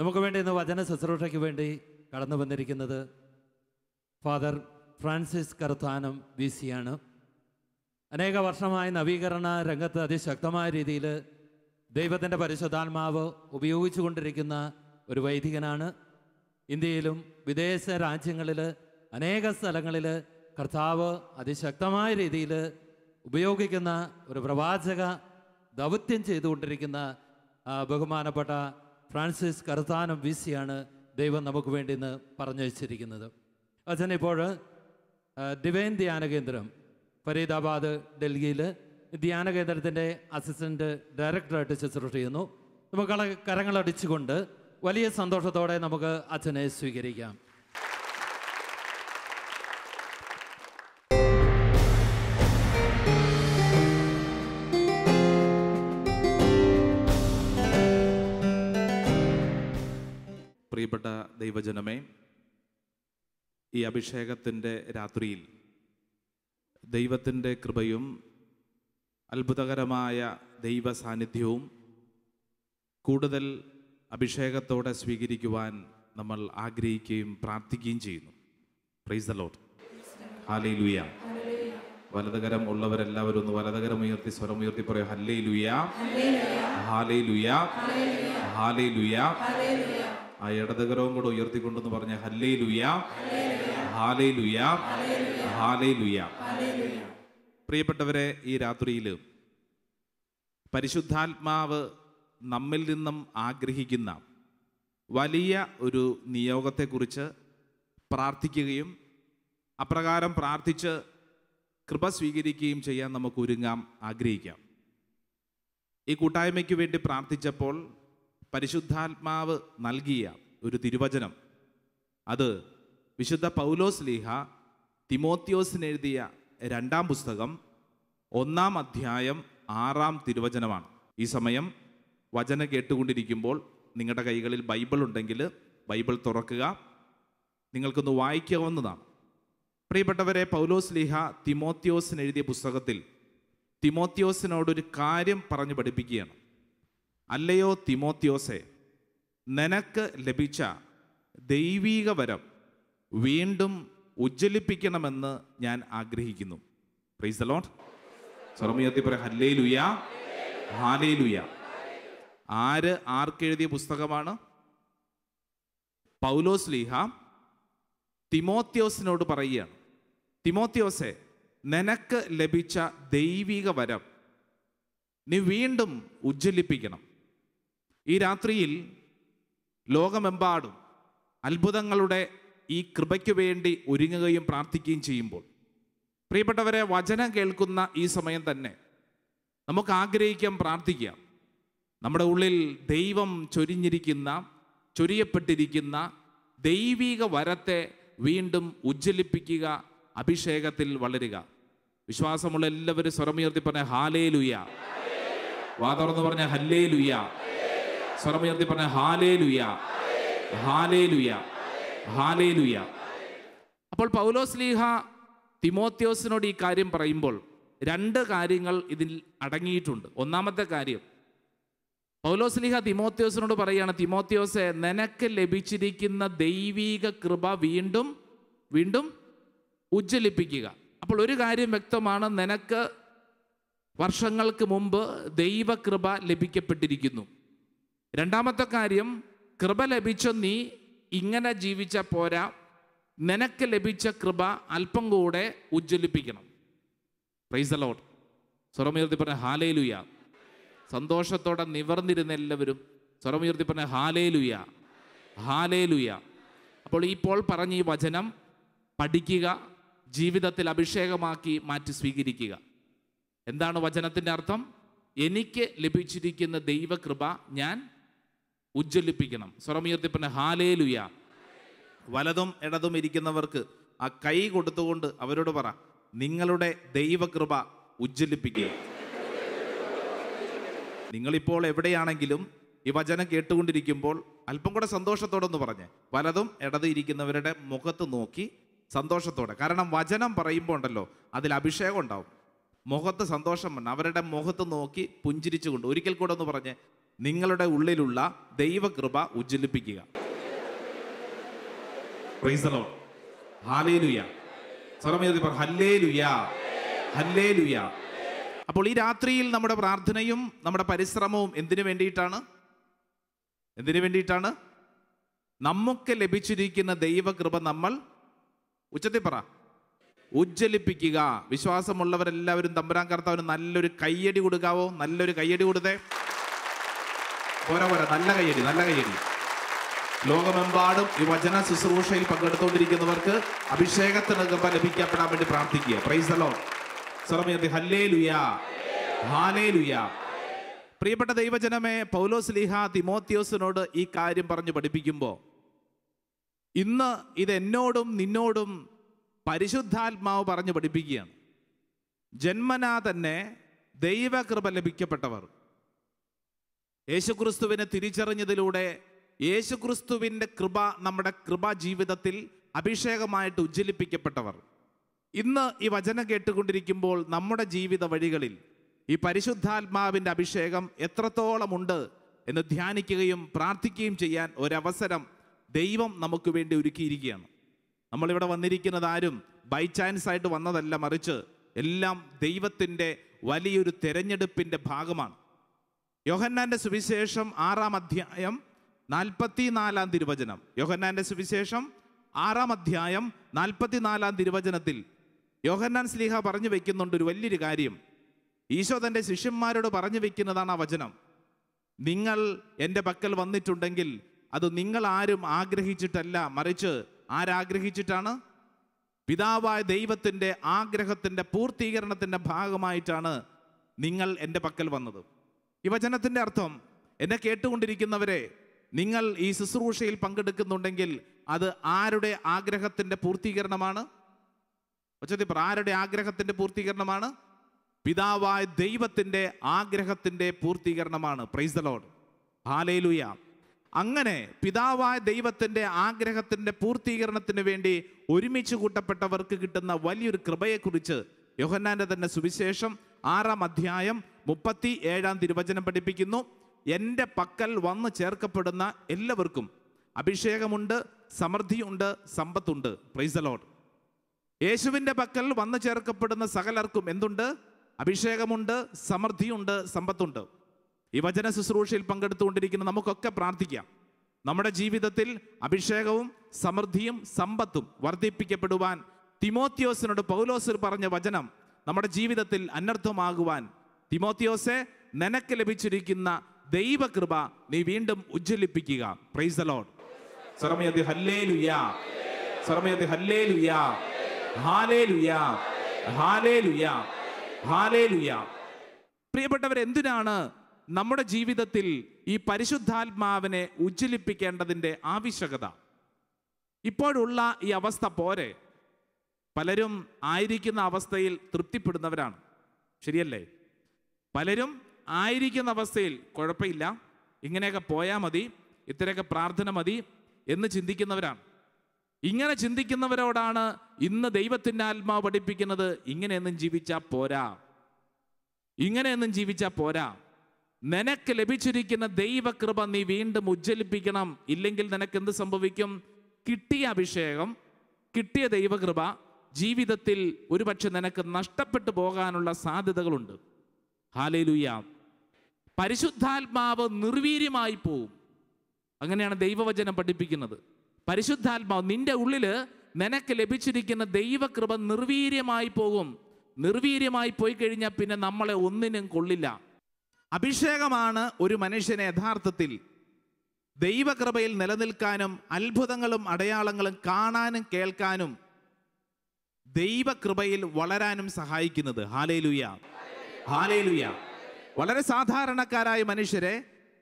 നമുക്ക് വേണ്ടി ഇന്ന് വചന ശുശ്രൂഷയ്ക്ക് വേണ്ടി കടന്നു വന്നിരിക്കുന്നത് ഫാദർ ഫ്രാൻസിസ് കറുത്താനം ബി സിയാണ് അനേക വർഷമായി നവീകരണ രംഗത്ത് അതിശക്തമായ രീതിയിൽ ദൈവത്തിൻ്റെ പരിശുദ്ധാത്മാവ് ഉപയോഗിച്ചുകൊണ്ടിരിക്കുന്ന ഒരു വൈദികനാണ് ഇന്ത്യയിലും വിദേശ രാജ്യങ്ങളിൽ അനേക സ്ഥലങ്ങളിൽ കർത്താവ് അതിശക്തമായ രീതിയിൽ ഉപയോഗിക്കുന്ന ഒരു പ്രവാചക ദൗത്യം ചെയ്തുകൊണ്ടിരിക്കുന്ന ബഹുമാനപ്പെട്ട ഫ്രാൻസിസ് കറുത്താനം വിസിയാണ് ദൈവം നമുക്ക് വേണ്ടി ഇന്ന് പറഞ്ഞു വച്ചിരിക്കുന്നത് അച്ഛൻ ഇപ്പോൾ ഡിവൈൻ ധ്യാന കേന്ദ്രം ഫരീദാബാദ് ഡൽഹിയിൽ ധ്യാന കേന്ദ്രത്തിൻ്റെ അസിസ്റ്റൻറ്റ് ഡയറക്ടറായിട്ട് ശുശ്രൂഷ ചെയ്യുന്നു നമുക്ക് കരങ്ങളടിച്ചുകൊണ്ട് വലിയ സന്തോഷത്തോടെ നമുക്ക് അച്ഛനെ സ്വീകരിക്കാം പ്രിയപ്പെട്ട ദൈവജനമേ ഈ അഭിഷേകത്തിൻ്റെ രാത്രിയിൽ ദൈവത്തിൻ്റെ കൃപയും അത്ഭുതകരമായ ദൈവ സാന്നിധ്യവും കൂടുതൽ അഭിഷേകത്തോടെ സ്വീകരിക്കുവാൻ നമ്മൾ ആഗ്രഹിക്കുകയും പ്രാർത്ഥിക്കുകയും ചെയ്യുന്നു പ്രൈസ് ദ ലോട്ട് ഹാലേ ലൂയ വലതുകരം ഉള്ളവരെല്ലാവരും ഒന്ന് വലതുകരം ഉയർത്തി സ്വരം ഉയർത്തി പറയൂ ഹല്ലേ ലുയ ഹാലേ ലുയ ഹാലേ ലുയ ആ ഇടതുകരവും കൂടെ ഉയർത്തിക്കൊണ്ടെന്ന് പറഞ്ഞ ഹല്ലേ ലുയാ ഹാലേ ലുയാ ഹാലേ ലുയാ പ്രിയപ്പെട്ടവരെ ഈ രാത്രിയിൽ പരിശുദ്ധാത്മാവ് നമ്മിൽ നിന്നും ആഗ്രഹിക്കുന്ന വലിയ ഒരു നിയോഗത്തെക്കുറിച്ച് പ്രാർത്ഥിക്കുകയും അപ്രകാരം പ്രാർത്ഥിച്ച് കൃപ സ്വീകരിക്കുകയും ചെയ്യാൻ നമുക്ക് ഒരുങ്ങാം ആഗ്രഹിക്കാം ഈ കൂട്ടായ്മയ്ക്ക് വേണ്ടി പ്രാർത്ഥിച്ചപ്പോൾ പരിശുദ്ധാത്മാവ് നൽകിയ ഒരു തിരുവചനം അത് വിശുദ്ധ പൗലോസ് ലീഹ തിമോത്യോസിനെഴുതിയ രണ്ടാം പുസ്തകം ഒന്നാം അധ്യായം ആറാം തിരുവചനമാണ് ഈ സമയം വചനം കേട്ടുകൊണ്ടിരിക്കുമ്പോൾ നിങ്ങളുടെ കൈകളിൽ ബൈബിൾ ഉണ്ടെങ്കിൽ ബൈബിൾ തുറക്കുക നിങ്ങൾക്കൊന്ന് വായിക്കാവുന്നതാണ് പ്രിയപ്പെട്ടവരെ പൗലോസ് ലീഹ തിമോത്യോസിനെഴുതിയ എഴുതിയ പുസ്തകത്തിൽ തിമോത്യോസിനോടൊരു കാര്യം പറഞ്ഞു പഠിപ്പിക്കുകയാണ് അല്ലയോ തിമോത്യോസെ നിനക്ക് ലഭിച്ച ദൈവീക വരം വീണ്ടും ഉജ്ജ്വലിപ്പിക്കണമെന്ന് ഞാൻ ആഗ്രഹിക്കുന്നു പ്രൈസ് ദ ലോട്ട് സ്വർമ്മയത്തി ഹല്ലേ ലുയ ഹാലേ ലുയ ആര് ആർക്കെഴുതിയ പുസ്തകമാണ് പൗലോസ് ലീഹ തിമോത്യോസിനോട് പറയുകയാണ് തിമോത്യോസെ നിനക്ക് ലഭിച്ച ദൈവിക വരം നീ വീണ്ടും ഉജ്ജ്വലിപ്പിക്കണം ഈ രാത്രിയിൽ ലോകമെമ്പാടും അത്ഭുതങ്ങളുടെ ഈ കൃപയ്ക്ക് വേണ്ടി ഒരുങ്ങുകയും പ്രാർത്ഥിക്കുകയും ചെയ്യുമ്പോൾ പ്രിയപ്പെട്ടവരെ വചനം കേൾക്കുന്ന ഈ സമയം തന്നെ നമുക്ക് ആഗ്രഹിക്കാം പ്രാർത്ഥിക്കാം നമ്മുടെ ഉള്ളിൽ ദൈവം ചൊരിഞ്ഞിരിക്കുന്ന ചൊരിയപ്പെട്ടിരിക്കുന്ന ദൈവിക വരത്തെ വീണ്ടും ഉജ്ജ്വലിപ്പിക്കുക അഭിഷേകത്തിൽ വളരുക വിശ്വാസമുള്ള എല്ലാവരും സ്വരമുയർത്തി പറഞ്ഞ ഹാലേ ലുയ വാതർന്ന് പറഞ്ഞ ഹല്ലേ ലുയ സ്വരമുയർത്തി പറഞ്ഞ ഹാലേ ലുയ ഹാലേ ലുയ ഹാലേ ലുയ അപ്പോൾ പൗലോസ് ലീഹ തിമോത്യോസിനോട് ഈ കാര്യം പറയുമ്പോൾ രണ്ട് കാര്യങ്ങൾ ഇതിൽ അടങ്ങിയിട്ടുണ്ട് ഒന്നാമത്തെ കാര്യം പൗലോസ് ലീഹ തിമോത്യോസിനോട് പറയുകയാണ് തിമോത്യോസെ നിനക്ക് ലഭിച്ചിരിക്കുന്ന ദൈവീക കൃപ വീണ്ടും വീണ്ടും ഉജ്ജ്വലിപ്പിക്കുക അപ്പോൾ ഒരു കാര്യം വ്യക്തമാണ് നിനക്ക് വർഷങ്ങൾക്ക് മുമ്പ് ദൈവകൃപ ലഭിക്കപ്പെട്ടിരിക്കുന്നു രണ്ടാമത്തെ കാര്യം കൃപ ലഭിച്ച നീ ഇങ്ങനെ ജീവിച്ച പോരാ നിനക്ക് ലഭിച്ച കൃപ അല്പം കൂടെ ഉജ്ജ്വലിപ്പിക്കണം പ്രൈസ് അലോട്ട് സ്വർമീർത്തി പറഞ്ഞ ഹാലയിലുയ സന്തോഷത്തോടെ നിവർന്നിരുന്ന എല്ലാവരും സ്വർമീർത്തി പറഞ്ഞ ഹാലയിലുയ ഹാലയിലുയ അപ്പോൾ ഇപ്പോൾ പറഞ്ഞ ഈ വചനം പഠിക്കുക ജീവിതത്തിൽ അഭിഷേകമാക്കി മാറ്റി സ്വീകരിക്കുക എന്താണ് വചനത്തിൻ്റെ അർത്ഥം എനിക്ക് ലഭിച്ചിരിക്കുന്ന ദൈവകൃപ ഞാൻ ഉജ്ജ്വലിപ്പിക്കണം സ്വറമുയർത്തിപ്പിന്നെ ഹാലേലുയ വലതും ഇടതും ഇരിക്കുന്നവർക്ക് ആ കൈ കൊടുത്തുകൊണ്ട് അവരോട് പറ നിങ്ങളുടെ ദൈവകൃപ ഉജ്ജ്വലിപ്പിക്കുക നിങ്ങളിപ്പോൾ എവിടെയാണെങ്കിലും ഈ വചനം കേട്ടുകൊണ്ടിരിക്കുമ്പോൾ അല്പം കൂടെ സന്തോഷത്തോടൊന്ന് പറഞ്ഞ് വലതും ഇടതും ഇരിക്കുന്നവരുടെ മുഖത്ത് നോക്കി സന്തോഷത്തോടെ കാരണം വചനം പറയുമ്പോൾ ഉണ്ടല്ലോ അതിൽ അഭിഷേകം ഉണ്ടാവും മുഖത്ത് സന്തോഷം വേണം അവരുടെ മുഖത്ത് നോക്കി പുഞ്ചിരിച്ചുകൊണ്ട് ഒരിക്കൽ കൂടെ ഒന്ന് പറഞ്ഞ് നിങ്ങളുടെ ഉള്ളിലുള്ള ദൈവകൃപ ഉജ്ജ്വലിപ്പിക്കുക അപ്പോൾ ഈ രാത്രിയിൽ നമ്മുടെ പ്രാർത്ഥനയും നമ്മുടെ പരിശ്രമവും എന്തിനു വേണ്ടിയിട്ടാണ് എന്തിനു വേണ്ടിയിട്ടാണ് നമുക്ക് ലഭിച്ചിരിക്കുന്ന ദൈവകൃപ നമ്മൾ ഉച്ചത്തിൽ പറ ഉജ്ജ്വലിപ്പിക്കുക വിശ്വാസമുള്ളവരെല്ലാവരും തമ്പുരാൻ കർത്താവിന് നല്ലൊരു കയ്യടി കൊടുക്കാവോ നല്ലൊരു കയ്യടി കൊടുത്തേ പോരാ പോരാ നല്ല കയ്യടി നല്ല കയ്യടി ലോകമെമ്പാടും ഈ വചന ശുശ്രൂഷയിൽ പങ്കെടുത്തുകൊണ്ടിരിക്കുന്നവർക്ക് അഭിഷേകത്തിനകമ്പ ലഭിക്കപ്പെടാൻ വേണ്ടി പ്രാർത്ഥിക്കുക പ്രൈസ് ഹലോ സർവയത്തി ഹല്ലേ ലുയാ ഹാലേ ലുയാ പ്രിയപ്പെട്ട ദൈവജനമേ പൗലോസ് ലീഹ തിമോത്യോസിനോട് ഈ കാര്യം പറഞ്ഞു പഠിപ്പിക്കുമ്പോൾ ഇന്ന് ഇത് എന്നോടും നിന്നോടും പരിശുദ്ധാത്മാവ് പറഞ്ഞു പഠിപ്പിക്കുകയാണ് ജന്മനാ തന്നെ ദൈവകൃപ ലഭിക്കപ്പെട്ടവർ യേശുക്രിസ്തുവിനെ തിരിച്ചറിഞ്ഞതിലൂടെ യേശുക്രിസ്തുവിൻ്റെ കൃപ നമ്മുടെ കൃപാ ജീവിതത്തിൽ അഭിഷേകമായിട്ട് ഉജ്ജ്വലിപ്പിക്കപ്പെട്ടവർ ഇന്ന് ഈ വചനം കേട്ടുകൊണ്ടിരിക്കുമ്പോൾ നമ്മുടെ ജീവിത വഴികളിൽ ഈ പരിശുദ്ധാത്മാവിൻ്റെ അഭിഷേകം എത്രത്തോളമുണ്ട് എന്ന് ധ്യാനിക്കുകയും പ്രാർത്ഥിക്കുകയും ചെയ്യാൻ ഒരവസരം ദൈവം നമുക്ക് വേണ്ടി ഒരുക്കിയിരിക്കുകയാണ് നമ്മളിവിടെ വന്നിരിക്കുന്നത് ആരും ബൈ ചാൻസ് ആയിട്ട് വന്നതല്ല മറിച്ച് എല്ലാം ദൈവത്തിൻ്റെ വലിയൊരു തിരഞ്ഞെടുപ്പിൻ്റെ ഭാഗമാണ് യോഹന്നാൻ്റെ സുവിശേഷം ആറാം അധ്യായം നാൽപ്പത്തിനാലാം തിരുവചനം യോഹന്നാൻ്റെ സുവിശേഷം ആറാം അധ്യായം നാൽപ്പത്തിനാലാം തിരുവചനത്തിൽ യോഹന്നാൻ സ്ലീഹ പറഞ്ഞു വെക്കുന്നുണ്ട് ഒരു വലിയൊരു കാര്യം ഈശോ തൻ്റെ ശിഷ്യന്മാരോട് പറഞ്ഞു വെക്കുന്നതാണ് ആ വചനം നിങ്ങൾ എൻ്റെ പക്കൽ വന്നിട്ടുണ്ടെങ്കിൽ അത് നിങ്ങൾ ആരും ആഗ്രഹിച്ചിട്ടല്ല മറിച്ച് ആരാഗ്രഹിച്ചിട്ടാണ് പിതാവായ ദൈവത്തിൻ്റെ ആഗ്രഹത്തിൻ്റെ പൂർത്തീകരണത്തിൻ്റെ ഭാഗമായിട്ടാണ് നിങ്ങൾ എൻ്റെ പക്കൽ വന്നത് ഈ വചനത്തിൻ്റെ അർത്ഥം എന്നെ കേട്ടുകൊണ്ടിരിക്കുന്നവരെ നിങ്ങൾ ഈ ശുശ്രൂഷയിൽ പങ്കെടുക്കുന്നുണ്ടെങ്കിൽ അത് ആരുടെ ആഗ്രഹത്തിൻ്റെ പൂർത്തീകരണമാണ് ഒച്ചത്തിപ്പറ ആരുടെ ആഗ്രഹത്തിൻ്റെ പൂർത്തീകരണമാണ് പിതാവായ ദൈവത്തിൻ്റെ ആഗ്രഹത്തിൻ്റെ പൂർത്തീകരണമാണ് പ്രൈസ് ദ ലോഡ് ഹാലേലുയ അങ്ങനെ പിതാവായ ദൈവത്തിൻ്റെ ആഗ്രഹത്തിൻ്റെ പൂർത്തീകരണത്തിന് വേണ്ടി ഒരുമിച്ച് കൂട്ടപ്പെട്ടവർക്ക് കിട്ടുന്ന വലിയൊരു കൃപയെക്കുറിച്ച് യോഹന്നാൻ്റെ തന്നെ സുവിശേഷം ആറാം അധ്യായം മുപ്പത്തി ഏഴാം തിരുവചനം പഠിപ്പിക്കുന്നു എൻ്റെ പക്കൽ വന്ന് ചേർക്കപ്പെടുന്ന എല്ലാവർക്കും അഭിഷേകമുണ്ട് സമൃദ്ധിയുണ്ട് സമ്പത്തുണ്ട് പ്രൈസലോഡ് യേശുവിൻ്റെ പക്കൽ വന്ന് ചേർക്കപ്പെടുന്ന സകലർക്കും എന്തുണ്ട് അഭിഷേകമുണ്ട് സമൃദ്ധിയുണ്ട് സമ്പത്തുണ്ട് ഈ വചന ശുശ്രൂഷയിൽ പങ്കെടുത്തുകൊണ്ടിരിക്കുന്ന നമുക്കൊക്കെ പ്രാർത്ഥിക്കാം നമ്മുടെ ജീവിതത്തിൽ അഭിഷേകവും സമൃദ്ധിയും സമ്പത്തും വർദ്ധിപ്പിക്കപ്പെടുവാൻ തിമോത്യോസിനോട് പൗലോസിൽ പറഞ്ഞ വചനം നമ്മുടെ ജീവിതത്തിൽ അനർത്ഥമാകുവാൻ തിമോത്തിയോസെ നിനക്ക് ലഭിച്ചിരിക്കുന്ന ദൈവകൃപ നീ വീണ്ടും ഉജ്ജ്വലിപ്പിക്കുക പ്രൈസ് അലോൺ സർമയതി ഹല്ലേ ലുയാ സർമയതി ഹല്ലേ ലുയാ ഹാലേ ലുയാ ഹാലേ ലുയാ ഹാലേ ലുയാ പ്രിയപ്പെട്ടവർ എന്തിനാണ് നമ്മുടെ ജീവിതത്തിൽ ഈ പരിശുദ്ധാത്മാവിനെ ഉജ്ജ്വലിപ്പിക്കേണ്ടതിൻ്റെ ആവശ്യകത ഇപ്പോഴുള്ള ഈ അവസ്ഥ പോരെ പലരും ആയിരിക്കുന്ന അവസ്ഥയിൽ തൃപ്തിപ്പെടുന്നവരാണ് ശരിയല്ലേ പലരും ആയിരിക്കുന്ന അവസ്ഥയിൽ കുഴപ്പമില്ല ഇങ്ങനെയൊക്കെ പോയാൽ മതി ഇത്രയൊക്കെ പ്രാർത്ഥന മതി എന്ന് ചിന്തിക്കുന്നവരാണ് ഇങ്ങനെ ചിന്തിക്കുന്നവരോടാണ് ഇന്ന് ദൈവത്തിൻ്റെ ആത്മാവ് പഠിപ്പിക്കുന്നത് ഇങ്ങനെയൊന്നും ജീവിച്ചാൽ പോരാ ഇങ്ങനെയൊന്നും ജീവിച്ചാൽ പോരാ നിനക്ക് ലഭിച്ചിരിക്കുന്ന ദൈവകൃപ നീ വീണ്ടും ഉജ്ജ്വലിപ്പിക്കണം ഇല്ലെങ്കിൽ നിനക്ക് എന്ത് സംഭവിക്കും കിട്ടിയ അഭിഷേകം കിട്ടിയ ദൈവകൃപ ജീവിതത്തിൽ ഒരുപക്ഷെ നിനക്ക് നഷ്ടപ്പെട്ടു പോകാനുള്ള സാധ്യതകളുണ്ട് ഹാലയിലൂയ പരിശുദ്ധാത്മാവ് നിർവീര്യമായി പോവും അങ്ങനെയാണ് ദൈവവചനം പഠിപ്പിക്കുന്നത് പരിശുദ്ധാത്മാവ് നിന്റെ ഉള്ളിൽ നിനക്ക് ലഭിച്ചിരിക്കുന്ന ദൈവകൃപ നിർവീര്യമായി പോകും നിർവീര്യമായി പോയി കഴിഞ്ഞാൽ പിന്നെ നമ്മളെ ഒന്നിനും കൊള്ളില്ല അഭിഷേകമാണ് ഒരു മനുഷ്യനെ യഥാർത്ഥത്തിൽ ദൈവകൃപയിൽ നിലനിൽക്കാനും അത്ഭുതങ്ങളും അടയാളങ്ങളും കാണാനും കേൾക്കാനും ദൈവകൃപയിൽ വളരാനും സഹായിക്കുന്നത് ഹാലേലുയ്യ വളരെ സാധാരണക്കാരായ മനുഷ്യരെ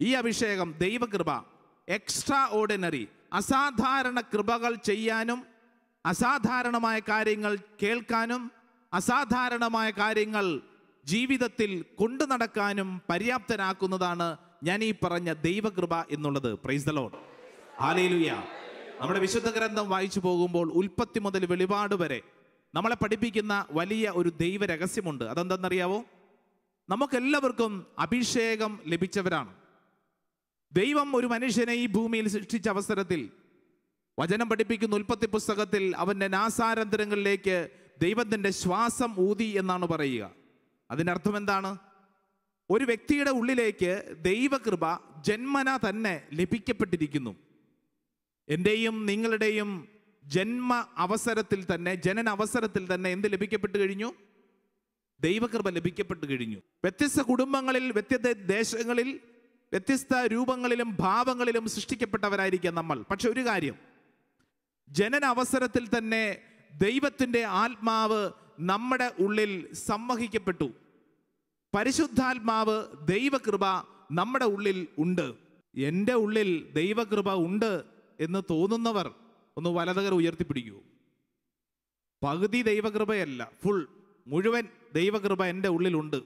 ഈ അഭിഷേകം ദൈവകൃപ എക്സ്ട്രാ ഓർഡിനറി അസാധാരണ കൃപകൾ ചെയ്യാനും അസാധാരണമായ കാര്യങ്ങൾ കേൾക്കാനും അസാധാരണമായ കാര്യങ്ങൾ ജീവിതത്തിൽ കൊണ്ടു നടക്കാനും പര്യാപ്തനാക്കുന്നതാണ് ഞാൻ ഈ പറഞ്ഞ ദൈവകൃപ എന്നുള്ളത് പ്രൈസ് ദ ലോഡ് ഹാലേലുയ നമ്മുടെ വിശുദ്ധ ഗ്രന്ഥം വായിച്ചു പോകുമ്പോൾ ഉൽപ്പത്തി മുതൽ വെളിപാട് വരെ നമ്മളെ പഠിപ്പിക്കുന്ന വലിയ ഒരു ദൈവ രഹസ്യമുണ്ട് അതെന്തെന്നറിയാവോ നമുക്കെല്ലാവർക്കും അഭിഷേകം ലഭിച്ചവരാണ് ദൈവം ഒരു മനുഷ്യനെ ഈ ഭൂമിയിൽ സൃഷ്ടിച്ച അവസരത്തിൽ വചനം പഠിപ്പിക്കുന്ന ഉൽപ്പത്തി പുസ്തകത്തിൽ അവൻ്റെ നാസാരന്തരങ്ങളിലേക്ക് ദൈവത്തിൻ്റെ ശ്വാസം ഊതി എന്നാണ് പറയുക അതിനർത്ഥം എന്താണ് ഒരു വ്യക്തിയുടെ ഉള്ളിലേക്ക് ദൈവകൃപ ജന്മന തന്നെ ലഭിക്കപ്പെട്ടിരിക്കുന്നു എൻ്റെയും നിങ്ങളുടെയും ജന്മ അവസരത്തിൽ തന്നെ ജനന അവസരത്തിൽ തന്നെ എന്ത് ലഭിക്കപ്പെട്ട് കഴിഞ്ഞു ദൈവകൃപ ലഭിക്കപ്പെട്ടു കഴിഞ്ഞു വ്യത്യസ്ത കുടുംബങ്ങളിൽ വ്യത്യസ്ത ദേശങ്ങളിൽ വ്യത്യസ്ത രൂപങ്ങളിലും ഭാവങ്ങളിലും സൃഷ്ടിക്കപ്പെട്ടവരായിരിക്കാം നമ്മൾ പക്ഷെ ഒരു കാര്യം ജനന അവസരത്തിൽ തന്നെ ദൈവത്തിൻ്റെ ആത്മാവ് നമ്മുടെ ഉള്ളിൽ സംവഹിക്കപ്പെട്ടു പരിശുദ്ധാത്മാവ് ദൈവകൃപ നമ്മുടെ ഉള്ളിൽ ഉണ്ട് എൻ്റെ ഉള്ളിൽ ദൈവകൃപ ഉണ്ട് എന്ന് തോന്നുന്നവർ ഒന്ന് വലതകർ ഉയർത്തിപ്പിടിക്കൂ പകുതി ദൈവകൃപയല്ല ഫുൾ മുഴുവൻ ദൈവകൃപ എൻ്റെ ഉള്ളിലുണ്ട്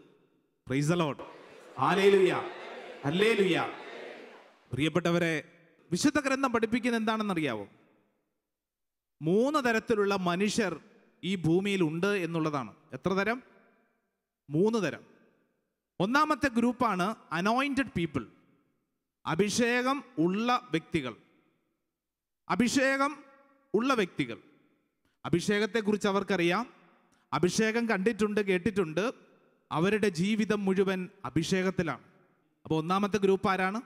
പ്രൈസലോട്ട് ആലേലുയ അല്ലേലുയ പ്രിയപ്പെട്ടവരെ വിശുദ്ധ ഗ്രന്ഥം പഠിപ്പിക്കുന്നത് എന്താണെന്നറിയാവോ മൂന്ന് തരത്തിലുള്ള മനുഷ്യർ ഈ ഭൂമിയിൽ ഉണ്ട് എന്നുള്ളതാണ് എത്ര തരം മൂന്ന് തരം ഒന്നാമത്തെ ഗ്രൂപ്പാണ് അനോയിൻറ്റഡ് പീപ്പിൾ അഭിഷേകം ഉള്ള വ്യക്തികൾ അഭിഷേകം ഉള്ള വ്യക്തികൾ അഭിഷേകത്തെക്കുറിച്ച് അവർക്കറിയാം അഭിഷേകം കണ്ടിട്ടുണ്ട് കേട്ടിട്ടുണ്ട് അവരുടെ ജീവിതം മുഴുവൻ അഭിഷേകത്തിലാണ് അപ്പോൾ ഒന്നാമത്തെ ഗ്രൂപ്പ് ആരാണ്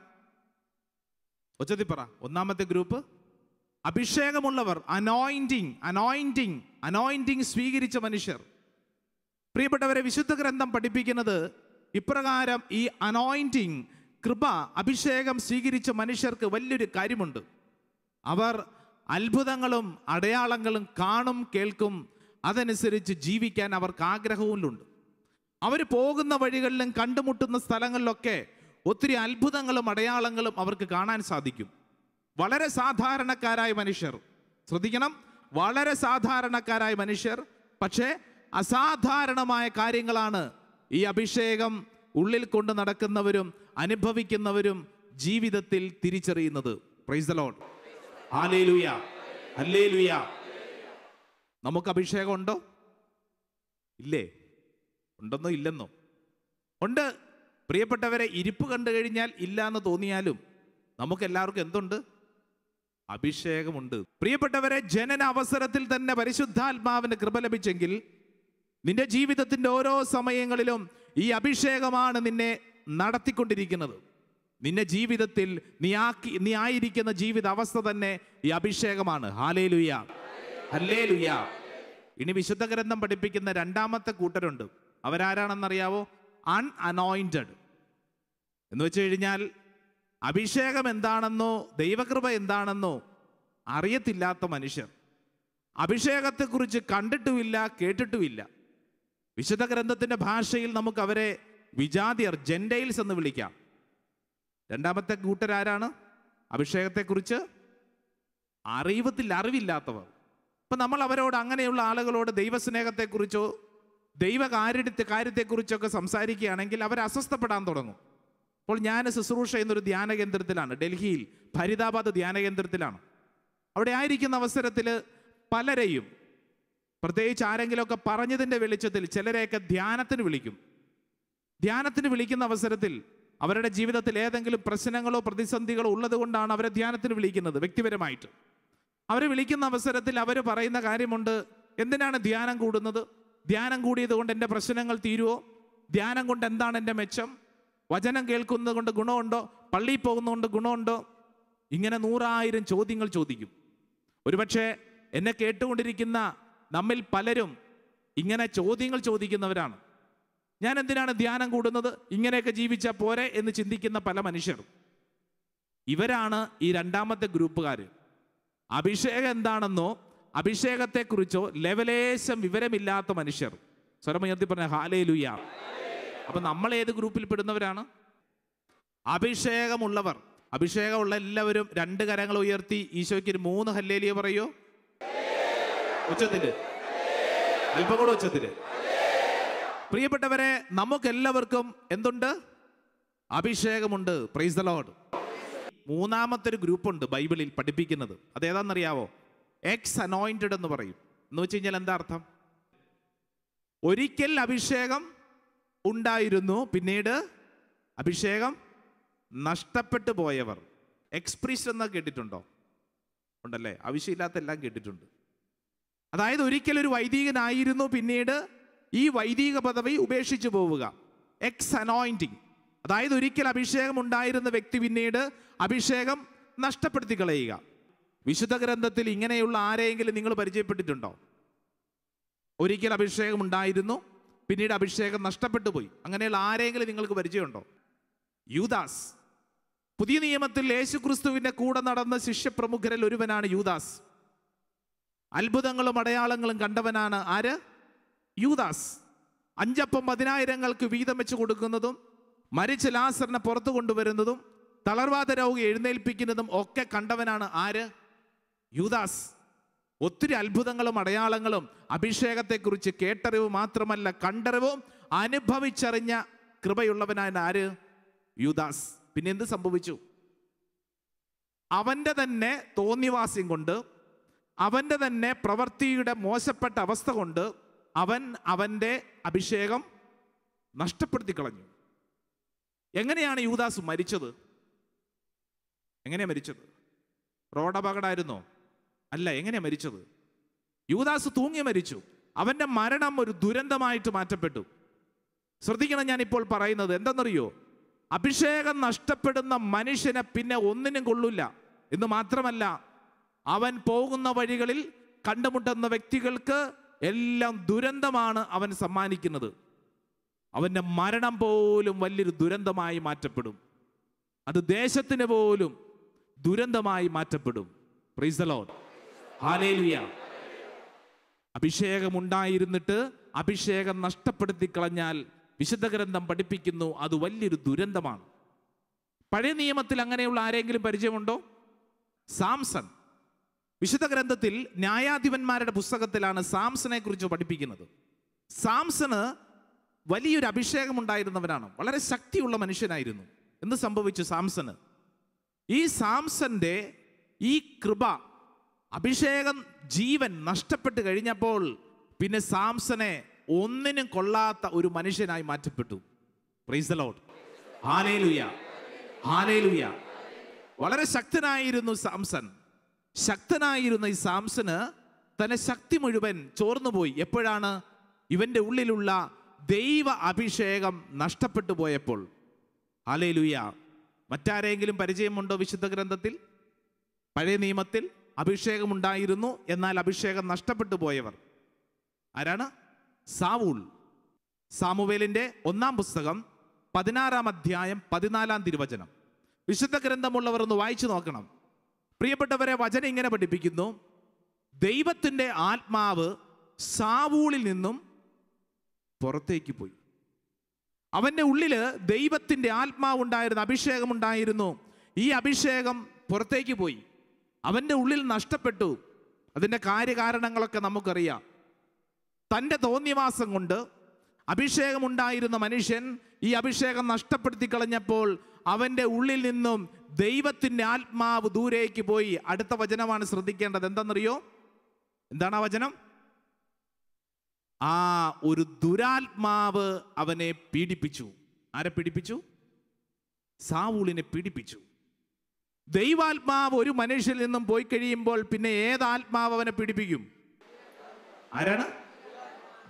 ഒച്ചത്തി പറ ഒന്നാമത്തെ ഗ്രൂപ്പ് അഭിഷേകമുള്ളവർ അനോയിൻറ്റിങ് അനോയിൻറ്റിങ് അനോയിൻറ്റിങ് സ്വീകരിച്ച മനുഷ്യർ പ്രിയപ്പെട്ടവരെ വിശുദ്ധ ഗ്രന്ഥം പഠിപ്പിക്കുന്നത് ഇപ്രകാരം ഈ അനോയിൻറ്റിങ് കൃപ അഭിഷേകം സ്വീകരിച്ച മനുഷ്യർക്ക് വലിയൊരു കാര്യമുണ്ട് അവർ അത്ഭുതങ്ങളും അടയാളങ്ങളും കാണും കേൾക്കും അതനുസരിച്ച് ജീവിക്കാൻ അവർക്ക് ആഗ്രഹവുമുണ്ട് അവർ പോകുന്ന വഴികളിലും കണ്ടുമുട്ടുന്ന സ്ഥലങ്ങളിലൊക്കെ ഒത്തിരി അത്ഭുതങ്ങളും അടയാളങ്ങളും അവർക്ക് കാണാൻ സാധിക്കും വളരെ സാധാരണക്കാരായ മനുഷ്യർ ശ്രദ്ധിക്കണം വളരെ സാധാരണക്കാരായ മനുഷ്യർ പക്ഷേ അസാധാരണമായ കാര്യങ്ങളാണ് ഈ അഭിഷേകം ഉള്ളിൽ കൊണ്ട് നടക്കുന്നവരും അനുഭവിക്കുന്നവരും ജീവിതത്തിൽ തിരിച്ചറിയുന്നത് praise the Lord hallelujah hallelujah നമുക്ക് അഭിഷേകം ഉണ്ടോ ഇല്ലേ ഉണ്ടെന്നോ ഇല്ലെന്നോ ഉണ്ട് പ്രിയപ്പെട്ടവരെ ഇരിപ്പ് കണ്ടു കഴിഞ്ഞാൽ ഇല്ല എന്ന് തോന്നിയാലും നമുക്കെല്ലാവർക്കും എന്തുണ്ട് അഭിഷേകമുണ്ട് പ്രിയപ്പെട്ടവരെ ജനന അവസരത്തിൽ തന്നെ പരിശുദ്ധാത്മാവിന് കൃപ ലഭിച്ചെങ്കിൽ നിന്റെ ജീവിതത്തിൻ്റെ ഓരോ സമയങ്ങളിലും ഈ അഭിഷേകമാണ് നിന്നെ നടത്തിക്കൊണ്ടിരിക്കുന്നത് നിന്റെ ജീവിതത്തിൽ നീ ആക്കി നീ ആയിരിക്കുന്ന ജീവിത അവസ്ഥ തന്നെ ഈ അഭിഷേകമാണ് ഹാലേലുയ്യ ഹല്ലേ ലുയാ ഇനി വിശുദ്ധ ഗ്രന്ഥം പഠിപ്പിക്കുന്ന രണ്ടാമത്തെ കൂട്ടരുണ്ട് അവരാരാണെന്നറിയാവോ അൺ അനോയിൻറ്റഡ് എന്ന് വെച്ച് കഴിഞ്ഞാൽ അഭിഷേകം എന്താണെന്നോ ദൈവകൃപ എന്താണെന്നോ അറിയത്തില്ലാത്ത മനുഷ്യർ അഭിഷേകത്തെക്കുറിച്ച് കണ്ടിട്ടുമില്ല കേട്ടിട്ടുമില്ല വിശുദ്ധ ഗ്രന്ഥത്തിൻ്റെ ഭാഷയിൽ നമുക്ക് അവരെ വിജാതിയർ ജെൻഡൈൽസ് എന്ന് വിളിക്കാം രണ്ടാമത്തെ കൂട്ടരാരാണ് അഭിഷേകത്തെക്കുറിച്ച് അറിയത്തിൽ അറിവില്ലാത്തവർ അപ്പം നമ്മൾ അവരോട് അങ്ങനെയുള്ള ആളുകളോട് ദൈവസ്നേഹത്തെക്കുറിച്ചോ ദൈവകാര്യത്തെ കാര്യത്തെക്കുറിച്ചൊക്കെ സംസാരിക്കുകയാണെങ്കിൽ അവർ അസ്വസ്ഥപ്പെടാൻ തുടങ്ങും അപ്പോൾ ഞാൻ ശുശ്രൂഷ എന്നൊരു ധ്യാന കേന്ദ്രത്തിലാണ് ഡൽഹിയിൽ ഫരീദാബാദ് ധ്യാന കേന്ദ്രത്തിലാണ് അവിടെ ആയിരിക്കുന്ന അവസരത്തിൽ പലരെയും പ്രത്യേകിച്ച് ആരെങ്കിലുമൊക്കെ പറഞ്ഞതിൻ്റെ വെളിച്ചത്തിൽ ചിലരെയൊക്കെ ധ്യാനത്തിന് വിളിക്കും ധ്യാനത്തിന് വിളിക്കുന്ന അവസരത്തിൽ അവരുടെ ജീവിതത്തിൽ ഏതെങ്കിലും പ്രശ്നങ്ങളോ പ്രതിസന്ധികളോ ഉള്ളതുകൊണ്ടാണ് അവരെ ധ്യാനത്തിന് വിളിക്കുന്നത് വ്യക്തിപരമായിട്ട് അവർ വിളിക്കുന്ന അവസരത്തിൽ അവർ പറയുന്ന കാര്യമുണ്ട് എന്തിനാണ് ധ്യാനം കൂടുന്നത് ധ്യാനം കൂടിയത് കൊണ്ട് എൻ്റെ പ്രശ്നങ്ങൾ തീരുമോ ധ്യാനം കൊണ്ട് എന്താണ് എൻ്റെ മെച്ചം വചനം കേൾക്കുന്നത് കൊണ്ട് ഗുണമുണ്ടോ പള്ളിയിൽ പോകുന്നതുകൊണ്ട് ഗുണമുണ്ടോ ഇങ്ങനെ നൂറായിരം ചോദ്യങ്ങൾ ചോദിക്കും ഒരുപക്ഷെ എന്നെ കേട്ടുകൊണ്ടിരിക്കുന്ന നമ്മിൽ പലരും ഇങ്ങനെ ചോദ്യങ്ങൾ ചോദിക്കുന്നവരാണ് ഞാൻ എന്തിനാണ് ധ്യാനം കൂടുന്നത് ഇങ്ങനെയൊക്കെ ജീവിച്ചാൽ പോരെ എന്ന് ചിന്തിക്കുന്ന പല മനുഷ്യരും ഇവരാണ് ഈ രണ്ടാമത്തെ ഗ്രൂപ്പുകാർ അഭിഷേകം എന്താണെന്നോ അഭിഷേകത്തെക്കുറിച്ചോ ലെവലേശം വിവരമില്ലാത്ത മനുഷ്യർ സ്വരമുയർത്തി പറഞ്ഞ ഹാലേ ലുയ അപ്പം നമ്മൾ ഏത് ഗ്രൂപ്പിൽ പെടുന്നവരാണ് അഭിഷേകമുള്ളവർ അഭിഷേകമുള്ള എല്ലാവരും രണ്ട് കരങ്ങൾ ഉയർത്തി ഈശോയ്ക്ക് ഒരു മൂന്ന് ഹല്ലേലിയ പറയോ ഉച്ചത്തില് അല്പം കൂടെ ഉച്ചത്തില് പ്രിയപ്പെട്ടവരെ നമുക്കെല്ലാവർക്കും എന്തുണ്ട് അഭിഷേകമുണ്ട് പ്രൈസ് ദ ലോഡ് മൂന്നാമത്തെ ഒരു ഗ്രൂപ്പുണ്ട് ബൈബിളിൽ പഠിപ്പിക്കുന്നത് അതേതാണെന്നറിയാവോ എക്സ് അനോയിൻറ്റഡ് എന്ന് പറയും എന്ന് വെച്ച് കഴിഞ്ഞാൽ എന്താ അർത്ഥം ഒരിക്കൽ അഭിഷേകം ഉണ്ടായിരുന്നു പിന്നീട് അഭിഷേകം നഷ്ടപ്പെട്ടു പോയവർ എക്സ്പ്രീസ്റ്റ് എന്നാ കേട്ടിട്ടുണ്ടോ ഉണ്ടല്ലേ ആവശ്യമില്ലാത്ത എല്ലാം കേട്ടിട്ടുണ്ട് അതായത് ഒരിക്കൽ ഒരു വൈദികനായിരുന്നു പിന്നീട് ഈ വൈദിക പദവി ഉപേക്ഷിച്ചു പോവുക എക്സ് അനോയിൻറ്റിങ് അതായത് ഒരിക്കൽ അഭിഷേകം ഉണ്ടായിരുന്ന വ്യക്തി പിന്നീട് അഭിഷേകം നഷ്ടപ്പെടുത്തി കളയുക വിശുദ്ധ ഗ്രന്ഥത്തിൽ ഇങ്ങനെയുള്ള ആരെയെങ്കിലും നിങ്ങൾ പരിചയപ്പെട്ടിട്ടുണ്ടോ ഒരിക്കൽ അഭിഷേകം ഉണ്ടായിരുന്നു പിന്നീട് അഭിഷേകം നഷ്ടപ്പെട്ടു പോയി അങ്ങനെയുള്ള ആരെങ്കിലും നിങ്ങൾക്ക് പരിചയമുണ്ടോ യൂദാസ് പുതിയ നിയമത്തിൽ യേശുക്രിസ്തുവിൻ്റെ കൂടെ നടന്ന ശിഷ്യപ്രമുഖരിൽ ഒരുവനാണ് യൂദാസ് അത്ഭുതങ്ങളും അടയാളങ്ങളും കണ്ടവനാണ് ആര് യൂദാസ് അഞ്ചപ്പം പതിനായിരങ്ങൾക്ക് വീതം വെച്ച് കൊടുക്കുന്നതും മരിച്ച ലാസറിനെ പുറത്തു കൊണ്ടുവരുന്നതും തളർവാദ രോഗി എഴുന്നേൽപ്പിക്കുന്നതും ഒക്കെ കണ്ടവനാണ് ആര് യൂദാസ് ഒത്തിരി അത്ഭുതങ്ങളും അടയാളങ്ങളും അഭിഷേകത്തെക്കുറിച്ച് കേട്ടറിവ് മാത്രമല്ല കണ്ടറിവും അനുഭവിച്ചറിഞ്ഞ കൃപയുള്ളവനായ ആര് യുദാസ് പിന്നെ എന്ത് സംഭവിച്ചു അവൻ്റെ തന്നെ തോന്നിവാസ്യം കൊണ്ട് അവൻ്റെ തന്നെ പ്രവൃത്തിയുടെ മോശപ്പെട്ട അവസ്ഥ കൊണ്ട് അവൻ അവൻ്റെ അഭിഷേകം നഷ്ടപ്പെടുത്തി കളഞ്ഞു എങ്ങനെയാണ് യൂദാസ് മരിച്ചത് എങ്ങനെയാണ് മരിച്ചത് റോഡപകടായിരുന്നോ അല്ല എങ്ങനെയാണ് മരിച്ചത് യൂദാസ് തൂങ്ങി മരിച്ചു അവൻ്റെ മരണം ഒരു ദുരന്തമായിട്ട് മാറ്റപ്പെട്ടു ശ്രദ്ധിക്കണം ഞാനിപ്പോൾ പറയുന്നത് എന്തെന്നറിയോ അഭിഷേകം നഷ്ടപ്പെടുന്ന മനുഷ്യനെ പിന്നെ ഒന്നിനും കൊള്ളില്ല എന്ന് മാത്രമല്ല അവൻ പോകുന്ന വഴികളിൽ കണ്ടുമുട്ടുന്ന വ്യക്തികൾക്ക് എല്ലാം ദുരന്തമാണ് അവൻ സമ്മാനിക്കുന്നത് അവൻ്റെ മരണം പോലും വലിയൊരു ദുരന്തമായി മാറ്റപ്പെടും അത് ദേശത്തിന് പോലും ദുരന്തമായി മാറ്റപ്പെടും പ്രീസലോൺ ഹാലേലുയ അഭിഷേകം ഉണ്ടായിരുന്നിട്ട് അഭിഷേകം നഷ്ടപ്പെടുത്തി കളഞ്ഞാൽ വിശുദ്ധ ഗ്രന്ഥം പഠിപ്പിക്കുന്നു അത് വലിയൊരു ദുരന്തമാണ് പഴയ നിയമത്തിൽ അങ്ങനെയുള്ള ആരെങ്കിലും പരിചയമുണ്ടോ സാംസൺ വിശുദ്ധ ഗ്രന്ഥത്തിൽ ന്യായാധിപന്മാരുടെ പുസ്തകത്തിലാണ് സാംസനെ കുറിച്ച് പഠിപ്പിക്കുന്നത് സാംസന് വലിയൊരു അഭിഷേകം ഉണ്ടായിരുന്നവനാണ് വളരെ ശക്തിയുള്ള മനുഷ്യനായിരുന്നു എന്ന് സംഭവിച്ചു സാംസന് ഈ സാംസന്റെ ഈ കൃപ അഭിഷേകം ജീവൻ നഷ്ടപ്പെട്ട് കഴിഞ്ഞപ്പോൾ പിന്നെ സാംസനെ ഒന്നിനും കൊള്ളാത്ത ഒരു മനുഷ്യനായി മാറ്റപ്പെട്ടു പ്രൈസ് ലോഡ് ഹാലേലുയ ഹാലേലുയ വളരെ ശക്തനായിരുന്നു സാംസൺ ശക്തനായിരുന്ന ഈ സാംസന് തന്റെ ശക്തി മുഴുവൻ ചോർന്നുപോയി എപ്പോഴാണ് ഇവന്റെ ഉള്ളിലുള്ള ദൈവ അഭിഷേകം നഷ്ടപ്പെട്ടു പോയപ്പോൾ അലേ ലുയ മറ്റാരെങ്കിലും പരിചയമുണ്ടോ വിശുദ്ധ ഗ്രന്ഥത്തിൽ പഴയ നിയമത്തിൽ അഭിഷേകമുണ്ടായിരുന്നു എന്നാൽ അഭിഷേകം നഷ്ടപ്പെട്ടു പോയവർ ആരാണ് സാവൂൾ സാമുവേലിൻ്റെ ഒന്നാം പുസ്തകം പതിനാറാം അധ്യായം പതിനാലാം തിരുവചനം വിശുദ്ധ ഗ്രന്ഥമുള്ളവർ ഒന്ന് വായിച്ചു നോക്കണം പ്രിയപ്പെട്ടവരെ വചനം ഇങ്ങനെ പഠിപ്പിക്കുന്നു ദൈവത്തിൻ്റെ ആത്മാവ് സാവൂളിൽ നിന്നും പുറത്തേക്ക് പോയി അവൻ്റെ ഉള്ളിൽ ദൈവത്തിൻ്റെ ആത്മാവുണ്ടായിരുന്നു അഭിഷേകമുണ്ടായിരുന്നു ഈ അഭിഷേകം പുറത്തേക്ക് പോയി അവൻ്റെ ഉള്ളിൽ നഷ്ടപ്പെട്ടു അതിൻ്റെ കാര്യകാരണങ്ങളൊക്കെ നമുക്കറിയാം തൻ്റെ തോന്നിവാസം കൊണ്ട് അഭിഷേകമുണ്ടായിരുന്ന മനുഷ്യൻ ഈ അഭിഷേകം നഷ്ടപ്പെടുത്തി കളഞ്ഞപ്പോൾ അവൻ്റെ ഉള്ളിൽ നിന്നും ദൈവത്തിൻ്റെ ആത്മാവ് ദൂരേക്ക് പോയി അടുത്ത വചനമാണ് ശ്രദ്ധിക്കേണ്ടത് എന്താണെന്നറിയോ എന്താണ് ആ വചനം ആ ഒരു ദുരാത്മാവ് അവനെ പീഡിപ്പിച്ചു ആരെ പീഡിപ്പിച്ചു സാവൂളിനെ പീഡിപ്പിച്ചു ദൈവാത്മാവ് ഒരു മനുഷ്യൽ നിന്നും പോയി കഴിയുമ്പോൾ പിന്നെ ഏത് അവനെ പീഡിപ്പിക്കും ആരാണ്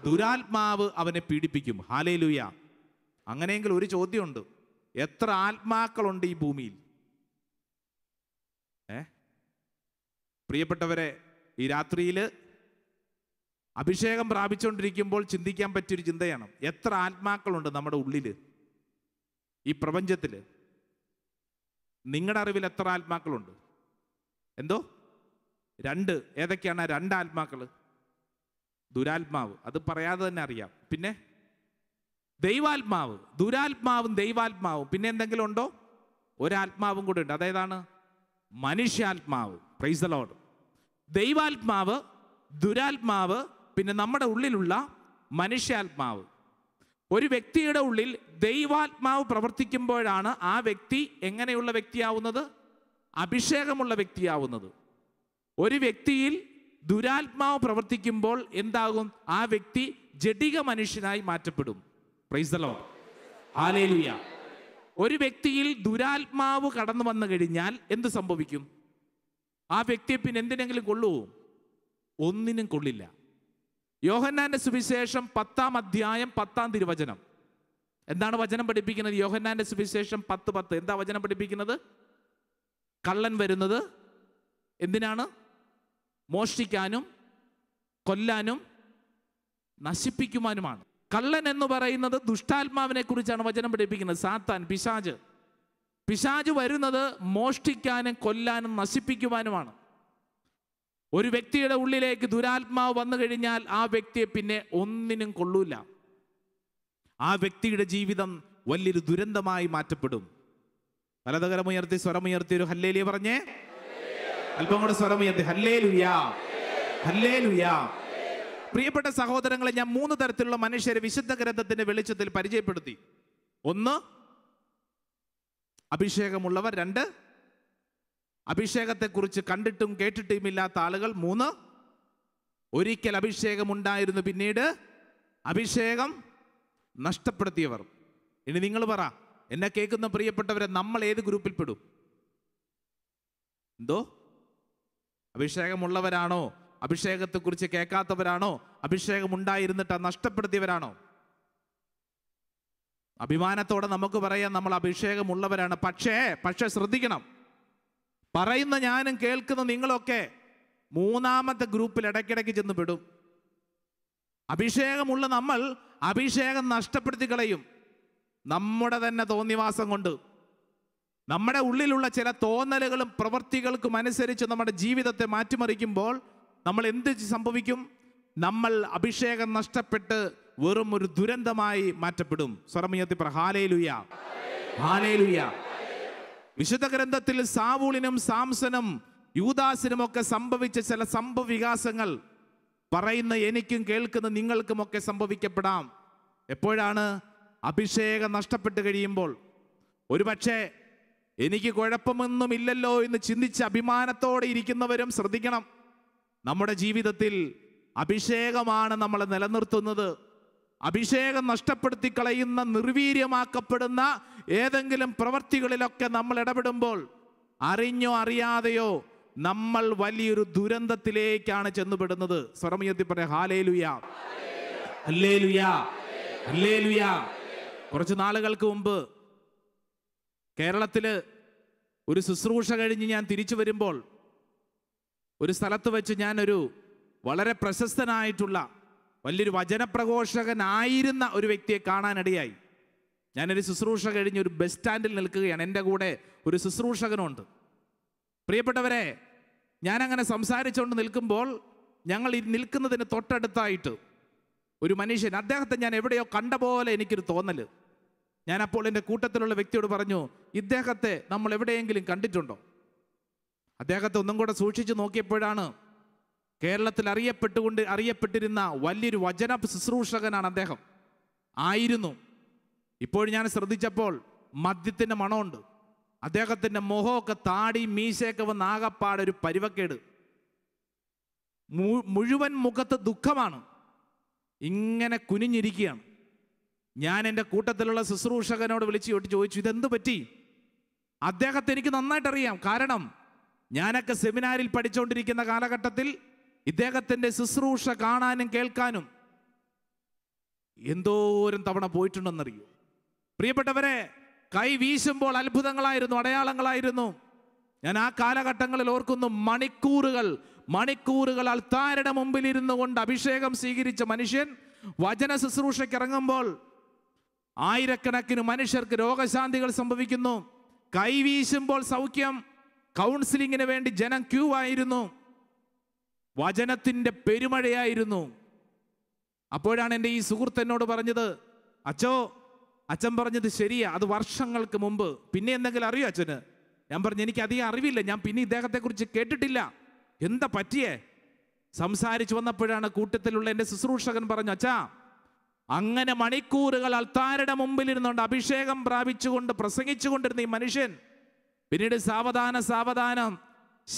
ദുരാത്മാവ് അവനെ പീഡിപ്പിക്കും ഹാലേലുയ അങ്ങനെയെങ്കിൽ ഒരു ചോദ്യമുണ്ട് എത്ര ആത്മാക്കളുണ്ട് ഈ ഭൂമിയിൽ ഏ പ്രിയപ്പെട്ടവരെ ഈ രാത്രിയിൽ അഭിഷേകം പ്രാപിച്ചുകൊണ്ടിരിക്കുമ്പോൾ ചിന്തിക്കാൻ പറ്റിയൊരു ചിന്തയാണ് എത്ര ആത്മാക്കളുണ്ട് നമ്മുടെ ഉള്ളിൽ ഈ പ്രപഞ്ചത്തിൽ നിങ്ങളുടെ അറിവിൽ എത്ര ആത്മാക്കളുണ്ട് എന്തോ രണ്ട് ഏതൊക്കെയാണ് രണ്ട് ആത്മാക്കൾ ദുരാത്മാവ് അത് പറയാതെ തന്നെ അറിയാം പിന്നെ ദൈവാത്മാവ് ദുരാത്മാവും ദൈവാത്മാവും പിന്നെ എന്തെങ്കിലും ഉണ്ടോ ഒരാത്മാവും കൂടെ ഉണ്ട് അതേതാണ് മനുഷ്യാത്മാവ് പ്രൈസ് ദൈവാത്മാവ് ദുരാത്മാവ് പിന്നെ നമ്മുടെ ഉള്ളിലുള്ള മനുഷ്യാത്മാവ് ഒരു വ്യക്തിയുടെ ഉള്ളിൽ ദൈവാത്മാവ് പ്രവർത്തിക്കുമ്പോഴാണ് ആ വ്യക്തി എങ്ങനെയുള്ള വ്യക്തിയാവുന്നത് അഭിഷേകമുള്ള വ്യക്തിയാവുന്നത് ഒരു വ്യക്തിയിൽ ദുരാത്മാവ് പ്രവർത്തിക്കുമ്പോൾ എന്താകും ആ വ്യക്തി ജഡിക മനുഷ്യനായി മാറ്റപ്പെടും പ്രൈസലോ ആലേലിയ ഒരു വ്യക്തിയിൽ ദുരാത്മാവ് കടന്നു വന്നു കഴിഞ്ഞാൽ എന്ത് സംഭവിക്കും ആ വ്യക്തിയെ പിന്നെ എന്തിനെങ്കിലും കൊള്ളുവോ ഒന്നിനും കൊള്ളില്ല യോഹന്നാന്റെ സുവിശേഷം പത്താം അധ്യായം പത്താം തിരുവചനം എന്താണ് വചനം പഠിപ്പിക്കുന്നത് യോഹന്നാന്റെ സുവിശേഷം പത്ത് പത്ത് എന്താ വചനം പഠിപ്പിക്കുന്നത് കള്ളൻ വരുന്നത് എന്തിനാണ് മോഷ്ടിക്കാനും കൊല്ലാനും നശിപ്പിക്കുവാനുമാണ് കള്ളൻ എന്ന് പറയുന്നത് ദുഷ്ടാത്മാവിനെ കുറിച്ചാണ് വചനം പഠിപ്പിക്കുന്നത് സാത്താൻ പിശാജ് പിശാജ് വരുന്നത് മോഷ്ടിക്കാനും കൊല്ലാനും നശിപ്പിക്കുവാനുമാണ് ഒരു വ്യക്തിയുടെ ഉള്ളിലേക്ക് ദുരാത്മാവ് വന്നു കഴിഞ്ഞാൽ ആ വ്യക്തിയെ പിന്നെ ഒന്നിനും കൊള്ളൂല ആ വ്യക്തിയുടെ ജീവിതം വലിയൊരു ദുരന്തമായി മാറ്റപ്പെടും പലതകരമുയർത്തി സ്വരമുയർത്തി ഒരു ഹല്ലേലിയ പറഞ്ഞേ അല്പം കൂടെ സ്വരമുയർത്തി ഹല്ലേ ലുയാ ഹല്ലേ ലുയാ പ്രിയപ്പെട്ട സഹോദരങ്ങളെ ഞാൻ മൂന്ന് തരത്തിലുള്ള മനുഷ്യരെ വിശുദ്ധ ഗ്രന്ഥത്തിന്റെ വെളിച്ചത്തിൽ പരിചയപ്പെടുത്തി ഒന്ന് അഭിഷേകമുള്ളവർ രണ്ട് അഭിഷേകത്തെക്കുറിച്ച് കണ്ടിട്ടും കേട്ടിട്ടും ഇല്ലാത്ത ആളുകൾ മൂന്ന് ഒരിക്കൽ അഭിഷേകം ഉണ്ടായിരുന്നു പിന്നീട് അഭിഷേകം നഷ്ടപ്പെടുത്തിയവർ ഇനി നിങ്ങൾ പറ എന്നെ കേൾക്കുന്ന പ്രിയപ്പെട്ടവരെ നമ്മൾ ഏത് ഗ്രൂപ്പിൽ പെടും എന്തോ അഭിഷേകമുള്ളവരാണോ അഭിഷേകത്തെക്കുറിച്ച് കേൾക്കാത്തവരാണോ അഭിഷേകം ഉണ്ടായിരുന്നിട്ട് നഷ്ടപ്പെടുത്തിയവരാണോ അഭിമാനത്തോടെ നമുക്ക് പറയാം നമ്മൾ അഭിഷേകമുള്ളവരാണ് പക്ഷേ പക്ഷേ ശ്രദ്ധിക്കണം പറയുന്ന ഞാനും കേൾക്കുന്ന നിങ്ങളൊക്കെ മൂന്നാമത്തെ ഗ്രൂപ്പിൽ ഇടയ്ക്കിടയ്ക്ക് ചെന്ന് പെടും അഭിഷേകമുള്ള നമ്മൾ അഭിഷേകം നഷ്ടപ്പെടുത്തി കളയും നമ്മുടെ തന്നെ തോന്നിവാസം കൊണ്ട് നമ്മുടെ ഉള്ളിലുള്ള ചില തോന്നലുകളും പ്രവൃത്തികൾക്കും അനുസരിച്ച് നമ്മുടെ ജീവിതത്തെ മാറ്റിമറിക്കുമ്പോൾ നമ്മൾ എന്ത് സംഭവിക്കും നമ്മൾ അഭിഷേകം നഷ്ടപ്പെട്ട് വെറും ഒരു ദുരന്തമായി മാറ്റപ്പെടും സ്വരമിയത്തി പ്രഹാലയിലുയ ഹാലയിലുയ വിശുദ്ധ ഗ്രന്ഥത്തിൽ സാവൂളിനും സാംസനും ഒക്കെ സംഭവിച്ച ചില സംഭവവികാസങ്ങൾ പറയുന്ന എനിക്കും കേൾക്കുന്ന നിങ്ങൾക്കുമൊക്കെ സംഭവിക്കപ്പെടാം എപ്പോഴാണ് അഭിഷേകം നഷ്ടപ്പെട്ട് കഴിയുമ്പോൾ ഒരുപക്ഷേ എനിക്ക് കുഴപ്പമൊന്നുമില്ലല്ലോ എന്ന് ചിന്തിച്ച് അഭിമാനത്തോടെ ഇരിക്കുന്നവരും ശ്രദ്ധിക്കണം നമ്മുടെ ജീവിതത്തിൽ അഭിഷേകമാണ് നമ്മളെ നിലനിർത്തുന്നത് അഭിഷേകം നഷ്ടപ്പെടുത്തി കളയുന്ന നിർവീര്യമാക്കപ്പെടുന്ന ഏതെങ്കിലും പ്രവർത്തികളിലൊക്കെ നമ്മൾ ഇടപെടുമ്പോൾ അറിഞ്ഞോ അറിയാതെയോ നമ്മൾ വലിയൊരു ദുരന്തത്തിലേക്കാണ് ചെന്നുപെടുന്നത് സ്വറമിയത്തി പറയാം ഹാലേ ലുയാ ഹല്ലേ ലുയാ ലുയാ കുറച്ച് നാളുകൾക്ക് മുമ്പ് കേരളത്തിൽ ഒരു ശുശ്രൂഷ കഴിഞ്ഞ് ഞാൻ തിരിച്ചു വരുമ്പോൾ ഒരു സ്ഥലത്ത് വെച്ച് ഞാനൊരു വളരെ പ്രശസ്തനായിട്ടുള്ള വലിയൊരു വചനപ്രഘോഷകനായിരുന്ന ഒരു വ്യക്തിയെ കാണാനിടയായി ഞാനൊരു ശുശ്രൂഷ കഴിഞ്ഞ് ഒരു ബസ് സ്റ്റാൻഡിൽ നിൽക്കുകയാണ് എൻ്റെ കൂടെ ഒരു ശുശ്രൂഷകനുണ്ട് പ്രിയപ്പെട്ടവരെ ഞാനങ്ങനെ സംസാരിച്ചുകൊണ്ട് നിൽക്കുമ്പോൾ ഞങ്ങൾ ഈ നിൽക്കുന്നതിന് തൊട്ടടുത്തായിട്ട് ഒരു മനുഷ്യൻ അദ്ദേഹത്തെ ഞാൻ എവിടെയോ കണ്ട പോലെ എനിക്കൊരു തോന്നൽ ഞാൻ അപ്പോൾ എൻ്റെ കൂട്ടത്തിലുള്ള വ്യക്തിയോട് പറഞ്ഞു ഇദ്ദേഹത്തെ നമ്മൾ എവിടെയെങ്കിലും കണ്ടിട്ടുണ്ടോ അദ്ദേഹത്തെ ഒന്നും കൂടെ സൂക്ഷിച്ചു നോക്കിയപ്പോഴാണ് കേരളത്തിൽ അറിയപ്പെട്ടുകൊണ്ട് അറിയപ്പെട്ടിരുന്ന വലിയൊരു വചന ശുശ്രൂഷകനാണ് അദ്ദേഹം ആയിരുന്നു ഇപ്പോൾ ഞാൻ ശ്രദ്ധിച്ചപ്പോൾ മദ്യത്തിൻ്റെ മണമുണ്ട് അദ്ദേഹത്തിൻ്റെ മുഖമൊക്കെ താടി മീശയൊക്കെ വന്ന് ആകപ്പാടൊരു ഒരു മുഴുവൻ മുഖത്ത് ദുഃഖമാണ് ഇങ്ങനെ കുനിഞ്ഞിരിക്കുകയാണ് ഞാൻ എൻ്റെ കൂട്ടത്തിലുള്ള ശുശ്രൂഷകനോട് വിളിച്ചു ചോട്ട് ചോദിച്ചു ഇതെന്ത് പറ്റി അദ്ദേഹത്തെ എനിക്ക് നന്നായിട്ടറിയാം കാരണം ഞാനൊക്കെ സെമിനാരിൽ പഠിച്ചുകൊണ്ടിരിക്കുന്ന കാലഘട്ടത്തിൽ ഇദ്ദേഹത്തിൻ്റെ ശുശ്രൂഷ കാണാനും കേൾക്കാനും എന്തോരം തവണ പോയിട്ടുണ്ടെന്നറിയൂ പ്രിയപ്പെട്ടവരെ കൈ വീശുമ്പോൾ അത്ഭുതങ്ങളായിരുന്നു അടയാളങ്ങളായിരുന്നു ഞാൻ ആ കാലഘട്ടങ്ങളിൽ ഓർക്കുന്നു മണിക്കൂറുകൾ മണിക്കൂറുകൾ അൾത്താരുടെ മുമ്പിൽ ഇരുന്നു കൊണ്ട് അഭിഷേകം സ്വീകരിച്ച മനുഷ്യൻ വചന ശുശ്രൂഷയ്ക്ക് ഇറങ്ങുമ്പോൾ ആയിരക്കണക്കിന് മനുഷ്യർക്ക് രോഗശാന്തികൾ സംഭവിക്കുന്നു കൈവീശുമ്പോൾ സൗഖ്യം കൗൺസിലിങ്ങിന് വേണ്ടി ജനം ക്യൂ ആയിരുന്നു വചനത്തിൻ്റെ പെരുമഴയായിരുന്നു അപ്പോഴാണ് എൻ്റെ ഈ സുഹൃത്ത് എന്നോട് പറഞ്ഞത് അച്ചോ അച്ഛൻ പറഞ്ഞത് ശരിയാ അത് വർഷങ്ങൾക്ക് മുമ്പ് പിന്നെ എന്തെങ്കിലും അറിയോ അച്ഛന് ഞാൻ പറഞ്ഞു എനിക്ക് അധികം അറിവില്ല ഞാൻ പിന്നെ ഇദ്ദേഹത്തെക്കുറിച്ച് കേട്ടിട്ടില്ല എന്താ പറ്റിയേ സംസാരിച്ചു വന്നപ്പോഴാണ് കൂട്ടത്തിലുള്ള എൻ്റെ ശുശ്രൂഷകൻ പറഞ്ഞു അച്ഛാ അങ്ങനെ മണിക്കൂറുകൾ അൾത്താരുടെ മുമ്പിലിരുന്നുകൊണ്ട് അഭിഷേകം പ്രാപിച്ചുകൊണ്ട് പ്രസംഗിച്ചുകൊണ്ടിരുന്ന ഈ മനുഷ്യൻ പിന്നീട് സാവധാന സാവധാനം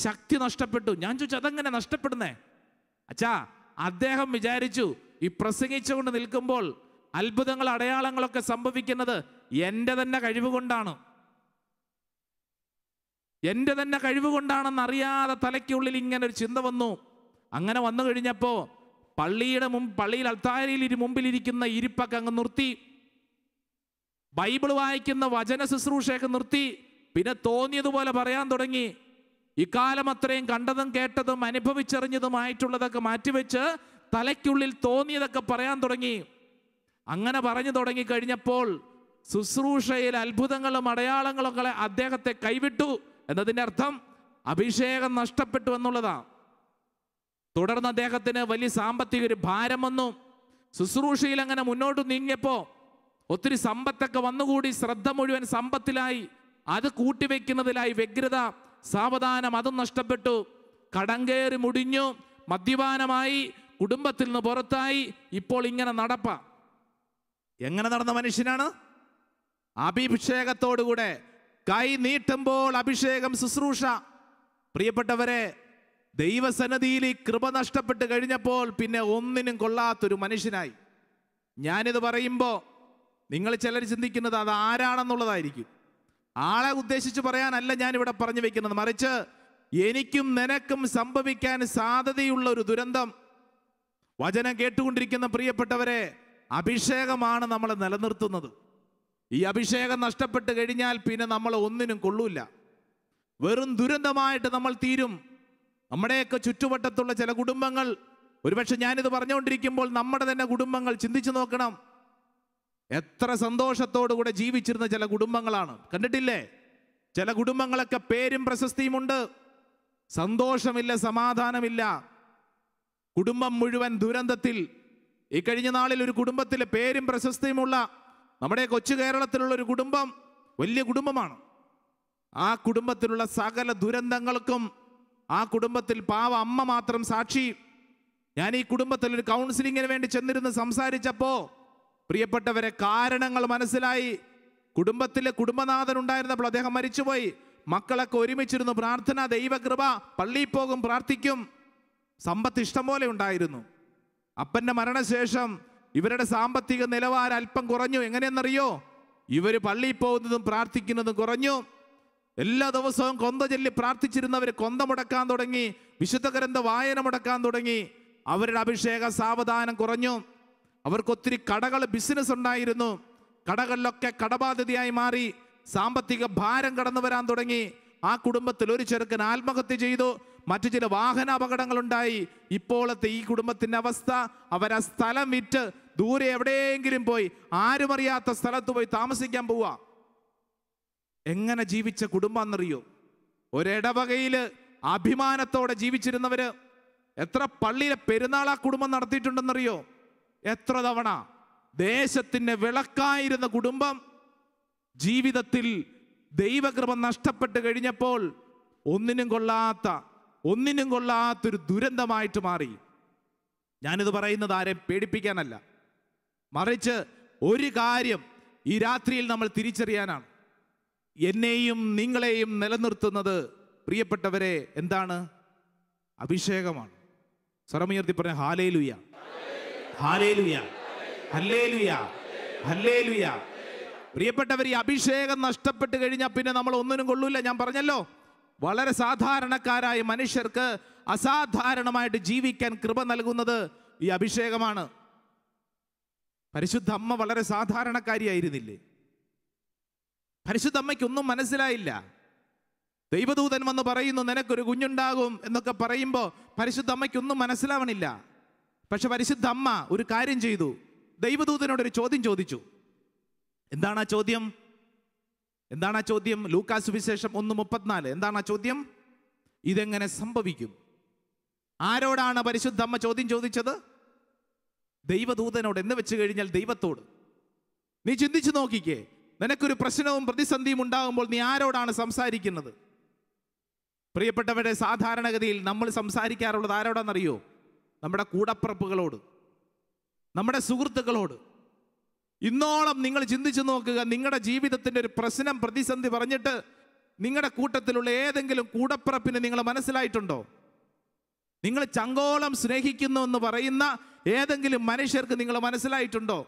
ശക്തി നഷ്ടപ്പെട്ടു ഞാൻ ചോദിച്ചു അതെങ്ങനെ നഷ്ടപ്പെടുന്നേ അച്ഛാ അദ്ദേഹം വിചാരിച്ചു ഈ പ്രസംഗിച്ചുകൊണ്ട് നിൽക്കുമ്പോൾ അത്ഭുതങ്ങൾ അടയാളങ്ങളൊക്കെ സംഭവിക്കുന്നത് എൻ്റെ തന്നെ കഴിവുകൊണ്ടാണ് എൻ്റെ തന്നെ കഴിവുകൊണ്ടാണെന്ന് അറിയാതെ തലയ്ക്കുള്ളിൽ ഇങ്ങനെ ഒരു ചിന്ത വന്നു അങ്ങനെ വന്നു കഴിഞ്ഞപ്പോൾ പള്ളിയുടെ മുമ്പ് പള്ളിയിൽ അൾത്താരയിൽ ഇരു മുമ്പിലിരിക്കുന്ന ഇരിപ്പൊക്കെ അങ്ങ് നിർത്തി ബൈബിൾ വായിക്കുന്ന വചന ശുശ്രൂഷയൊക്കെ നിർത്തി പിന്നെ തോന്നിയതുപോലെ പറയാൻ തുടങ്ങി ഇക്കാലം അത്രയും കണ്ടതും കേട്ടതും അനുഭവിച്ചറിഞ്ഞതുമായിട്ടുള്ളതൊക്കെ മാറ്റിവെച്ച് തലയ്ക്കുള്ളിൽ തോന്നിയതൊക്കെ പറയാൻ തുടങ്ങി അങ്ങനെ പറഞ്ഞു തുടങ്ങി കഴിഞ്ഞപ്പോൾ ശുശ്രൂഷയിൽ അത്ഭുതങ്ങളും അടയാളങ്ങളൊക്കെ അദ്ദേഹത്തെ കൈവിട്ടു എന്നതിൻ്റെ അർത്ഥം അഭിഷേകം നഷ്ടപ്പെട്ടു എന്നുള്ളതാണ് തുടർന്ന് അദ്ദേഹത്തിന് വലിയ സാമ്പത്തിക ഒരു ഭാരം വന്നു ശുശ്രൂഷയിൽ അങ്ങനെ മുന്നോട്ട് നീങ്ങിയപ്പോൾ ഒത്തിരി സമ്പത്തൊക്കെ വന്നുകൂടി ശ്രദ്ധ മുഴുവൻ സമ്പത്തിലായി അത് കൂട്ടിവെക്കുന്നതിലായി വ്യഗ്രത സാവധാനം അതും നഷ്ടപ്പെട്ടു കടം കയറി മുടിഞ്ഞു മദ്യപാനമായി കുടുംബത്തിൽ നിന്ന് പുറത്തായി ഇപ്പോൾ ഇങ്ങനെ നടപ്പ എങ്ങനെ നടന്ന മനുഷ്യനാണ് അഭിഷേകത്തോടുകൂടെ കൈ നീട്ടുമ്പോൾ അഭിഷേകം ശുശ്രൂഷ പ്രിയപ്പെട്ടവരെ ദൈവസന്നതിയിൽ ഈ കൃപ നഷ്ടപ്പെട്ട് കഴിഞ്ഞപ്പോൾ പിന്നെ ഒന്നിനും കൊള്ളാത്തൊരു മനുഷ്യനായി ഞാനിത് പറയുമ്പോൾ നിങ്ങൾ ചിലർ ചിന്തിക്കുന്നത് അത് ആരാണെന്നുള്ളതായിരിക്കും ആളെ ഉദ്ദേശിച്ച് പറയാനല്ല ഞാൻ ഇവിടെ പറഞ്ഞു വെക്കുന്നത് മറിച്ച് എനിക്കും നിനക്കും സംഭവിക്കാൻ സാധ്യതയുള്ള ഒരു ദുരന്തം വചനം കേട്ടുകൊണ്ടിരിക്കുന്ന പ്രിയപ്പെട്ടവരെ അഭിഷേകമാണ് നമ്മൾ നിലനിർത്തുന്നത് ഈ അഭിഷേകം നഷ്ടപ്പെട്ട് കഴിഞ്ഞാൽ പിന്നെ നമ്മൾ ഒന്നിനും കൊള്ളൂല്ല വെറും ദുരന്തമായിട്ട് നമ്മൾ തീരും നമ്മുടെയൊക്കെ ചുറ്റുവട്ടത്തുള്ള ചില കുടുംബങ്ങൾ ഒരുപക്ഷെ ഞാനിത് പറഞ്ഞുകൊണ്ടിരിക്കുമ്പോൾ നമ്മുടെ തന്നെ കുടുംബങ്ങൾ ചിന്തിച്ചു നോക്കണം എത്ര സന്തോഷത്തോടുകൂടെ ജീവിച്ചിരുന്ന ചില കുടുംബങ്ങളാണ് കണ്ടിട്ടില്ലേ ചില കുടുംബങ്ങളൊക്കെ പേരും പ്രശസ്തിയുമുണ്ട് സന്തോഷമില്ല സമാധാനമില്ല കുടുംബം മുഴുവൻ ദുരന്തത്തിൽ ഈ കഴിഞ്ഞ നാളിൽ ഒരു കുടുംബത്തിലെ പേരും പ്രശസ്തിയുമുള്ള നമ്മുടെ കൊച്ചു കേരളത്തിലുള്ള ഒരു കുടുംബം വലിയ കുടുംബമാണ് ആ കുടുംബത്തിലുള്ള സകല ദുരന്തങ്ങൾക്കും ആ കുടുംബത്തിൽ പാവ അമ്മ മാത്രം സാക്ഷി ഞാൻ ഈ കുടുംബത്തിൽ ഒരു കൗൺസിലിങ്ങിന് വേണ്ടി ചെന്നിരുന്ന് സംസാരിച്ചപ്പോൾ പ്രിയപ്പെട്ടവരെ കാരണങ്ങൾ മനസ്സിലായി കുടുംബത്തിലെ കുടുംബനാഥൻ ഉണ്ടായിരുന്നപ്പോൾ അദ്ദേഹം മരിച്ചുപോയി മക്കളൊക്കെ ഒരുമിച്ചിരുന്നു പ്രാർത്ഥന ദൈവകൃപ പള്ളിയിൽ പോകും പ്രാർത്ഥിക്കും സമ്പത്ത് ഇഷ്ടം പോലെ ഉണ്ടായിരുന്നു അപ്പൻ്റെ മരണശേഷം ഇവരുടെ സാമ്പത്തിക നിലവാരം അല്പം കുറഞ്ഞു എങ്ങനെയെന്നറിയോ ഇവർ പള്ളിയിൽ പോകുന്നതും പ്രാർത്ഥിക്കുന്നതും കുറഞ്ഞു എല്ലാ ദിവസവും കൊന്ത ചൊല്ലി പ്രാർത്ഥിച്ചിരുന്നവർ കൊന്ത മുടക്കാൻ തുടങ്ങി വിശുദ്ധ ഗ്രന്ഥ വായന മുടക്കാൻ തുടങ്ങി അവരുടെ അഭിഷേക സാവധാനം കുറഞ്ഞു അവർക്കൊത്തിരി കടകൾ ബിസിനസ് ഉണ്ടായിരുന്നു കടകളിലൊക്കെ കടബാധിതയായി മാറി സാമ്പത്തിക ഭാരം കടന്നു വരാൻ തുടങ്ങി ആ കുടുംബത്തിൽ ഒരു ചെറുക്കൻ ആത്മഹത്യ ചെയ്തു മറ്റു ചില വാഹന അപകടങ്ങളുണ്ടായി ഇപ്പോഴത്തെ ഈ കുടുംബത്തിൻ്റെ അവസ്ഥ അവരാ സ്ഥലം വിറ്റ് ദൂരെ എവിടെയെങ്കിലും പോയി ആരുമറിയാത്ത സ്ഥലത്ത് പോയി താമസിക്കാൻ പോവുക എങ്ങനെ ജീവിച്ച കുടുംബം എന്നറിയോ ഒരിടവകയിൽ അഭിമാനത്തോടെ ജീവിച്ചിരുന്നവര് എത്ര പള്ളിയിലെ പെരുന്നാൾ ആ കുടുംബം നടത്തിയിട്ടുണ്ടെന്നറിയോ എത്ര തവണ ദേശത്തിൻ്റെ വിളക്കായിരുന്ന കുടുംബം ജീവിതത്തിൽ ദൈവകൃപ നഷ്ടപ്പെട്ട് കഴിഞ്ഞപ്പോൾ ഒന്നിനും കൊള്ളാത്ത ഒന്നിനും കൊള്ളാത്തൊരു ദുരന്തമായിട്ട് മാറി ഞാനിത് പറയുന്നത് ആരെയും പേടിപ്പിക്കാനല്ല മറിച്ച് ഒരു കാര്യം ഈ രാത്രിയിൽ നമ്മൾ തിരിച്ചറിയാനാണ് എന്നെയും നിങ്ങളെയും നിലനിർത്തുന്നത് പ്രിയപ്പെട്ടവരെ എന്താണ് അഭിഷേകമാണ് സ്വരമുയർത്തി പറഞ്ഞ ഹാലയിലുയ്യാണ് പ്രിയപ്പെട്ടവർ ഈ അഭിഷേകം നഷ്ടപ്പെട്ട് കഴിഞ്ഞാൽ പിന്നെ നമ്മൾ ഒന്നിനും കൊള്ളൂല ഞാൻ പറഞ്ഞല്ലോ വളരെ സാധാരണക്കാരായ മനുഷ്യർക്ക് അസാധാരണമായിട്ട് ജീവിക്കാൻ കൃപ നൽകുന്നത് ഈ അഭിഷേകമാണ് പരിശുദ്ധ അമ്മ വളരെ സാധാരണക്കാരിയായിരുന്നില്ലേ പരിശുദ്ധ അമ്മയ്ക്കൊന്നും മനസ്സിലായില്ല ദൈവദൂതൻ വന്ന് പറയുന്നു നിനക്കൊരു കുഞ്ഞുണ്ടാകും എന്നൊക്കെ പറയുമ്പോൾ പരിശുദ്ധ അമ്മയ്ക്കൊന്നും മനസ്സിലാവണില്ല പക്ഷെ പരിശുദ്ധ അമ്മ ഒരു കാര്യം ചെയ്തു ദൈവദൂതനോട് ഒരു ചോദ്യം ചോദിച്ചു എന്താണ് ആ ചോദ്യം എന്താണ് ആ ചോദ്യം ലൂക്കാസ് സുവിശേഷം ഒന്ന് മുപ്പത്തിനാല് എന്താണ് ആ ചോദ്യം ഇതെങ്ങനെ സംഭവിക്കും ആരോടാണ് പരിശുദ്ധ അമ്മ ചോദ്യം ചോദിച്ചത് ദൈവദൂതനോട് എന്ന് വെച്ച് കഴിഞ്ഞാൽ ദൈവത്തോട് നീ ചിന്തിച്ചു നോക്കിക്കേ നിനക്കൊരു പ്രശ്നവും പ്രതിസന്ധിയും ഉണ്ടാകുമ്പോൾ നീ ആരോടാണ് സംസാരിക്കുന്നത് പ്രിയപ്പെട്ടവരെ സാധാരണഗതിയിൽ നമ്മൾ സംസാരിക്കാറുള്ളത് ആരോടാണെന്നറിയോ നമ്മുടെ കൂടപ്പിറപ്പുകളോട് നമ്മുടെ സുഹൃത്തുക്കളോട് ഇന്നോളം നിങ്ങൾ ചിന്തിച്ചു നോക്കുക നിങ്ങളുടെ ജീവിതത്തിൻ്റെ ഒരു പ്രശ്നം പ്രതിസന്ധി പറഞ്ഞിട്ട് നിങ്ങളുടെ കൂട്ടത്തിലുള്ള ഏതെങ്കിലും കൂടപ്പിറപ്പിന് നിങ്ങൾ മനസ്സിലായിട്ടുണ്ടോ നിങ്ങൾ ചങ്കോളം സ്നേഹിക്കുന്നു എന്ന് പറയുന്ന ഏതെങ്കിലും മനുഷ്യർക്ക് നിങ്ങൾ മനസ്സിലായിട്ടുണ്ടോ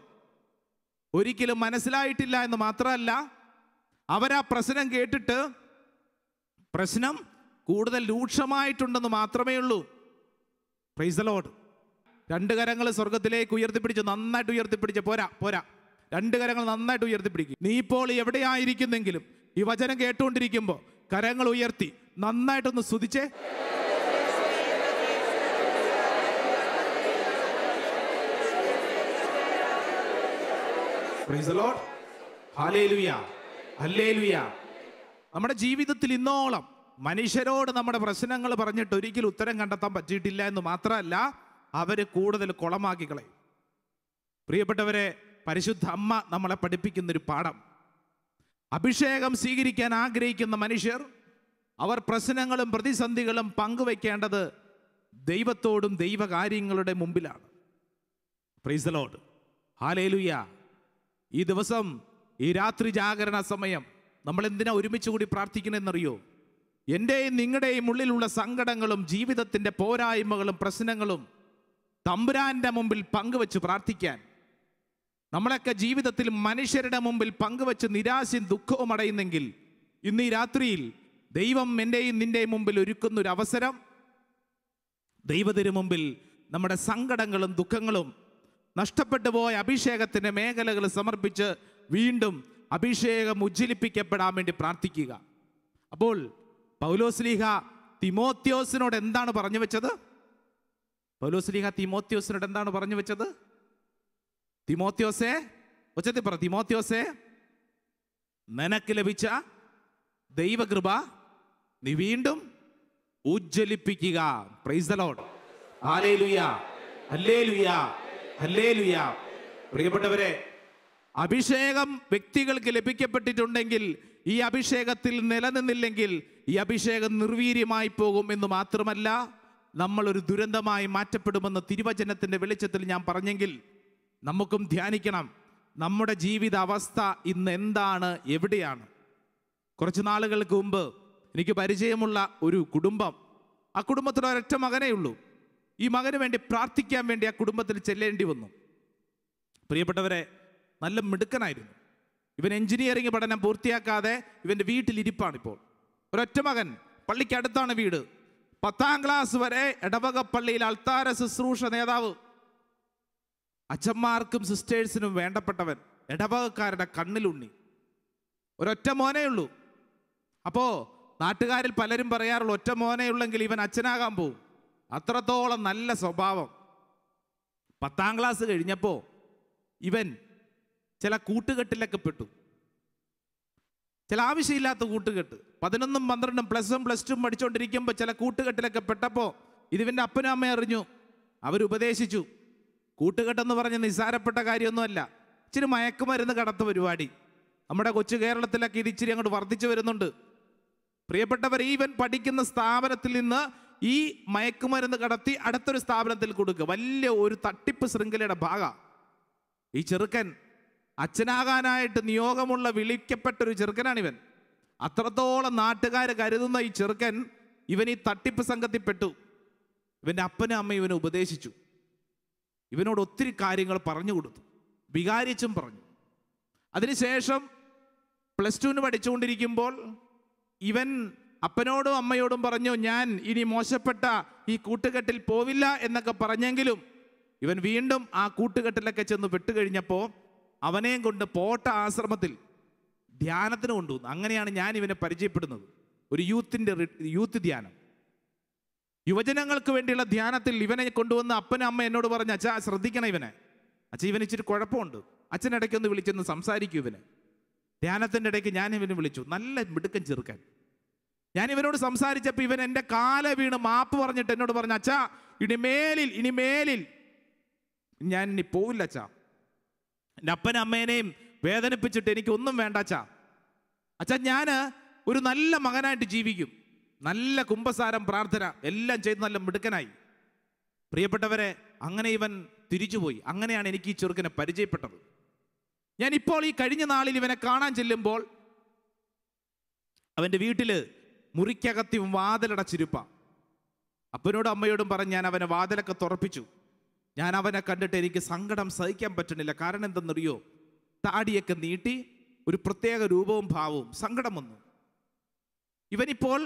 ഒരിക്കലും മനസ്സിലായിട്ടില്ല എന്ന് മാത്രമല്ല അവരാ പ്രശ്നം കേട്ടിട്ട് പ്രശ്നം കൂടുതൽ രൂക്ഷമായിട്ടുണ്ടെന്ന് മാത്രമേ ഉള്ളൂ പ്രൈസ് ലോഡ് രണ്ട് കരങ്ങൾ സ്വർഗത്തിലേക്ക് ഉയർത്തിപ്പിടിച്ച് നന്നായിട്ട് ഉയർത്തിപ്പിടിച്ച് പോരാ പോരാ രണ്ട് കരങ്ങൾ നന്നായിട്ട് ഉയർത്തിപ്പിടിക്കും നീ ഇപ്പോൾ എവിടെയായിരിക്കുന്നെങ്കിലും ഈ വചനം കേട്ടുകൊണ്ടിരിക്കുമ്പോൾ കരങ്ങൾ ഉയർത്തി നന്നായിട്ടൊന്ന് സ്തുതിച്ചേ നമ്മുടെ ജീവിതത്തിൽ ഇന്നോളം മനുഷ്യരോട് നമ്മുടെ പ്രശ്നങ്ങൾ പറഞ്ഞിട്ട് ഒരിക്കലും ഉത്തരം കണ്ടെത്താൻ പറ്റിയിട്ടില്ല എന്ന് മാത്രമല്ല അവർ കൂടുതൽ കുളമാക്കി കളയും പ്രിയപ്പെട്ടവരെ പരിശുദ്ധ അമ്മ നമ്മളെ പഠിപ്പിക്കുന്നൊരു പാഠം അഭിഷേകം സ്വീകരിക്കാൻ ആഗ്രഹിക്കുന്ന മനുഷ്യർ അവർ പ്രശ്നങ്ങളും പ്രതിസന്ധികളും പങ്കുവയ്ക്കേണ്ടത് ദൈവത്തോടും ദൈവകാര്യങ്ങളുടെ മുമ്പിലാണ് പ്രീസലോട് ഹാലേലുയ ഈ ദിവസം ഈ രാത്രി ജാഗരണ സമയം നമ്മൾ എന്തിനാ ഒരുമിച്ച് കൂടി പ്രാർത്ഥിക്കണമെന്നറിയോ എൻ്റെയും നിങ്ങളുടെയും ഉള്ളിലുള്ള സങ്കടങ്ങളും ജീവിതത്തിൻ്റെ പോരായ്മകളും പ്രശ്നങ്ങളും തമ്പുരാൻ്റെ മുമ്പിൽ പങ്കുവെച്ച് പ്രാർത്ഥിക്കാൻ നമ്മളൊക്കെ ജീവിതത്തിൽ മനുഷ്യരുടെ മുമ്പിൽ പങ്കുവെച്ച് നിരാശയും ദുഃഖവും അടയുന്നെങ്കിൽ ഇന്ന് ഈ രാത്രിയിൽ ദൈവം എൻ്റെയും നിൻ്റെയും മുമ്പിൽ ഒരു അവസരം ദൈവത്തിന് മുമ്പിൽ നമ്മുടെ സങ്കടങ്ങളും ദുഃഖങ്ങളും നഷ്ടപ്പെട്ടു പോയ അഭിഷേകത്തിൻ്റെ മേഖലകൾ സമർപ്പിച്ച് വീണ്ടും അഭിഷേകം ഉജ്ജ്വലിപ്പിക്കപ്പെടാൻ വേണ്ടി പ്രാർത്ഥിക്കുക അപ്പോൾ പൗലോസ്ലീഹ തിമോത്യോസിനോട് എന്താണ് പറഞ്ഞു വെച്ചത് പൗലോസ്ലീഹ തിമോത്യോസിനോട് എന്താണ് പറഞ്ഞു വെച്ചത് തിമോത്യോസേ ഉച്ചത്തിൽ പറ തിമോത്യോസേ നിനക്ക് ലഭിച്ച ദൈവകൃപ നീ വീണ്ടും ഉജ്ജ്വലിപ്പിക്കുക പ്രൈസ് ദ പ്രിയപ്പെട്ടവരെ അഭിഷേകം വ്യക്തികൾക്ക് ലഭിക്കപ്പെട്ടിട്ടുണ്ടെങ്കിൽ ഈ അഭിഷേകത്തിൽ നിലനിന്നില്ലെങ്കിൽ ഈ അഭിഷേകം നിർവീര്യമായി പോകും എന്ന് മാത്രമല്ല നമ്മളൊരു ദുരന്തമായി മാറ്റപ്പെടുമെന്ന് തിരുവചനത്തിൻ്റെ വെളിച്ചത്തിൽ ഞാൻ പറഞ്ഞെങ്കിൽ നമുക്കും ധ്യാനിക്കണം നമ്മുടെ ജീവിത അവസ്ഥ ഇന്ന് എന്താണ് എവിടെയാണ് കുറച്ച് നാളുകൾക്ക് മുമ്പ് എനിക്ക് പരിചയമുള്ള ഒരു കുടുംബം ആ കുടുംബത്തിന് ഒരൊറ്റ മകനേ ഉള്ളൂ ഈ മകന് വേണ്ടി പ്രാർത്ഥിക്കാൻ വേണ്ടി ആ കുടുംബത്തിൽ ചെല്ലേണ്ടി വന്നു പ്രിയപ്പെട്ടവരെ നല്ല മിടുക്കനായിരുന്നു ഇവൻ എഞ്ചിനീയറിംഗ് പഠനം പൂർത്തിയാക്കാതെ ഇവൻ്റെ ഇപ്പോൾ ഒരൊറ്റ മകൻ പള്ളിക്കടുത്താണ് വീട് പത്താം ക്ലാസ് വരെ പള്ളിയിൽ അൾത്താര ശുശ്രൂഷ നേതാവ് അച്ഛന്മാർക്കും സിസ്റ്റേഴ്സിനും വേണ്ടപ്പെട്ടവൻ ഇടവകക്കാരുടെ കണ്ണിലുണ്ണി ഒരൊറ്റ മോനേ ഉള്ളൂ അപ്പോൾ നാട്ടുകാരിൽ പലരും പറയാറുള്ളൂ ഒറ്റ മോനേ ഉള്ളെങ്കിൽ ഇവൻ അച്ഛനാകാൻ പോവും അത്രത്തോളം നല്ല സ്വഭാവം പത്താം ക്ലാസ് കഴിഞ്ഞപ്പോൾ ഇവൻ ചില കൂട്ടുകെട്ടിലൊക്കെ പെട്ടു ചില ആവശ്യമില്ലാത്ത കൂട്ടുകെട്ട് പതിനൊന്നും പന്ത്രണ്ടും പ്ലസും പ്ലസ് ടു പഠിച്ചുകൊണ്ടിരിക്കുമ്പോൾ ചില കൂട്ടുകെട്ടിലൊക്കെ പെട്ടപ്പോൾ ഇതിവിൻ്റെ അപ്പനും അമ്മയും അറിഞ്ഞു അവരുപദേശിച്ചു കൂട്ടുകെട്ടെന്ന് പറഞ്ഞ് നിസ്സാരപ്പെട്ട കാര്യമൊന്നുമല്ല ഇച്ചിരി മയക്കുമരുന്ന് കടത്ത് പരിപാടി നമ്മുടെ കൊച്ചു കേരളത്തിലൊക്കെ ഇത് ഇച്ചിരി അങ്ങോട്ട് വർദ്ധിച്ചു വരുന്നുണ്ട് പ്രിയപ്പെട്ടവർ ഈവൻ പഠിക്കുന്ന സ്ഥാപനത്തിൽ നിന്ന് ഈ മയക്കുമരുന്ന് കടത്തി അടുത്തൊരു സ്ഥാപനത്തിൽ കൊടുക്കുക വലിയ ഒരു തട്ടിപ്പ് ശൃംഖലയുടെ ഭാഗ ഈ ചെറുക്കൻ അച്ഛനാകാനായിട്ട് നിയോഗമുള്ള വിളിക്കപ്പെട്ടൊരു ചെറുക്കനാണിവൻ അത്രത്തോളം നാട്ടുകാർ കരുതുന്ന ഈ ചെറുക്കൻ ഇവൻ ഈ തട്ടിപ്പ് സംഘത്തിൽ പെട്ടു ഇവൻ്റെ അപ്പനും അമ്മയും ഇവനെ ഉപദേശിച്ചു ഇവനോട് ഒത്തിരി കാര്യങ്ങൾ പറഞ്ഞു കൊടുത്തു വികാരിച്ചും പറഞ്ഞു അതിനുശേഷം പ്ലസ് ടുവിന് പഠിച്ചുകൊണ്ടിരിക്കുമ്പോൾ ഇവൻ അപ്പനോടും അമ്മയോടും പറഞ്ഞു ഞാൻ ഇനി മോശപ്പെട്ട ഈ കൂട്ടുകെട്ടിൽ പോവില്ല എന്നൊക്കെ പറഞ്ഞെങ്കിലും ഇവൻ വീണ്ടും ആ കൂട്ടുകെട്ടിലൊക്കെ ചെന്ന് പെട്ടുകഴിഞ്ഞപ്പോൾ അവനെയും കൊണ്ട് പോട്ട ആശ്രമത്തിൽ ധ്യാനത്തിന് കൊണ്ടുവന്നു അങ്ങനെയാണ് ഞാൻ ഇവനെ പരിചയപ്പെടുന്നത് ഒരു യൂത്തിൻ്റെ യൂത്ത് ധ്യാനം യുവജനങ്ങൾക്ക് വേണ്ടിയുള്ള ധ്യാനത്തിൽ ഇവനെ കൊണ്ടുവന്ന് അപ്പനും അമ്മ എന്നോട് പറഞ്ഞ് അച്ഛാ ശ്രദ്ധിക്കണം ഇവനെ അച്ഛ ഇവന് ഇച്ചിരി കുഴപ്പമുണ്ട് അച്ഛൻ ഇടയ്ക്കൊന്ന് വിളിച്ചെന്ന് സംസാരിക്കൂ ഇവനെ ധ്യാനത്തിൻ്റെ ഇടയ്ക്ക് ഞാൻ ഇവനെ വിളിച്ചു നല്ല മിടുക്കൻ ചെറുക്കാൻ ഞാൻ ഇവനോട് സംസാരിച്ചപ്പോൾ ഇവൻ എൻ്റെ കാല വീണ് മാപ്പ് പറഞ്ഞിട്ട് എന്നോട് പറഞ്ഞു അച്ഛാ ഇനി മേലിൽ ഞാൻ ഇനി പോവില്ല അച്ഛാ എൻ്റെ അപ്പനും അമ്മേനെയും വേദനിപ്പിച്ചിട്ട് എനിക്കൊന്നും വേണ്ട അച്ഛാ അച്ഛാ ഞാൻ ഒരു നല്ല മകനായിട്ട് ജീവിക്കും നല്ല കുംഭസാരം പ്രാർത്ഥന എല്ലാം ചെയ്ത് നല്ല മിടുക്കനായി പ്രിയപ്പെട്ടവരെ അങ്ങനെ ഇവൻ തിരിച്ചുപോയി അങ്ങനെയാണ് എനിക്ക് ഈ ചെറുക്കനെ പരിചയപ്പെട്ടത് ഞാൻ ഇപ്പോൾ ഈ കഴിഞ്ഞ നാളിൽ ഇവനെ കാണാൻ ചെല്ലുമ്പോൾ അവൻ്റെ വീട്ടിൽ മുറിക്കകത്തി വാതിലടച്ചിരുപ്പ അപ്പനോടും അമ്മയോടും പറഞ്ഞ് ഞാൻ അവനെ വാതിലൊക്കെ തുറപ്പിച്ചു ഞാൻ അവനെ കണ്ടിട്ട് എനിക്ക് സങ്കടം സഹിക്കാൻ പറ്റുന്നില്ല കാരണം എന്തെന്നറിയോ താടിയൊക്കെ നീട്ടി ഒരു പ്രത്യേക രൂപവും ഭാവവും സങ്കടം വന്നു ഇവനിപ്പോൾ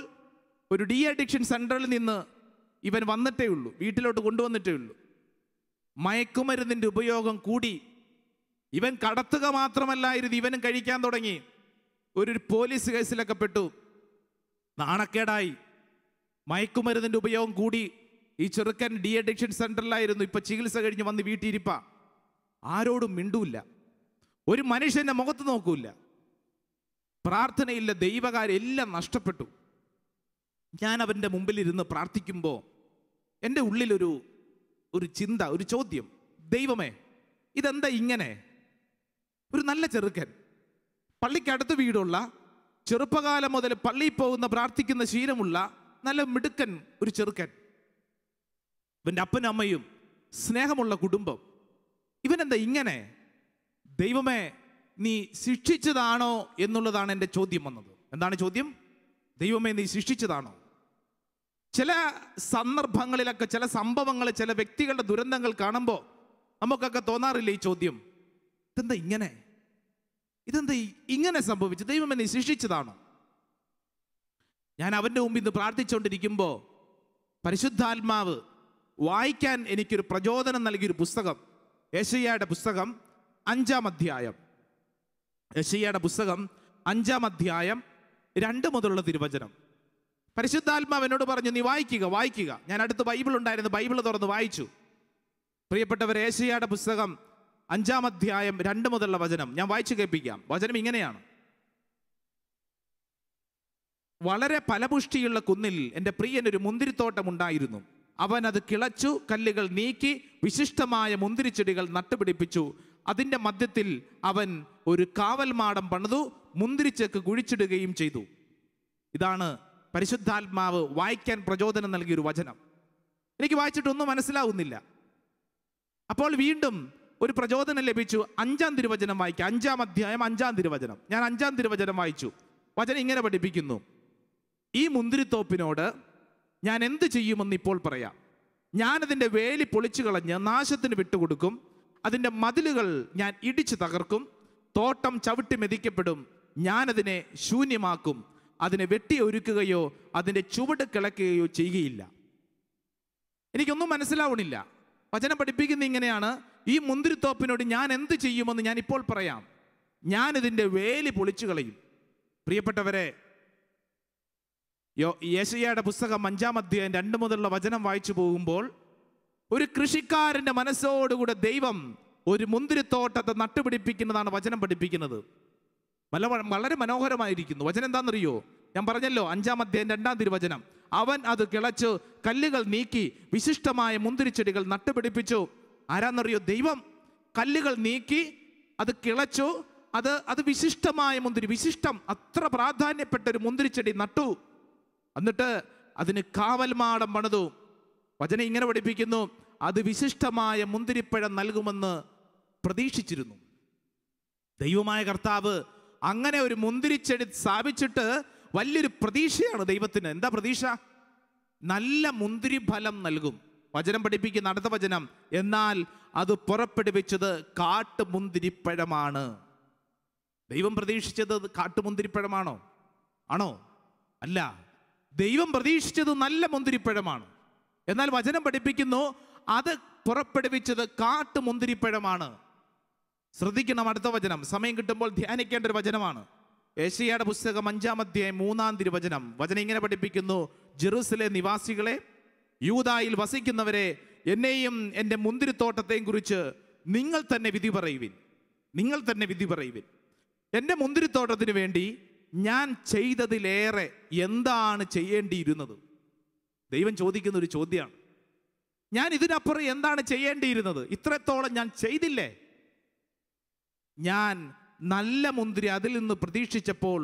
ഒരു ഡി അഡിക്ഷൻ സെൻ്ററിൽ നിന്ന് ഇവൻ വന്നിട്ടേ ഉള്ളൂ വീട്ടിലോട്ട് കൊണ്ടുവന്നിട്ടേ ഉള്ളൂ മയക്കുമരുന്നിൻ്റെ ഉപയോഗം കൂടി ഇവൻ കടത്തുക മാത്രമല്ലായിരുന്നു ഇവനും കഴിക്കാൻ തുടങ്ങി ഒരു പോലീസ് കേസിലൊക്കെ പെട്ടു നാണക്കേടായി മയക്കുമരുന്നിൻ്റെ ഉപയോഗം കൂടി ഈ ചെറുക്കൻ ഡി അഡിക്ഷൻ സെൻറ്ററിലായിരുന്നു ഇപ്പോൾ ചികിത്സ കഴിഞ്ഞ് വന്ന് വീട്ടിയിരിപ്പ ആരോടും മിണ്ടൂല്ല ഒരു മനുഷ്യൻ്റെ മുഖത്ത് നോക്കൂല്ല പ്രാർത്ഥനയില്ല ദൈവകാര്യം എല്ലാം നഷ്ടപ്പെട്ടു ഞാൻ അവൻ്റെ മുമ്പിലിരുന്ന് പ്രാർത്ഥിക്കുമ്പോൾ എൻ്റെ ഉള്ളിലൊരു ഒരു ചിന്ത ഒരു ചോദ്യം ദൈവമേ ഇതെന്താ ഇങ്ങനെ ഒരു നല്ല ചെറുക്കൻ പള്ളിക്കടുത്ത് വീടുള്ള ചെറുപ്പകാലം മുതൽ പള്ളിയിൽ പോകുന്ന പ്രാർത്ഥിക്കുന്ന ശീലമുള്ള നല്ല മിടുക്കൻ ഒരു ചെറുക്കൻ ഇവൻ്റെ അപ്പനും അമ്മയും സ്നേഹമുള്ള കുടുംബം ഇവനെന്താ ഇങ്ങനെ ദൈവമേ നീ ശിക്ഷിച്ചതാണോ എന്നുള്ളതാണ് എൻ്റെ ചോദ്യം വന്നത് എന്താണ് ചോദ്യം ദൈവമേ നീ ശിക്ഷിച്ചതാണോ ചില സന്ദർഭങ്ങളിലൊക്കെ ചില സംഭവങ്ങൾ ചില വ്യക്തികളുടെ ദുരന്തങ്ങൾ കാണുമ്പോൾ നമുക്കൊക്കെ തോന്നാറില്ല ഈ ചോദ്യം ഇതെന്താ ഇങ്ങനെ ഇതെന്താ ഇങ്ങനെ സംഭവിച്ചു ദൈവം എന്നെ ശിക്ഷിച്ചതാണോ ഞാൻ അവൻ്റെ മുമ്പിൽ നിന്ന് പ്രാർത്ഥിച്ചുകൊണ്ടിരിക്കുമ്പോൾ പരിശുദ്ധാത്മാവ് വായിക്കാൻ എനിക്കൊരു പ്രചോദനം നൽകിയൊരു പുസ്തകം യശയ്യയുടെ പുസ്തകം അഞ്ചാം അധ്യായം യശയ്യയുടെ പുസ്തകം അഞ്ചാം അധ്യായം രണ്ട് മുതലുള്ള തിരുവചനം പരിശുദ്ധാത്മാവ് പറഞ്ഞു നീ വായിക്കുക വായിക്കുക ഞാൻ അടുത്ത് ബൈബിൾ ഉണ്ടായിരുന്നു ബൈബിൾ തുറന്ന് വായിച്ചു പ്രിയപ്പെട്ടവർ യേശയ്യയുടെ പുസ്തകം അഞ്ചാം അധ്യായം രണ്ട് മുതലുള്ള വചനം ഞാൻ വായിച്ചു കേൾപ്പിക്കാം വചനം ഇങ്ങനെയാണ് വളരെ ഫലപുഷ്ടിയുള്ള കുന്നിൽ എൻ്റെ പ്രിയൻ ഒരു മുന്തിരിത്തോട്ടം ഉണ്ടായിരുന്നു അവൻ അത് കിളച്ചു കല്ലുകൾ നീക്കി വിശിഷ്ടമായ മുന്തിരിച്ചെടികൾ നട്ടുപിടിപ്പിച്ചു അതിൻ്റെ മധ്യത്തിൽ അവൻ ഒരു കാവൽമാടം പണിതു മുന്തിരിച്ചക്ക് കുഴിച്ചിടുകയും ചെയ്തു ഇതാണ് പരിശുദ്ധാത്മാവ് വായിക്കാൻ പ്രചോദനം നൽകിയൊരു വചനം എനിക്ക് വായിച്ചിട്ടൊന്നും മനസ്സിലാവുന്നില്ല അപ്പോൾ വീണ്ടും ഒരു പ്രചോദനം ലഭിച്ചു അഞ്ചാം തിരുവചനം വായിക്കുക അഞ്ചാം അധ്യായം അഞ്ചാം തിരുവചനം ഞാൻ അഞ്ചാം തിരുവചനം വായിച്ചു വചനം ഇങ്ങനെ പഠിപ്പിക്കുന്നു ഈ മുന്തിരിത്തോപ്പിനോട് ഞാൻ എന്ത് ചെയ്യുമെന്ന് ഇപ്പോൾ പറയാം ഞാനതിൻ്റെ വേലി പൊളിച്ചു കളഞ്ഞ് നാശത്തിന് വിട്ടുകൊടുക്കും അതിൻ്റെ മതിലുകൾ ഞാൻ ഇടിച്ചു തകർക്കും തോട്ടം ചവിട്ടി മെതിക്കപ്പെടും ഞാനതിനെ ശൂന്യമാക്കും അതിനെ വെട്ടി ഒരുക്കുകയോ അതിൻ്റെ ചുവട് കിളക്കുകയോ ചെയ്യുകയില്ല എനിക്കൊന്നും മനസ്സിലാവണില്ല വചനം പഠിപ്പിക്കുന്ന ഇങ്ങനെയാണ് ഈ മുന്തിരിത്തോപ്പിനോട് ഞാൻ എന്ത് ചെയ്യുമെന്ന് ഞാൻ ഇപ്പോൾ പറയാം ഞാനിതിൻ്റെ വേലി പൊളിച്ചു കളയും പ്രിയപ്പെട്ടവരെ യോ യേശയ്യയുടെ പുസ്തകം അഞ്ചാം അധ്യായം രണ്ട് മുതലുള്ള വചനം വായിച്ചു പോകുമ്പോൾ ഒരു കൃഷിക്കാരൻ്റെ മനസ്സോടുകൂടെ ദൈവം ഒരു മുന്തിരിത്തോട്ടത്തെ നട്ടുപിടിപ്പിക്കുന്നതാണ് വചനം പഠിപ്പിക്കുന്നത് വല്ല വളരെ മനോഹരമായിരിക്കുന്നു വചനം എന്താണെന്നറിയോ ഞാൻ പറഞ്ഞല്ലോ അഞ്ചാം അധ്യായം രണ്ടാം തിരുവചനം അവൻ അത് കിളച്ച് കല്ലുകൾ നീക്കി വിശിഷ്ടമായ മുന്തിരിച്ചെടികൾ നട്ടുപിടിപ്പിച്ചു ആരാന്നറിയോ ദൈവം കല്ലുകൾ നീക്കി അത് കിളച്ചു അത് അത് വിശിഷ്ടമായ മുന്തിരി വിശിഷ്ടം അത്ര പ്രാധാന്യപ്പെട്ട ഒരു മുന്തിരിച്ചെടി നട്ടു എന്നിട്ട് അതിന് കാവൽമാടം പണിതു വചന ഇങ്ങനെ പഠിപ്പിക്കുന്നു അത് വിശിഷ്ടമായ മുന്തിരിപ്പഴം നൽകുമെന്ന് പ്രതീക്ഷിച്ചിരുന്നു ദൈവമായ കർത്താവ് അങ്ങനെ ഒരു മുന്തിരിച്ചെടി സ്ഥാപിച്ചിട്ട് വലിയൊരു പ്രതീക്ഷയാണ് ദൈവത്തിന് എന്താ പ്രതീക്ഷ നല്ല മുന്തിരി ഫലം നൽകും വചനം പഠിപ്പിക്കുന്ന അടുത്ത വചനം എന്നാൽ അത് പുറപ്പെടുവിച്ചത് കാട്ടുമുന്തിരിപ്പഴമാണ് ദൈവം പ്രതീക്ഷിച്ചത് കാട്ടുമുന്തിരിപ്പഴമാണോ ആണോ അല്ല ദൈവം പ്രതീക്ഷിച്ചത് നല്ല മുന്തിരിപ്പഴമാണ് എന്നാൽ വചനം പഠിപ്പിക്കുന്നു അത് പുറപ്പെടുവിച്ചത് കാട്ടു മുന്തിരിപ്പഴമാണ് ശ്രദ്ധിക്കണം അടുത്ത വചനം സമയം കിട്ടുമ്പോൾ ധ്യാനിക്കേണ്ട ഒരു വചനമാണ് ഏഷ്യയുടെ പുസ്തകം അഞ്ചാം അധ്യായം മൂന്നാം തിരുവചനം വചനം ഇങ്ങനെ പഠിപ്പിക്കുന്നു ജെറുസലെ നിവാസികളെ യൂതായിൽ വസിക്കുന്നവരെ എന്നെയും എൻ്റെ മുന്തിരിത്തോട്ടത്തെയും കുറിച്ച് നിങ്ങൾ തന്നെ വിധി പറയുവിൻ നിങ്ങൾ തന്നെ വിധി പറയുവിൻ എൻ്റെ മുന്തിരിത്തോട്ടത്തിന് വേണ്ടി ഞാൻ ചെയ്തതിലേറെ എന്താണ് ചെയ്യേണ്ടിയിരുന്നത് ദൈവം ചോദിക്കുന്ന ഒരു ചോദ്യമാണ് ഞാൻ ഇതിനപ്പുറം എന്താണ് ചെയ്യേണ്ടിയിരുന്നത് ഇത്രത്തോളം ഞാൻ ചെയ്തില്ലേ ഞാൻ നല്ല മുന്തിരി അതിൽ നിന്ന് പ്രതീക്ഷിച്ചപ്പോൾ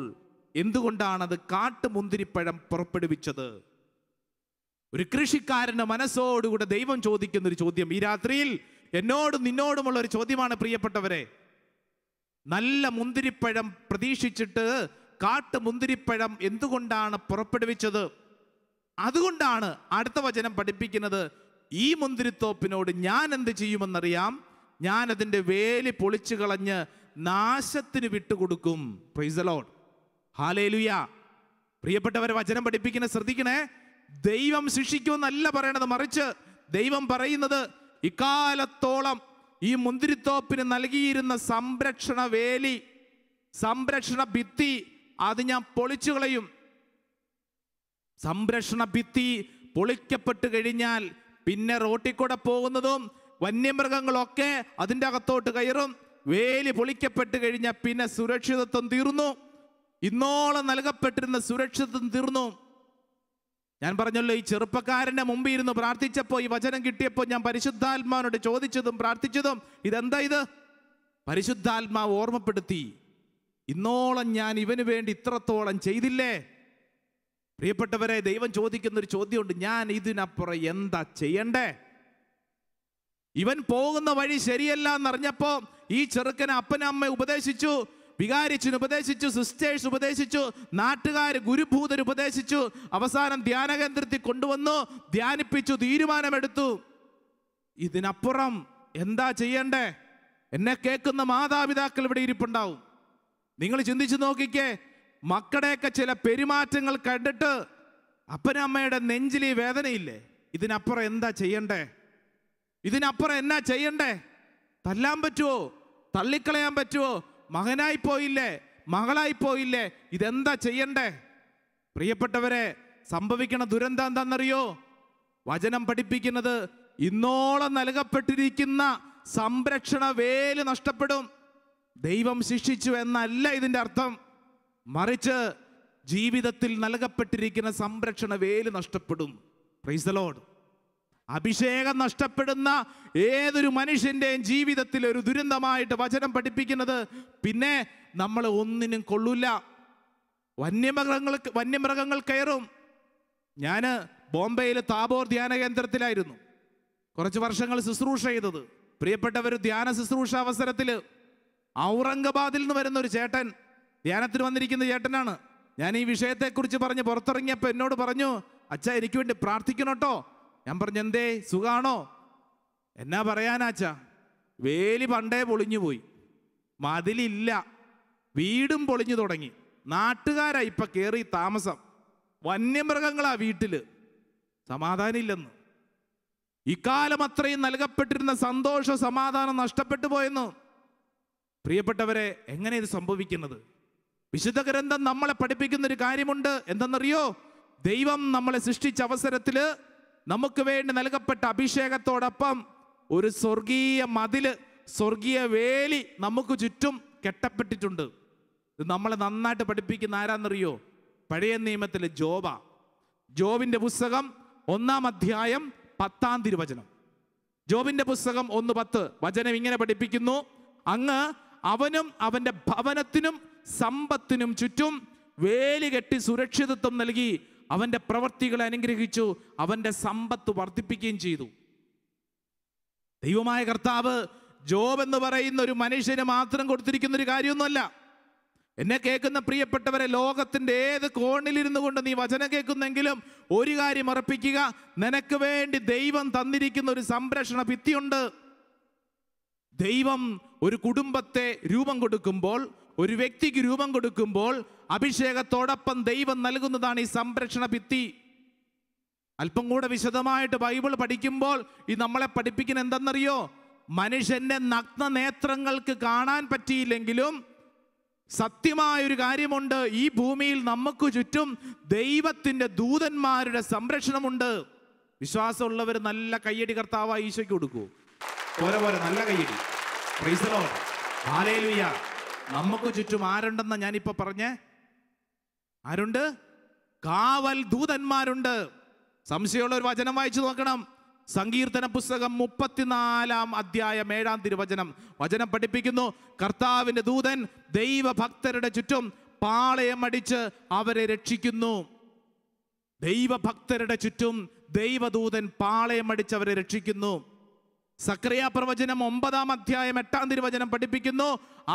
എന്തുകൊണ്ടാണത് കാട്ടുമുന്തിരിപ്പഴം പുറപ്പെടുവിച്ചത് ഒരു കൃഷിക്കാരൻ്റെ മനസ്സോടുകൂടെ ദൈവം ചോദിക്കുന്ന ഒരു ചോദ്യം ഈ രാത്രിയിൽ എന്നോടും നിന്നോടുമുള്ള ഒരു ചോദ്യമാണ് പ്രിയപ്പെട്ടവരെ നല്ല മുന്തിരിപ്പഴം പ്രതീക്ഷിച്ചിട്ട് കാട്ടുമുന്തിരിപ്പഴം എന്തുകൊണ്ടാണ് പുറപ്പെടുവിച്ചത് അതുകൊണ്ടാണ് അടുത്ത വചനം പഠിപ്പിക്കുന്നത് ഈ മുന്തിരിത്തോപ്പിനോട് ഞാൻ എന്ത് ചെയ്യുമെന്നറിയാം ഞാൻ അതിൻ്റെ വേലി പൊളിച്ചു കളഞ്ഞ് നാശത്തിന് വിട്ടുകൊടുക്കും പ്രൈസലോഡ് ഹാലേലുയ പ്രിയപ്പെട്ടവരെ വചനം പഠിപ്പിക്കുന്ന ശ്രദ്ധിക്കണേ ദൈവം ശിക്ഷിക്കുമെന്നല്ല പറയണത് മറിച്ച് ദൈവം പറയുന്നത് ഇക്കാലത്തോളം ഈ മുന്തിരിത്തോപ്പിന് നൽകിയിരുന്ന സംരക്ഷണ വേലി സംരക്ഷണ ഭിത്തി അത് ഞാൻ പൊളിച്ചു കളയും സംരക്ഷണ ഭിത്തി പൊളിക്കപ്പെട്ട് കഴിഞ്ഞാൽ പിന്നെ റോട്ടിൽ കൂടെ പോകുന്നതും വന്യമൃഗങ്ങളൊക്കെ അതിൻ്റെ അകത്തോട്ട് കയറും വേലി പൊളിക്കപ്പെട്ട് കഴിഞ്ഞാൽ പിന്നെ സുരക്ഷിതത്വം തീർന്നു ഇന്നോളം നൽകപ്പെട്ടിരുന്ന സുരക്ഷിതത്വം തീർന്നു ഞാൻ പറഞ്ഞല്ലോ ഈ ചെറുപ്പക്കാരൻ്റെ മുമ്പിൽ ഇരുന്ന് പ്രാർത്ഥിച്ചപ്പോൾ ഈ വചനം കിട്ടിയപ്പോൾ ഞാൻ പരിശുദ്ധാത്മാവിനോട് ചോദിച്ചതും പ്രാർത്ഥിച്ചതും ഇതെന്താ ഇത് പരിശുദ്ധാത്മാവ് ഓർമ്മപ്പെടുത്തി ഇന്നോളം ഞാൻ ഇവന് വേണ്ടി ഇത്രത്തോളം ചെയ്തില്ലേ പ്രിയപ്പെട്ടവരെ ദൈവം ചോദിക്കുന്ന ഒരു ചോദ്യമുണ്ട് ഞാൻ ഇതിനപ്പുറം എന്താ ചെയ്യണ്ടേ ഇവൻ പോകുന്ന വഴി ശരിയല്ല എന്നറിഞ്ഞപ്പോൾ ഈ ചെറുക്കനെ അപ്പനമ്മ ഉപദേശിച്ചു വികാരിച്ചു ഉപദേശിച്ചു സിസ്റ്റേഴ്സ് ഉപദേശിച്ചു നാട്ടുകാർ ഗുരുഭൂതർ ഉപദേശിച്ചു അവസാനം ധ്യാന കേന്ദ്രത്തിൽ കൊണ്ടുവന്നു ധ്യാനിപ്പിച്ചു തീരുമാനമെടുത്തു ഇതിനപ്പുറം എന്താ ചെയ്യണ്ടേ എന്നെ കേൾക്കുന്ന മാതാപിതാക്കൾ ഇവിടെ ഇരിപ്പുണ്ടാവും നിങ്ങൾ ചിന്തിച്ചു നോക്കിക്കേ മക്കളെയൊക്കെ ചില പെരുമാറ്റങ്ങൾ കണ്ടിട്ട് അപ്പനമ്മയുടെ നെഞ്ചിൽ ഈ വേദനയില്ലേ ഇതിനപ്പുറം എന്താ ചെയ്യണ്ടേ ഇതിനപ്പുറം എന്നാ ചെയ്യണ്ടേ തല്ലാൻ പറ്റുമോ തള്ളിക്കളയാൻ പറ്റുമോ മകനായി പോയില്ലേ മകളായി പോയില്ലേ ഇതെന്താ ചെയ്യണ്ടേ പ്രിയപ്പെട്ടവരെ സംഭവിക്കണ ദുരന്തം എന്താണെന്നറിയോ വചനം പഠിപ്പിക്കുന്നത് ഇന്നോളം നൽകപ്പെട്ടിരിക്കുന്ന സംരക്ഷണ വേല് നഷ്ടപ്പെടും ദൈവം ശിക്ഷിച്ചു എന്നല്ല ഇതിൻ്റെ അർത്ഥം മറിച്ച് ജീവിതത്തിൽ നൽകപ്പെട്ടിരിക്കുന്ന സംരക്ഷണ വേല് നഷ്ടപ്പെടും പ്രൈസലോഡ് അഭിഷേകം നഷ്ടപ്പെടുന്ന ഏതൊരു മനുഷ്യൻ്റെയും ജീവിതത്തിൽ ഒരു ദുരന്തമായിട്ട് വചനം പഠിപ്പിക്കുന്നത് പിന്നെ നമ്മൾ ഒന്നിനും കൊള്ളൂല വന്യമൃഗങ്ങൾ വന്യമൃഗങ്ങൾ കയറും ഞാൻ ബോംബെയിൽ താബോർ ധ്യാന കേന്ദ്രത്തിലായിരുന്നു കുറച്ച് വർഷങ്ങൾ ശുശ്രൂഷ ചെയ്തത് പ്രിയപ്പെട്ടവർ ധ്യാന ശുശ്രൂഷ അവസരത്തിൽ ഔറംഗബാദിൽ നിന്ന് വരുന്ന ഒരു ചേട്ടൻ ധ്യാനത്തിന് വന്നിരിക്കുന്ന ചേട്ടനാണ് ഞാൻ ഈ വിഷയത്തെക്കുറിച്ച് പറഞ്ഞ് പുറത്തിറങ്ങിയപ്പോൾ എന്നോട് പറഞ്ഞു അച്ഛ എനിക്ക് വേണ്ടി പ്രാർത്ഥിക്കണോട്ടോ ഞാൻ പറഞ്ഞു എന്തേ സുഖാണോ എന്നാ പറയാനാച്ച വേലി പണ്ടേ പൊളിഞ്ഞു പോയി മതിലില്ല വീടും പൊളിഞ്ഞു തുടങ്ങി നാട്ടുകാരാ ഇപ്പം കയറി താമസം വന്യമൃഗങ്ങളാ വീട്ടിൽ സമാധാനമില്ലെന്ന് ഇക്കാലം അത്രയും നൽകപ്പെട്ടിരുന്ന സന്തോഷ സമാധാനം നഷ്ടപ്പെട്ടു പോയെന്ന് പ്രിയപ്പെട്ടവരെ എങ്ങനെ ഇത് സംഭവിക്കുന്നത് വിശുദ്ധ ഗ്രന്ഥം നമ്മളെ പഠിപ്പിക്കുന്ന ഒരു കാര്യമുണ്ട് എന്തെന്നറിയോ ദൈവം നമ്മളെ സൃഷ്ടിച്ച അവസരത്തിൽ നമുക്ക് വേണ്ടി നൽകപ്പെട്ട അഭിഷേകത്തോടൊപ്പം ഒരു സ്വർഗീയ മതില് സ്വർഗീയ വേലി നമുക്ക് ചുറ്റും കെട്ടപ്പെട്ടിട്ടുണ്ട് ഇത് നമ്മളെ നന്നായിട്ട് പഠിപ്പിക്കുന്ന ആരാന്നറിയോ പഴയ നിയമത്തിലെ ജോബ ജോബിൻ്റെ പുസ്തകം ഒന്നാം അധ്യായം പത്താം തിരുവചനം ജോബിൻ്റെ പുസ്തകം ഒന്ന് പത്ത് വചനം ഇങ്ങനെ പഠിപ്പിക്കുന്നു അങ്ങ് അവനും അവൻ്റെ ഭവനത്തിനും സമ്പത്തിനും ചുറ്റും വേലി കെട്ടി സുരക്ഷിതത്വം നൽകി അവൻ്റെ പ്രവൃത്തികളെ അനുഗ്രഹിച്ചു അവൻ്റെ സമ്പത്ത് വർദ്ധിപ്പിക്കുകയും ചെയ്തു ദൈവമായ കർത്താവ് ജോബ് എന്ന് പറയുന്ന ഒരു മനുഷ്യന് മാത്രം കൊടുത്തിരിക്കുന്ന ഒരു കാര്യമൊന്നുമല്ല എന്നെ കേൾക്കുന്ന പ്രിയപ്പെട്ടവരെ ലോകത്തിൻ്റെ ഏത് കോണിലിരുന്നു കൊണ്ട് നീ വചനം കേൾക്കുന്നെങ്കിലും ഒരു കാര്യം ഉറപ്പിക്കുക നിനക്ക് വേണ്ടി ദൈവം തന്നിരിക്കുന്ന ഒരു സംരക്ഷണ ഭിത്തിയുണ്ട് ദൈവം ഒരു കുടുംബത്തെ രൂപം കൊടുക്കുമ്പോൾ ഒരു വ്യക്തിക്ക് രൂപം കൊടുക്കുമ്പോൾ അഭിഷേകത്തോടൊപ്പം ദൈവം നൽകുന്നതാണ് ഈ സംരക്ഷണ ഭിത്തി അല്പം കൂടെ വിശദമായിട്ട് ബൈബിൾ പഠിക്കുമ്പോൾ ഈ നമ്മളെ പഠിപ്പിക്കുന്ന എന്തെന്നറിയോ മനുഷ്യന്റെ നഗ്ന നേത്രങ്ങൾക്ക് കാണാൻ പറ്റിയില്ലെങ്കിലും സത്യമായൊരു കാര്യമുണ്ട് ഈ ഭൂമിയിൽ നമുക്ക് ചുറ്റും ദൈവത്തിൻ്റെ ദൂതന്മാരുടെ സംരക്ഷണമുണ്ട് വിശ്വാസമുള്ളവർ നല്ല കയ്യടി കർത്താവായി ഈശോയ്ക്ക് കൊടുക്കൂ പോരെ പോരെ നല്ല കയ്യടി പ്രീസലോ ഹാലേലുയ്യ നമുക്ക് ചുറ്റും ആരുണ്ടെന്ന് ഞാനിപ്പോ പറഞ്ഞേ ആരുണ്ട് കാവൽ ദൂതന്മാരുണ്ട് സംശയമുള്ള ഒരു വചനം വായിച്ചു നോക്കണം സങ്കീർത്തന പുസ്തകം മുപ്പത്തിനാലാം അധ്യായം ഏഴാം തിരുവചനം വചനം പഠിപ്പിക്കുന്നു കർത്താവിന്റെ ദൂതൻ ദൈവഭക്തരുടെ ചുറ്റും പാളയമടിച്ച് അവരെ രക്ഷിക്കുന്നു ദൈവഭക്തരുടെ ചുറ്റും ദൈവദൂതൻ പാളയമടിച്ച് അവരെ രക്ഷിക്കുന്നു സക്രിയ പ്രവചനം ഒമ്പതാം അധ്യായം എട്ടാം തിരുവചനം പഠിപ്പിക്കുന്നു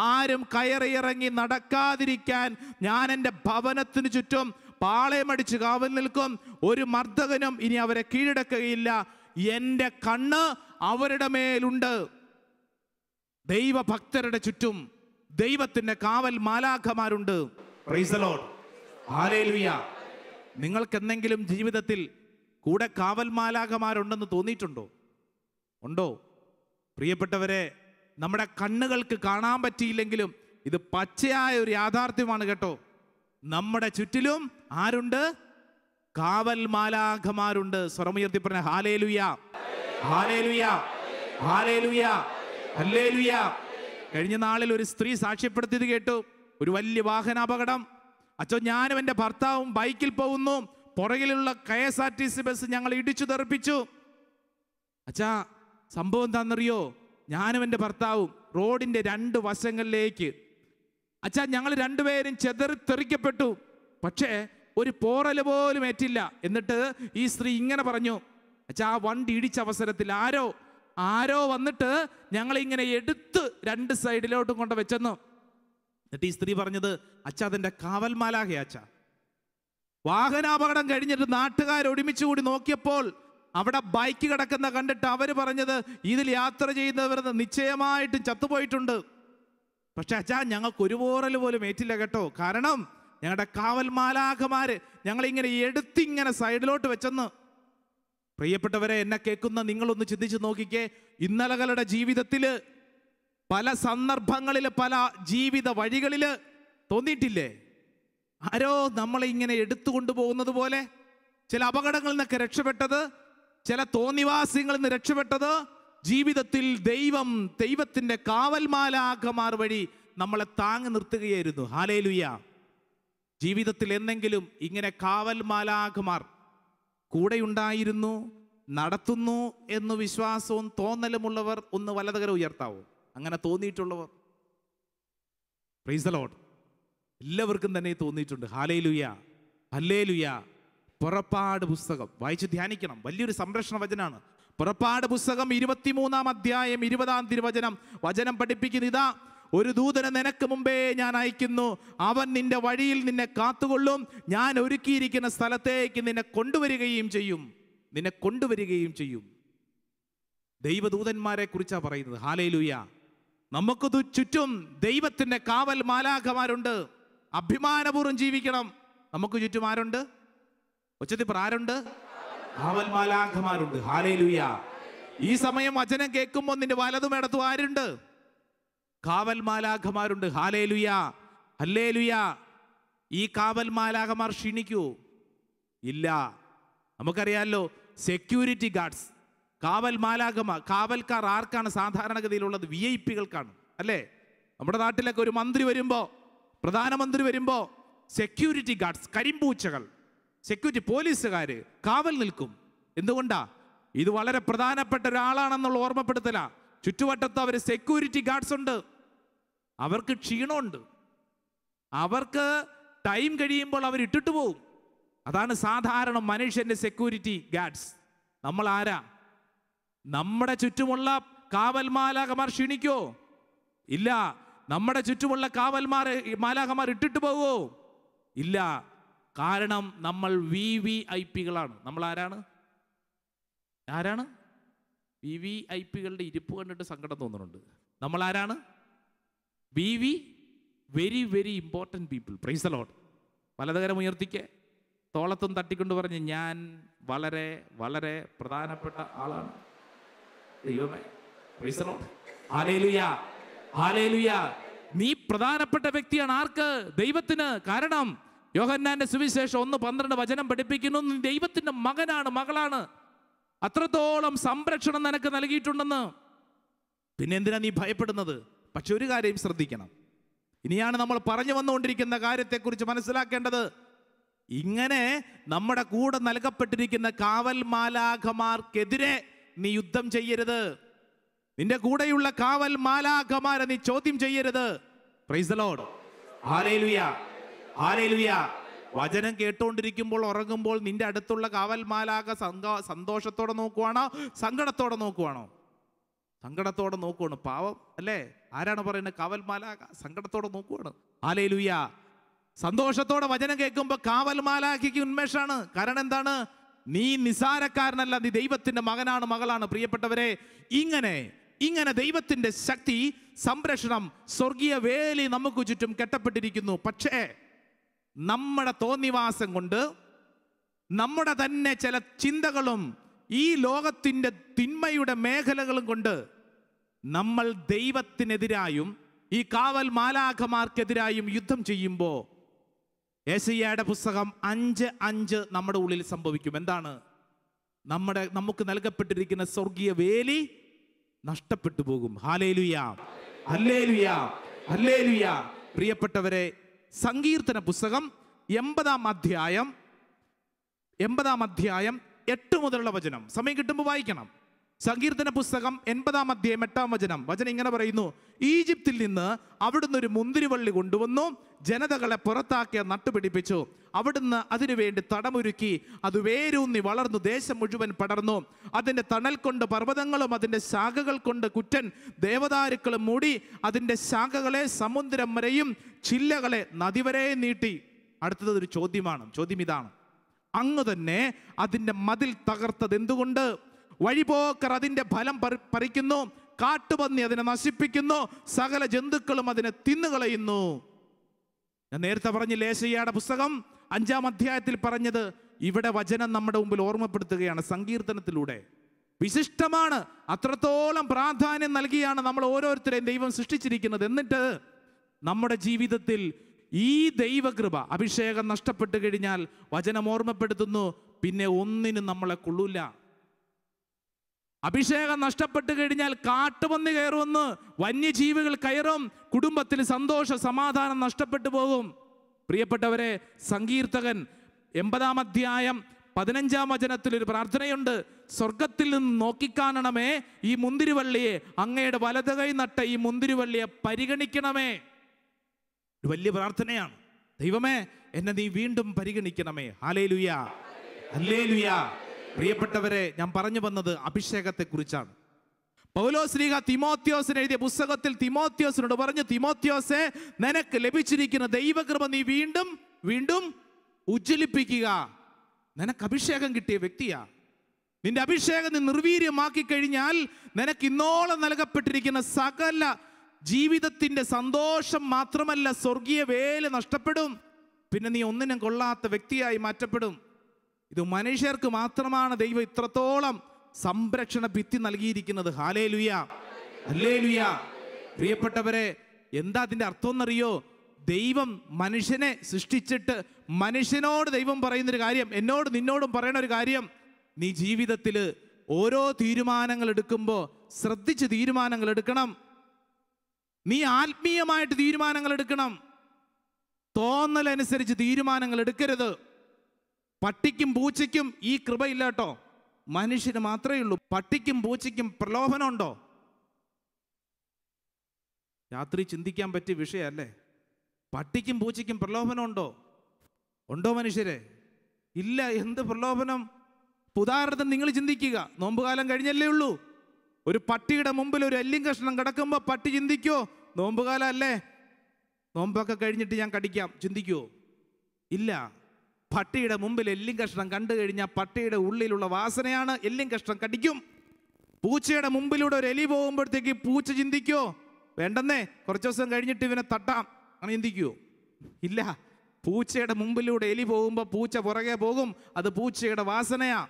ആരും കയറിയിറങ്ങി നടക്കാതിരിക്കാൻ ഞാൻ എൻ്റെ ഭവനത്തിന് ചുറ്റും പാളയമടിച്ച് കാവൽ നിൽക്കും ഒരു മർദ്ദകനും ഇനി അവരെ കീഴടക്കുകയില്ല എൻ്റെ കണ്ണ് അവരുടെ മേലുണ്ട് ദൈവഭക്തരുടെ ചുറ്റും ദൈവത്തിൻ്റെ കാവൽ മാലാഖമാരുണ്ട് നിങ്ങൾക്ക് എന്തെങ്കിലും ജീവിതത്തിൽ കൂടെ കാവൽ മാലാഖമാരുണ്ടെന്ന് തോന്നിയിട്ടുണ്ടോ ഉണ്ടോ പ്രിയപ്പെട്ടവരെ നമ്മുടെ കണ്ണുകൾക്ക് കാണാൻ പറ്റിയില്ലെങ്കിലും ഇത് പച്ചയായ ഒരു യാഥാർത്ഥ്യമാണ് കേട്ടോ നമ്മുടെ ചുറ്റിലും ആരുണ്ട് കാവൽ മാലാഖമാരുണ്ട് സ്വരമുയർത്തി പറഞ്ഞ ഹാലേലുയ ഹാലേലുയ ഹാലേലുയ ഹല്ലേലുയ കഴിഞ്ഞ നാളിൽ ഒരു സ്ത്രീ സാക്ഷ്യപ്പെടുത്തിയത് കേട്ടു ഒരു വലിയ വാഹനാപകടം അച്ഛോ ഞാനും എൻ്റെ ഭർത്താവും ബൈക്കിൽ പോകുന്നു പുറകിലുള്ള K S R T C bus ഞങ്ങൾ ഇടിച്ചു തെറിപ്പിച്ചു അച്ഛാ സംഭവം എന്താണെന്നറിയോ ഞാനും എൻ്റെ ഭർത്താവും റോഡിൻ്റെ രണ്ട് വശങ്ങളിലേക്ക് അച്ഛാ ഞങ്ങൾ രണ്ടുപേരും ചെതറിത്തെറിക്കപ്പെട്ടു പക്ഷേ ഒരു പോറൽ പോലും ഏറ്റില്ല എന്നിട്ട് ഈ സ്ത്രീ ഇങ്ങനെ പറഞ്ഞു അച്ഛാ ആ വണ്ടി ഇടിച്ച അവസരത്തിൽ ആരോ ആരോ വന്നിട്ട് ഞങ്ങളിങ്ങനെ എടുത്ത് രണ്ട് സൈഡിലോട്ടും കൊണ്ട് വെച്ചെന്നു എന്നിട്ട് ഈ സ്ത്രീ പറഞ്ഞത് അച്ഛാ അതെൻ്റെ കാവൽമാലാഹേ അച്ഛാ വാഹനാപകടം കഴിഞ്ഞിട്ട് നാട്ടുകാർ ഒരുമിച്ച് കൂടി നോക്കിയപ്പോൾ അവിടെ ബൈക്ക് കിടക്കുന്ന കണ്ടിട്ട് അവർ പറഞ്ഞത് ഇതിൽ യാത്ര ചെയ്യുന്നവർ നിശ്ചയമായിട്ടും ചത്തുപോയിട്ടുണ്ട് പക്ഷെ അച്ഛാ ഞങ്ങൾക്ക് ഒരു പോറൽ പോലും ഏറ്റില്ല കേട്ടോ കാരണം ഞങ്ങളുടെ കാവൽ മാലാഖമാർ ഞങ്ങളിങ്ങനെ എടുത്തിങ്ങനെ സൈഡിലോട്ട് വെച്ചെന്ന് പ്രിയപ്പെട്ടവരെ എന്നെ കേൾക്കുന്ന നിങ്ങളൊന്ന് ചിന്തിച്ച് നോക്കിക്കേ ഇന്നലകളുടെ ജീവിതത്തിൽ പല സന്ദർഭങ്ങളിൽ പല ജീവിത വഴികളിൽ തോന്നിയിട്ടില്ലേ ആരോ നമ്മളെ ഇങ്ങനെ എടുത്തു പോലെ ചില അപകടങ്ങളിൽ നിന്നൊക്കെ രക്ഷപ്പെട്ടത് ചില തോന്നിവാസ്യങ്ങളിൽ നിന്ന് രക്ഷപ്പെട്ടത് ജീവിതത്തിൽ ദൈവം ദൈവത്തിൻ്റെ കാവൽമാലാഘമാർ വഴി നമ്മളെ താങ്ങി നിർത്തുകയായിരുന്നു ഹാലേലുയ ജീവിതത്തിൽ എന്തെങ്കിലും ഇങ്ങനെ കാവൽമാലാഘമാർ കൂടെയുണ്ടായിരുന്നു നടത്തുന്നു എന്ന് വിശ്വാസവും തോന്നലുമുള്ളവർ ഒന്ന് വലതുകര ഉയർത്താവോ അങ്ങനെ തോന്നിയിട്ടുള്ളവർ പ്രൈസലോട്ട് എല്ലാവർക്കും തന്നെ തോന്നിയിട്ടുണ്ട് ഹാലേലുയ ഹല്ലേലുയ പുറപ്പാട് പുസ്തകം വായിച്ച് ധ്യാനിക്കണം വലിയൊരു സംരക്ഷണ വചനമാണ് പുറപ്പാട് പുസ്തകം ഇരുപത്തിമൂന്നാം അധ്യായം ഇരുപതാം തിരുവചനം വചനം പഠിപ്പിക്കുന്ന ഇതാ ഒരു ദൂതനെ നിനക്ക് മുമ്പേ ഞാൻ അയക്കുന്നു അവൻ നിന്റെ വഴിയിൽ നിന്നെ കാത്തുകൊള്ളും ഞാൻ ഒരുക്കിയിരിക്കുന്ന സ്ഥലത്തേക്ക് നിന്നെ കൊണ്ടുവരികയും ചെയ്യും നിന്നെ കൊണ്ടുവരികയും ചെയ്യും ദൈവദൂതന്മാരെ കുറിച്ചാണ് പറയുന്നത് ഹാലയിലൂയ നമുക്ക് ചുറ്റും ദൈവത്തിൻ്റെ കാവൽ മാലാഖമാരുണ്ട് അഭിമാനപൂർവ്വം ജീവിക്കണം നമുക്ക് ചുറ്റും ആരുണ്ട് ഉച്ചത്തിൽ ആരുണ്ട് കാവൽമാലാഖമാരുണ്ട് ഹാലേലുയ ഈ സമയം വചനം കേൾക്കുമ്പോൾ നിന്റെ വലതും ഇടത്തും ആരുണ്ട് കാവൽമാലാഖമാരുണ്ട് ഹാലേലുയ ഹല്ലേലുയ ഈ കാവൽമാലാഖമാർ ക്ഷീണിക്കൂ ഇല്ല നമുക്കറിയാമല്ലോ സെക്യൂരിറ്റി ഗാർഡ്സ് കാവൽ മാലാകമ കാവൽക്കാർ ആർക്കാണ് സാധാരണഗതിയിലുള്ളത് വി ഐ പികൾക്കാണ് അല്ലേ നമ്മുടെ നാട്ടിലൊക്കെ ഒരു മന്ത്രി വരുമ്പോൾ പ്രധാനമന്ത്രി വരുമ്പോൾ സെക്യൂരിറ്റി ഗാർഡ്സ് കരിമ്പൂച്ചകൾ സെക്യൂരിറ്റി പോലീസുകാർ കാവൽ നിൽക്കും എന്തുകൊണ്ടാ ഇത് വളരെ പ്രധാനപ്പെട്ട ഒരാളാണെന്നുള്ള ഓർമ്മപ്പെടുത്തല ചുറ്റുവട്ടത്ത് അവർ സെക്യൂരിറ്റി ഗാർഡ്സ് ഉണ്ട് അവർക്ക് ക്ഷീണമുണ്ട് അവർക്ക് ടൈം കഴിയുമ്പോൾ അവർ ഇട്ടിട്ട് പോകും അതാണ് സാധാരണ മനുഷ്യൻ്റെ സെക്യൂരിറ്റി ഗാർഡ്സ് നമ്മൾ ആരാ നമ്മുടെ ചുറ്റുമുള്ള കാവൽമാലാകമാർ ക്ഷീണിക്കോ ഇല്ല നമ്മുടെ ചുറ്റുമുള്ള കാവൽമാർ മാലാകമാർ ഇട്ടിട്ട് പോകുമോ ഇല്ല കാരണം നമ്മൾ വി വി ഐ പികളാണ് നമ്മൾ ആരാണ് ആരാണ് വി വി ഐ പികളുടെ ഇരിപ്പ് കണ്ടിട്ട് സങ്കടം തോന്നുന്നുണ്ട് നമ്മൾ ആരാണ് V V very very important people praise a lot വലതുകരം ഉയർത്തിക്കേ തോളത്തും തട്ടിക്കൊണ്ട് പറഞ്ഞ് ഞാൻ വളരെ വളരെ പ്രധാനപ്പെട്ട ആളാണ് ദൈവമേ പ്രൈസ് നീ പ്രധാനപ്പെട്ട വ്യക്തിയാണ് ആർക്ക് ദൈവത്തിന് കാരണം യോഹന്നാന്റെ സുവിശേഷം ഒന്ന് പന്ത്രണ്ട് വചനം പഠിപ്പിക്കുന്നു നീ ദൈവത്തിൻ്റെ മകനാണ് മകളാണ് അത്രത്തോളം സംരക്ഷണം നിനക്ക് നൽകിയിട്ടുണ്ടെന്ന് പിന്നെ എന്തിനാ നീ ഭയപ്പെടുന്നത് പക്ഷെ ഒരു കാര്യം ശ്രദ്ധിക്കണം ഇനിയാണ് നമ്മൾ പറഞ്ഞു വന്നുകൊണ്ടിരിക്കുന്ന കാര്യത്തെക്കുറിച്ച് മനസ്സിലാക്കേണ്ടത് ഇങ്ങനെ നമ്മുടെ കൂടെ നൽകപ്പെട്ടിരിക്കുന്ന കാവൽ നീ യുദ്ധം ചെയ്യരുത് നിന്റെ കൂടെയുള്ള കാവൽ മാലാഖമാരെ നീ ചോദ്യം ചെയ്യരുത് പ്രൈസ് ലോഡ് ഹാലേലുയാ ആരേലുയ വചനം കേട്ടുകൊണ്ടിരിക്കുമ്പോൾ ഉറങ്ങുമ്പോൾ നിന്റെ അടുത്തുള്ള കാവൽമാലാക സന്തോഷത്തോടെ നോക്കുവാണോ സങ്കടത്തോടെ നോക്കുവാണോ സങ്കടത്തോടെ നോക്കുവാണ് പാവം അല്ലേ ആരാണ് പറയുന്നത് കാവൽമാലാക സങ്കടത്തോടെ നോക്കുവാണ് ആലയിലുയ്യ സന്തോഷത്തോടെ വചനം കേൾക്കുമ്പോൾ കാവൽമാലാഖിക്ക് ഉന്മേഷാണ് കാരണം എന്താണ് നീ നിസാരക്കാരനല്ല നീ ദൈവത്തിന്റെ മകനാണ് മകളാണ് പ്രിയപ്പെട്ടവരെ ഇങ്ങനെ ഇങ്ങനെ ദൈവത്തിന്റെ ശക്തി സംരക്ഷണം സ്വർഗീയ വേലി നമുക്ക് ചുറ്റും കെട്ടപ്പെട്ടിരിക്കുന്നു പക്ഷേ നമ്മുടെ തോന്നിവാസം കൊണ്ട് നമ്മുടെ തന്നെ ചില ചിന്തകളും ഈ ലോകത്തിൻ്റെ തിന്മയുടെ മേഖലകളും കൊണ്ട് നമ്മൾ ദൈവത്തിനെതിരായും ഈ കാവൽ മാലാഖമാർക്കെതിരായും യുദ്ധം ചെയ്യുമ്പോൾ യേശയ്യയുടെ പുസ്തകം അഞ്ച് അഞ്ച് നമ്മുടെ ഉള്ളിൽ സംഭവിക്കും എന്താണ് നമ്മുടെ നമുക്ക് നൽകപ്പെട്ടിരിക്കുന്ന സ്വർഗീയ വേലി നഷ്ടപ്പെട്ടു പോകും ഹാലേലുയാ ഹല്ലേലുയാ ഹല്ലേലുയാ പ്രിയപ്പെട്ടവരെ സങ്കീർത്തന പുസ്തകം എൺപതാം അധ്യായം എൺപതാം അധ്യായം എട്ട് മുതലുള്ള വചനം സമയം കിട്ടുമ്പോൾ വായിക്കണം സങ്കീർത്തന പുസ്തകം എൺപതാം അധ്യായം എട്ടാം വചനം വചനം ഇങ്ങനെ പറയുന്നു ഈജിപ്തിൽ നിന്ന് അവിടുന്ന് ഒരു മുന്തിരിവള്ളി കൊണ്ടുവന്നു ജനതകളെ പുറത്താക്കിയ നട്ടുപിടിപ്പിച്ചു അവിടുന്ന് അതിനുവേണ്ടി തടമൊരുക്കി അത് വേരൂന്നി വളർന്നു ദേശം മുഴുവൻ പടർന്നു അതിൻ്റെ തണൽ കൊണ്ട് പർവ്വതങ്ങളും അതിൻ്റെ ശാഖകൾ കൊണ്ട് കുറ്റൻ ദേവദാരുക്കളും മൂടി അതിൻ്റെ ശാഖകളെ സമുദ്രം വരെയും ചില്ലകളെ നദിവരെ നീട്ടി അടുത്തത് ഒരു ചോദ്യമാണ് ചോദ്യം ഇതാണ് അങ്ങ് തന്നെ അതിൻ്റെ മതിൽ തകർത്തത് എന്തുകൊണ്ട് വഴിപോക്കർ അതിൻ്റെ ഫലം പറിക്കുന്നു കാട്ടുപന്നി അതിനെ നശിപ്പിക്കുന്നു സകല ജന്തുക്കളും അതിനെ തിന്നുകളയുന്നു ഞാൻ നേരത്തെ പറഞ്ഞ് ലേശയ്യയുടെ പുസ്തകം അഞ്ചാം അധ്യായത്തിൽ പറഞ്ഞത് ഇവിടെ വചനം നമ്മുടെ മുമ്പിൽ ഓർമ്മപ്പെടുത്തുകയാണ് സങ്കീർത്തനത്തിലൂടെ വിശിഷ്ടമാണ് അത്രത്തോളം പ്രാധാന്യം നൽകിയാണ് നമ്മൾ ഓരോരുത്തരെയും ദൈവം സൃഷ്ടിച്ചിരിക്കുന്നത് എന്നിട്ട് നമ്മുടെ ജീവിതത്തിൽ ഈ ദൈവകൃപ അഭിഷേകം നഷ്ടപ്പെട്ടു കഴിഞ്ഞാൽ വചനം ഓർമ്മപ്പെടുത്തുന്നു പിന്നെ ഒന്നിനും നമ്മളെ കൊള്ളൂല അഭിഷേകം നഷ്ടപ്പെട്ടു കഴിഞ്ഞാൽ കാട്ടുപന്നി കയറുമെന്ന് വന്യജീവികൾ കയറും കുടുംബത്തിൽ സന്തോഷ സമാധാനം നഷ്ടപ്പെട്ടു പോകും പ്രിയപ്പെട്ടവരെ സങ്കീർത്തകൻ എൺപതാം അധ്യായം പതിനഞ്ചാം വചനത്തിൽ ഒരു പ്രാർത്ഥനയുണ്ട് സ്വർഗത്തിൽ നിന്ന് നോക്കിക്കാണണമേ ഈ മുന്തിരിവള്ളിയെ അങ്ങയുടെ വലതുകൈ നട്ട ഈ മുന്തിരിവള്ളിയെ പരിഗണിക്കണമേ ഒരു വലിയ പ്രാർത്ഥനയാണ് ദൈവമേ എന്നെ നീ വീണ്ടും പരിഗണിക്കണമേ ഹാലേ ലുയാ ഹലേ ലുയാ പ്രിയപ്പെട്ടവരെ ഞാൻ പറഞ്ഞു വന്നത് അഭിഷേകത്തെക്കുറിച്ചാണ് പൗലോ ശ്രീക തിമോത്യോസിന് എഴുതിയ പുസ്തകത്തിൽ തിമോത്യോസിനോട് പറഞ്ഞു തിമോത്യോസെ നിനക്ക് ലഭിച്ചിരിക്കുന്ന ദൈവകൃപ നീ വീണ്ടും വീണ്ടും ഉജ്ജ്വലിപ്പിക്കുക നിനക്ക് അഭിഷേകം കിട്ടിയ വ്യക്തിയാ നിന്റെ അഭിഷേകം നീ നിർവീര്യമാക്കി കഴിഞ്ഞാൽ നിനക്ക് ഇന്നോളം നൽകപ്പെട്ടിരിക്കുന്ന സകല ജീവിതത്തിൻ്റെ സന്തോഷം മാത്രമല്ല സ്വർഗീയ വേല നഷ്ടപ്പെടും പിന്നെ നീ ഒന്നിനും കൊള്ളാത്ത വ്യക്തിയായി മാറ്റപ്പെടും ഇത് മനുഷ്യർക്ക് മാത്രമാണ് ദൈവം ഇത്രത്തോളം സംരക്ഷണ ഭിത്തി നൽകിയിരിക്കുന്നത് ഹാലേ ലുയ ഹല്ലേ ലുയ പ്രിയപ്പെട്ടവരെ എന്താ അതിൻ്റെ അർത്ഥം എന്നറിയോ ദൈവം മനുഷ്യനെ സൃഷ്ടിച്ചിട്ട് മനുഷ്യനോട് ദൈവം പറയുന്നൊരു കാര്യം എന്നോട് നിന്നോടും പറയണ ഒരു കാര്യം നീ ജീവിതത്തിൽ ഓരോ തീരുമാനങ്ങൾ എടുക്കുമ്പോൾ ശ്രദ്ധിച്ച് തീരുമാനങ്ങൾ എടുക്കണം നീ ആത്മീയമായിട്ട് തീരുമാനങ്ങൾ എടുക്കണം തോന്നലനുസരിച്ച് തീരുമാനങ്ങൾ എടുക്കരുത് പട്ടിക്കും പൂച്ചയ്ക്കും ഈ കൃപയില്ല കേട്ടോ മനുഷ്യന് മാത്രമേ ഉള്ളൂ പട്ടിക്കും പൂച്ചയ്ക്കും പ്രലോഭനമുണ്ടോ രാത്രി ചിന്തിക്കാൻ പറ്റിയ വിഷയമല്ലേ പട്ടിക്കും പൂച്ചയ്ക്കും പ്രലോഭനമുണ്ടോ ഉണ്ടോ മനുഷ്യരെ ഇല്ല എന്ത് പ്രലോഭനം ഉദാഹരണത്തിന് നിങ്ങൾ ചിന്തിക്കുക നോമ്പുകാലം കഴിഞ്ഞല്ലേ ഉള്ളൂ ഒരു പട്ടിയുടെ മുമ്പിൽ ഒരു എല്ലിൻ കഷ്ണം കിടക്കുമ്പോൾ പട്ടി ചിന്തിക്കോ നോമ്പുകാലം അല്ലേ നോമ്പൊക്കെ കഴിഞ്ഞിട്ട് ഞാൻ കടിക്കാം ചിന്തിക്കുമോ ഇല്ല പട്ടിയുടെ മുമ്പിൽ എല്ലും കഷ്ണം കണ്ടു കഴിഞ്ഞാൽ പട്ടിയുടെ ഉള്ളിലുള്ള വാസനയാണ് എല്ലും കഷ്ണം കടിക്കും പൂച്ചയുടെ മുമ്പിലൂടെ ഒരു എലി പോകുമ്പോഴത്തേക്ക് പൂച്ച ചിന്തിക്കോ വേണ്ടെന്നേ കുറച്ച് ദിവസം കഴിഞ്ഞിട്ട് ഇവനെ തട്ടാം അങ്ങനെ ചിന്തിക്കുവോ ഇല്ല പൂച്ചയുടെ മുമ്പിലൂടെ എലി പോകുമ്പോൾ പൂച്ച പുറകെ പോകും അത് പൂച്ചയുടെ വാസനയാ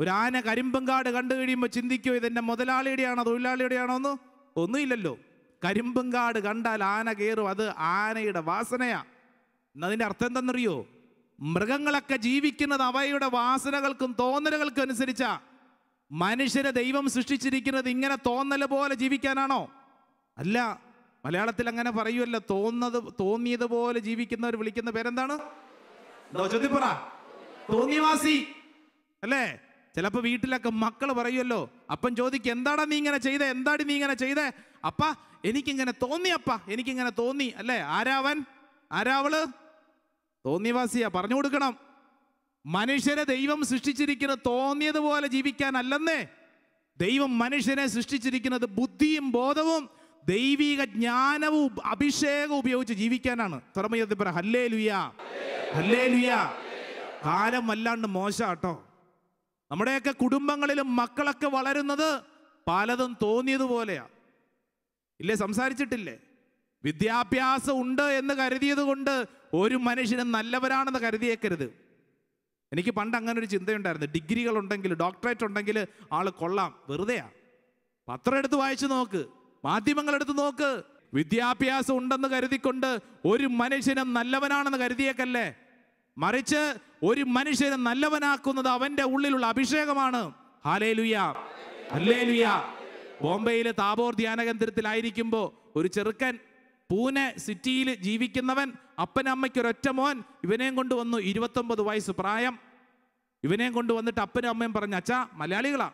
ഒരു ആന കരിമ്പങ്കാട് കണ്ടു കഴിയുമ്പോൾ ചിന്തിക്കോ ഇതെൻ്റെ മുതലാളിയുടെയാണോ തൊഴിലാളിയുടെയാണോ എന്ന് ഒന്നുമില്ലല്ലോ കരിമ്പങ്കാട് കണ്ടാൽ ആന കയറും അത് ആനയുടെ വാസനയാ എന്നതിൻ്റെ അർത്ഥം എന്തെന്നറിയോ മൃഗങ്ങളൊക്കെ ജീവിക്കുന്നത് അവയുടെ വാസനകൾക്കും തോന്നലുകൾക്കും അനുസരിച്ചാ മനുഷ്യരെ ദൈവം സൃഷ്ടിച്ചിരിക്കുന്നത് ഇങ്ങനെ തോന്നൽ പോലെ ജീവിക്കാനാണോ അല്ല മലയാളത്തിൽ അങ്ങനെ പറയുമല്ലോ തോന്നത് തോന്നിയതുപോലെ ജീവിക്കുന്നവർ വിളിക്കുന്ന പേരെന്താണ് ചോദ്യപ്പറ തോന്നിവാസി അല്ലേ ചിലപ്പോൾ വീട്ടിലൊക്കെ മക്കൾ പറയുമല്ലോ അപ്പം ചോദിക്കും എന്താടാ നീ ഇങ്ങനെ ചെയ്തേ എന്താടി നീ ഇങ്ങനെ ചെയ്തേ അപ്പ എനിക്കിങ്ങനെ തോന്നി അപ്പ എനിക്കിങ്ങനെ തോന്നി അല്ലേ ആരാവൻ ആരാവള് തോന്നിയവാസിയാ പറഞ്ഞു കൊടുക്കണം മനുഷ്യനെ ദൈവം സൃഷ്ടിച്ചിരിക്കുന്നത് തോന്നിയതുപോലെ ജീവിക്കാനല്ലെന്നേ ദൈവം മനുഷ്യനെ സൃഷ്ടിച്ചിരിക്കുന്നത് ബുദ്ധിയും ബോധവും ദൈവിക ജ്ഞാനവും അഭിഷേകവും ഉപയോഗിച്ച് ജീവിക്കാനാണ് തുറമയത്തിൽ പറ ഹല്ലേ ലുയാ ഹല്ലേ ലുയാ കാലം വല്ലാണ്ട് മോശാട്ടോ നമ്മുടെയൊക്കെ കുടുംബങ്ങളിലും മക്കളൊക്കെ വളരുന്നത് പലതും തോന്നിയതുപോലെയാ ഇല്ലേ സംസാരിച്ചിട്ടില്ലേ വിദ്യാഭ്യാസം ഉണ്ട് എന്ന് കരുതിയത് കൊണ്ട് ഒരു മനുഷ്യനും നല്ലവരാണെന്ന് കരുതിയേക്കരുത് എനിക്ക് പണ്ട് അങ്ങനെ ഒരു ചിന്തയുണ്ടായിരുന്നു ഡിഗ്രികൾ ഉണ്ടെങ്കിൽ ഡോക്ടറേറ്റ് ഉണ്ടെങ്കിൽ ആൾ കൊള്ളാം വെറുതെയാ പത്രം എടുത്ത് വായിച്ചു നോക്ക് മാധ്യമങ്ങളെടുത്ത് നോക്ക് വിദ്യാഭ്യാസം ഉണ്ടെന്ന് കരുതിക്കൊണ്ട് ഒരു മനുഷ്യനും നല്ലവനാണെന്ന് കരുതിയേക്കല്ലേ മറിച്ച് ഒരു മനുഷ്യനെ നല്ലവനാക്കുന്നത് അവന്റെ ഉള്ളിലുള്ള അഭിഷേകമാണ് ബോംബെയിലെ താബോർ ധ്യാന കേന്ദ്രത്തിലായിരിക്കുമ്പോൾ ഒരു ചെറുക്കൻ പൂനെ സിറ്റിയിൽ ജീവിക്കുന്നവൻ അപ്പനമ്മയ്ക്ക് ഒരൊറ്റ മോൻ ഇവനെയും കൊണ്ടുവന്നു ഇരുപത്തൊമ്പത് വയസ്സ് പ്രായം ഇവനെയും കൊണ്ടുവന്നിട്ട് അപ്പനും അമ്മയും പറഞ്ഞു അച്ഛാ മലയാളികളാ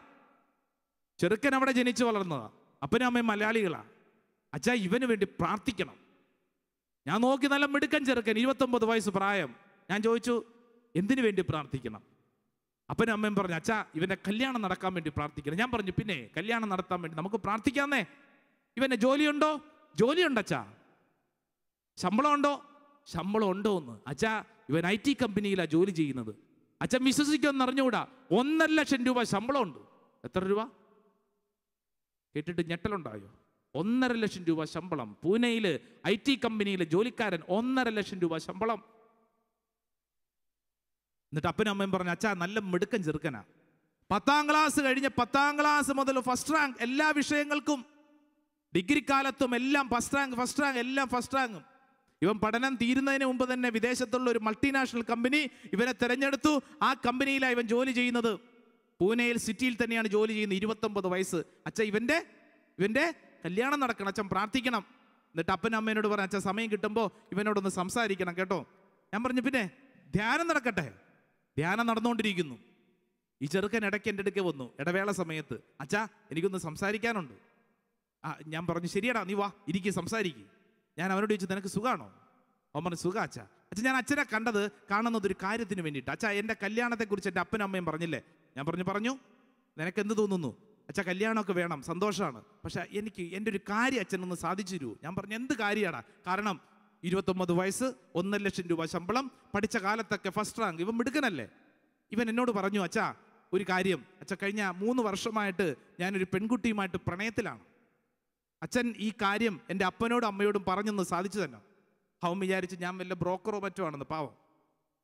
ചെറുക്കൻ അവിടെ ജനിച്ചു വളർന്നതാ അപ്പനും അമ്മയും മലയാളികളാ അച്ഛാ ഇവന് വേണ്ടി പ്രാർത്ഥിക്കണം ഞാൻ നോക്കി നല്ല മിടുക്കൻ ചെറുക്കൻ ഇരുപത്തൊമ്പത് വയസ്സ് പ്രായം ഞാൻ ചോദിച്ചു എന്തിനു വേണ്ടി പ്രാർത്ഥിക്കണം അപ്പനും അമ്മയും പറഞ്ഞു അച്ഛാ ഇവൻ്റെ കല്യാണം നടക്കാൻ വേണ്ടി പ്രാർത്ഥിക്കണം ഞാൻ പറഞ്ഞു പിന്നെ കല്യാണം നടത്താൻ വേണ്ടി നമുക്ക് പ്രാർത്ഥിക്കാന്നേ ഇവൻ്റെ ജോലിയുണ്ടോ ജോലിയുണ്ടച്ചാ ശമ്പളം ഉണ്ടോ ശമ്പളം ഉണ്ടോ എന്ന് അച്ഛാ ഇവൻ ഐ ടി കമ്പനിയിലാണ് ജോലി ചെയ്യുന്നത് അച്ഛൻ വിശ്വസിക്കുമെന്ന് അറിഞ്ഞുകൂടാ ഒന്നര ലക്ഷം രൂപ ശമ്പളമുണ്ട് എത്ര രൂപ കേട്ടിട്ട് ഞെട്ടലുണ്ടായോ ഒന്നര ലക്ഷം രൂപ ശമ്പളം പൂനെയിൽ ഐ ടി കമ്പനിയിലെ ജോലിക്കാരൻ ഒന്നര ലക്ഷം രൂപ ശമ്പളം എന്നിട്ട് അപ്പനും അമ്മയും പറഞ്ഞു അച്ഛാ നല്ല മിടുക്കൻ ചെറുക്കനാ പത്താം ക്ലാസ് കഴിഞ്ഞ പത്താം ക്ലാസ് മുതൽ ഫസ്റ്റ് റാങ്ക് എല്ലാ വിഷയങ്ങൾക്കും ഡിഗ്രി കാലത്തും എല്ലാം ഫസ്റ്റ് റാങ്ക് ഫസ്റ്റ് റാങ്ക് എല്ലാം ഫസ്റ്റ് റാങ്കും ഇവൻ പഠനം തീരുന്നതിന് മുമ്പ് തന്നെ വിദേശത്തുള്ള ഒരു മൾട്ടിനാഷണൽ കമ്പനി ഇവനെ തിരഞ്ഞെടുത്തു ആ കമ്പനിയിലാണ് ഇവൻ ജോലി ചെയ്യുന്നത് പൂനെയിൽ സിറ്റിയിൽ തന്നെയാണ് ജോലി ചെയ്യുന്നത് ഇരുപത്തൊമ്പത് വയസ്സ് അച്ഛൻ ഇവൻ്റെ ഇവൻ്റെ കല്യാണം നടക്കണം അച്ഛൻ പ്രാർത്ഥിക്കണം എന്നിട്ട് അപ്പനും അമ്മേനോട് പറഞ്ഞു അച്ഛൻ സമയം കിട്ടുമ്പോൾ ഇവനോടൊന്ന് സംസാരിക്കണം കേട്ടോ ഞാൻ പറഞ്ഞു പിന്നെ ധ്യാനം നടക്കട്ടെ ധ്യാനം നടന്നുകൊണ്ടിരിക്കുന്നു ഈ ചെറുക്കൻ ഇടയ്ക്ക് എൻ്റെ അടുക്കെ വന്നു ഇടവേള സമയത്ത് അച്ഛാ എനിക്കൊന്ന് സംസാരിക്കാനുണ്ട് ആ ഞാൻ പറഞ്ഞു ശരിയടാ നീ വാ ഇരിക്കും സംസാരിക്കും ഞാൻ അവനോട് ചോദിച്ചു നിനക്ക് സുഖമാണോ അവൻ പറഞ്ഞു സുഖ അച്ഛ അച്ഛൻ ഞാൻ അച്ഛനെ കണ്ടത് കാണുന്നത് ഒരു കാര്യത്തിന് വേണ്ടിയിട്ട് അച്ഛാ എൻ്റെ കല്യാണത്തെക്കുറിച്ച് എൻ്റെ അപ്പനും അമ്മയും പറഞ്ഞില്ലേ ഞാൻ പറഞ്ഞു പറഞ്ഞു നിനക്ക് എന്ത് തോന്നുന്നു അച്ഛാ കല്യാണമൊക്കെ വേണം സന്തോഷമാണ് പക്ഷേ എനിക്ക് എൻ്റെ ഒരു കാര്യം അച്ഛനൊന്ന് സാധിച്ചു തരൂ ഞാൻ പറഞ്ഞു എന്ത് കാര്യമാടാ കാരണം ഇരുപത്തൊമ്പത് വയസ്സ് ഒന്നര ലക്ഷം രൂപ ശമ്പളം പഠിച്ച കാലത്തൊക്കെ ഫസ്റ്റ് റാങ്ക് ഇവൻ മിടുക്കനല്ലേ ഇവൻ എന്നോട് പറഞ്ഞു അച്ഛാ ഒരു കാര്യം അച്ഛാ കഴിഞ്ഞ മൂന്ന് വർഷമായിട്ട് ഞാനൊരു പെൺകുട്ടിയുമായിട്ട് പ്രണയത്തിലാണ് അച്ഛൻ ഈ കാര്യം എൻ്റെ അപ്പനോടും അമ്മയോടും പറഞ്ഞെന്ന് സാധിച്ചു തന്നെ ഹൗം വിചാരിച്ച് ഞാൻ വല്ല ബ്രോക്കറോ മറ്റോ ആണെന്ന് പാവം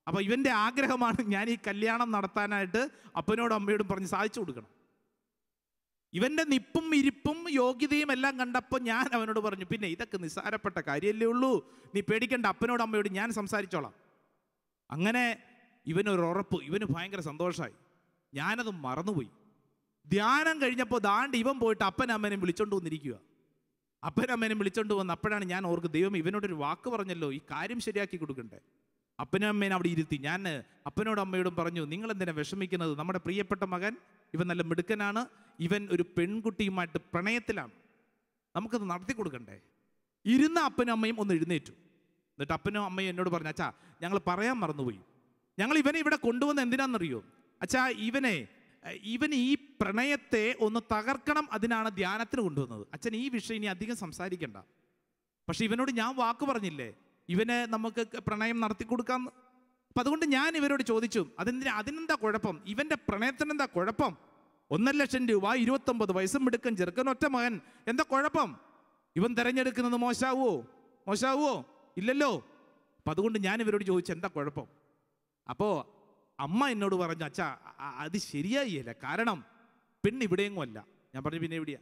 അപ്പോൾ ഇവൻ്റെ ആഗ്രഹമാണ് ഞാൻ ഈ കല്യാണം നടത്താനായിട്ട് അപ്പനോടും അമ്മയോടും പറഞ്ഞ് സാധിച്ചു കൊടുക്കണം ഇവൻ്റെ നിപ്പും ഇരിപ്പും യോഗ്യതയും എല്ലാം കണ്ടപ്പോൾ ഞാൻ അവനോട് പറഞ്ഞു പിന്നെ ഇതൊക്കെ നിസ്സാരപ്പെട്ട കാര്യമല്ലേ ഉള്ളൂ നീ പേടിക്കേണ്ട അപ്പനോട് അമ്മയോട് ഞാൻ സംസാരിച്ചോളാം അങ്ങനെ ഇവനൊരു ഉറപ്പ് ഇവന് ഭയങ്കര സന്തോഷമായി ഞാനത് മറന്നുപോയി ധ്യാനം കഴിഞ്ഞപ്പോൾ ദാണ്ട് ഇവൻ പോയിട്ട് അപ്പനമ്മനെ വിളിച്ചോണ്ട് വന്നിരിക്കുക അപ്പനമ്മേനും വിളിച്ചോണ്ട് വന്ന് അപ്പോഴാണ് ഞാൻ ഓർക്ക് ദൈവം ഇവനോടൊരു വാക്ക് പറഞ്ഞല്ലോ ഈ കാര്യം ശരിയാക്കി കൊടുക്കണ്ടേ അപ്പനും അമ്മേനെ അവിടെ ഇരുത്തി ഞാൻ അപ്പനോടും അമ്മയോടും പറഞ്ഞു നിങ്ങൾ എന്തിനാണ് വിഷമിക്കുന്നത് നമ്മുടെ പ്രിയപ്പെട്ട മകൻ ഇവൻ നല്ല മിടുക്കനാണ് ഇവൻ ഒരു പെൺകുട്ടിയുമായിട്ട് പ്രണയത്തിലാണ് നമുക്കത് നടത്തി കൊടുക്കണ്ടേ ഇരുന്ന അപ്പനും അമ്മയും ഒന്ന് എഴുന്നേറ്റു എന്നിട്ട് അപ്പനും അമ്മയും എന്നോട് പറഞ്ഞു അച്ഛാ ഞങ്ങൾ പറയാൻ മറന്നുപോയി ഞങ്ങൾ ഇവനെ ഇവിടെ കൊണ്ടുവന്ന് എന്തിനാണെന്നറിയോ അച്ഛാ ഇവനെ ഈവൻ ഈ പ്രണയത്തെ ഒന്ന് തകർക്കണം അതിനാണ് ധ്യാനത്തിന് കൊണ്ടുവന്നത് അച്ഛൻ ഈ വിഷയം ഇനി അധികം സംസാരിക്കണ്ട പക്ഷെ ഇവനോട് ഞാൻ വാക്ക് പറഞ്ഞില്ലേ ഇവന് നമുക്ക് പ്രണയം നടത്തി കൊടുക്കാം അപ്പം അതുകൊണ്ട് ഞാൻ ഇവരോട് ചോദിച്ചു അതെന്തിനാ അതിനെന്താ കുഴപ്പം ഇവൻ്റെ പ്രണയത്തിനെന്താ കുഴപ്പം ഒന്നര ലക്ഷം രൂപ ഇരുപത്തൊമ്പത് വയസ്സും മിടുക്കൻ ചെറുക്കൻ ഒറ്റ മകൻ എന്താ കുഴപ്പം ഇവൻ തിരഞ്ഞെടുക്കുന്നത് മോശാവോ മോശാവോ ഇല്ലല്ലോ അപ്പം അതുകൊണ്ട് ഞാൻ ഇവരോട് ചോദിച്ചു എന്താ കുഴപ്പം അപ്പോൾ അമ്മ എന്നോട് പറഞ്ഞു അച്ഛ അത് ശരിയായില്ല കാരണം പെണ്ണ് ഇവിടെയെങ്ങും അല്ല ഞാൻ പറഞ്ഞു പിന്നെ എവിടെയാ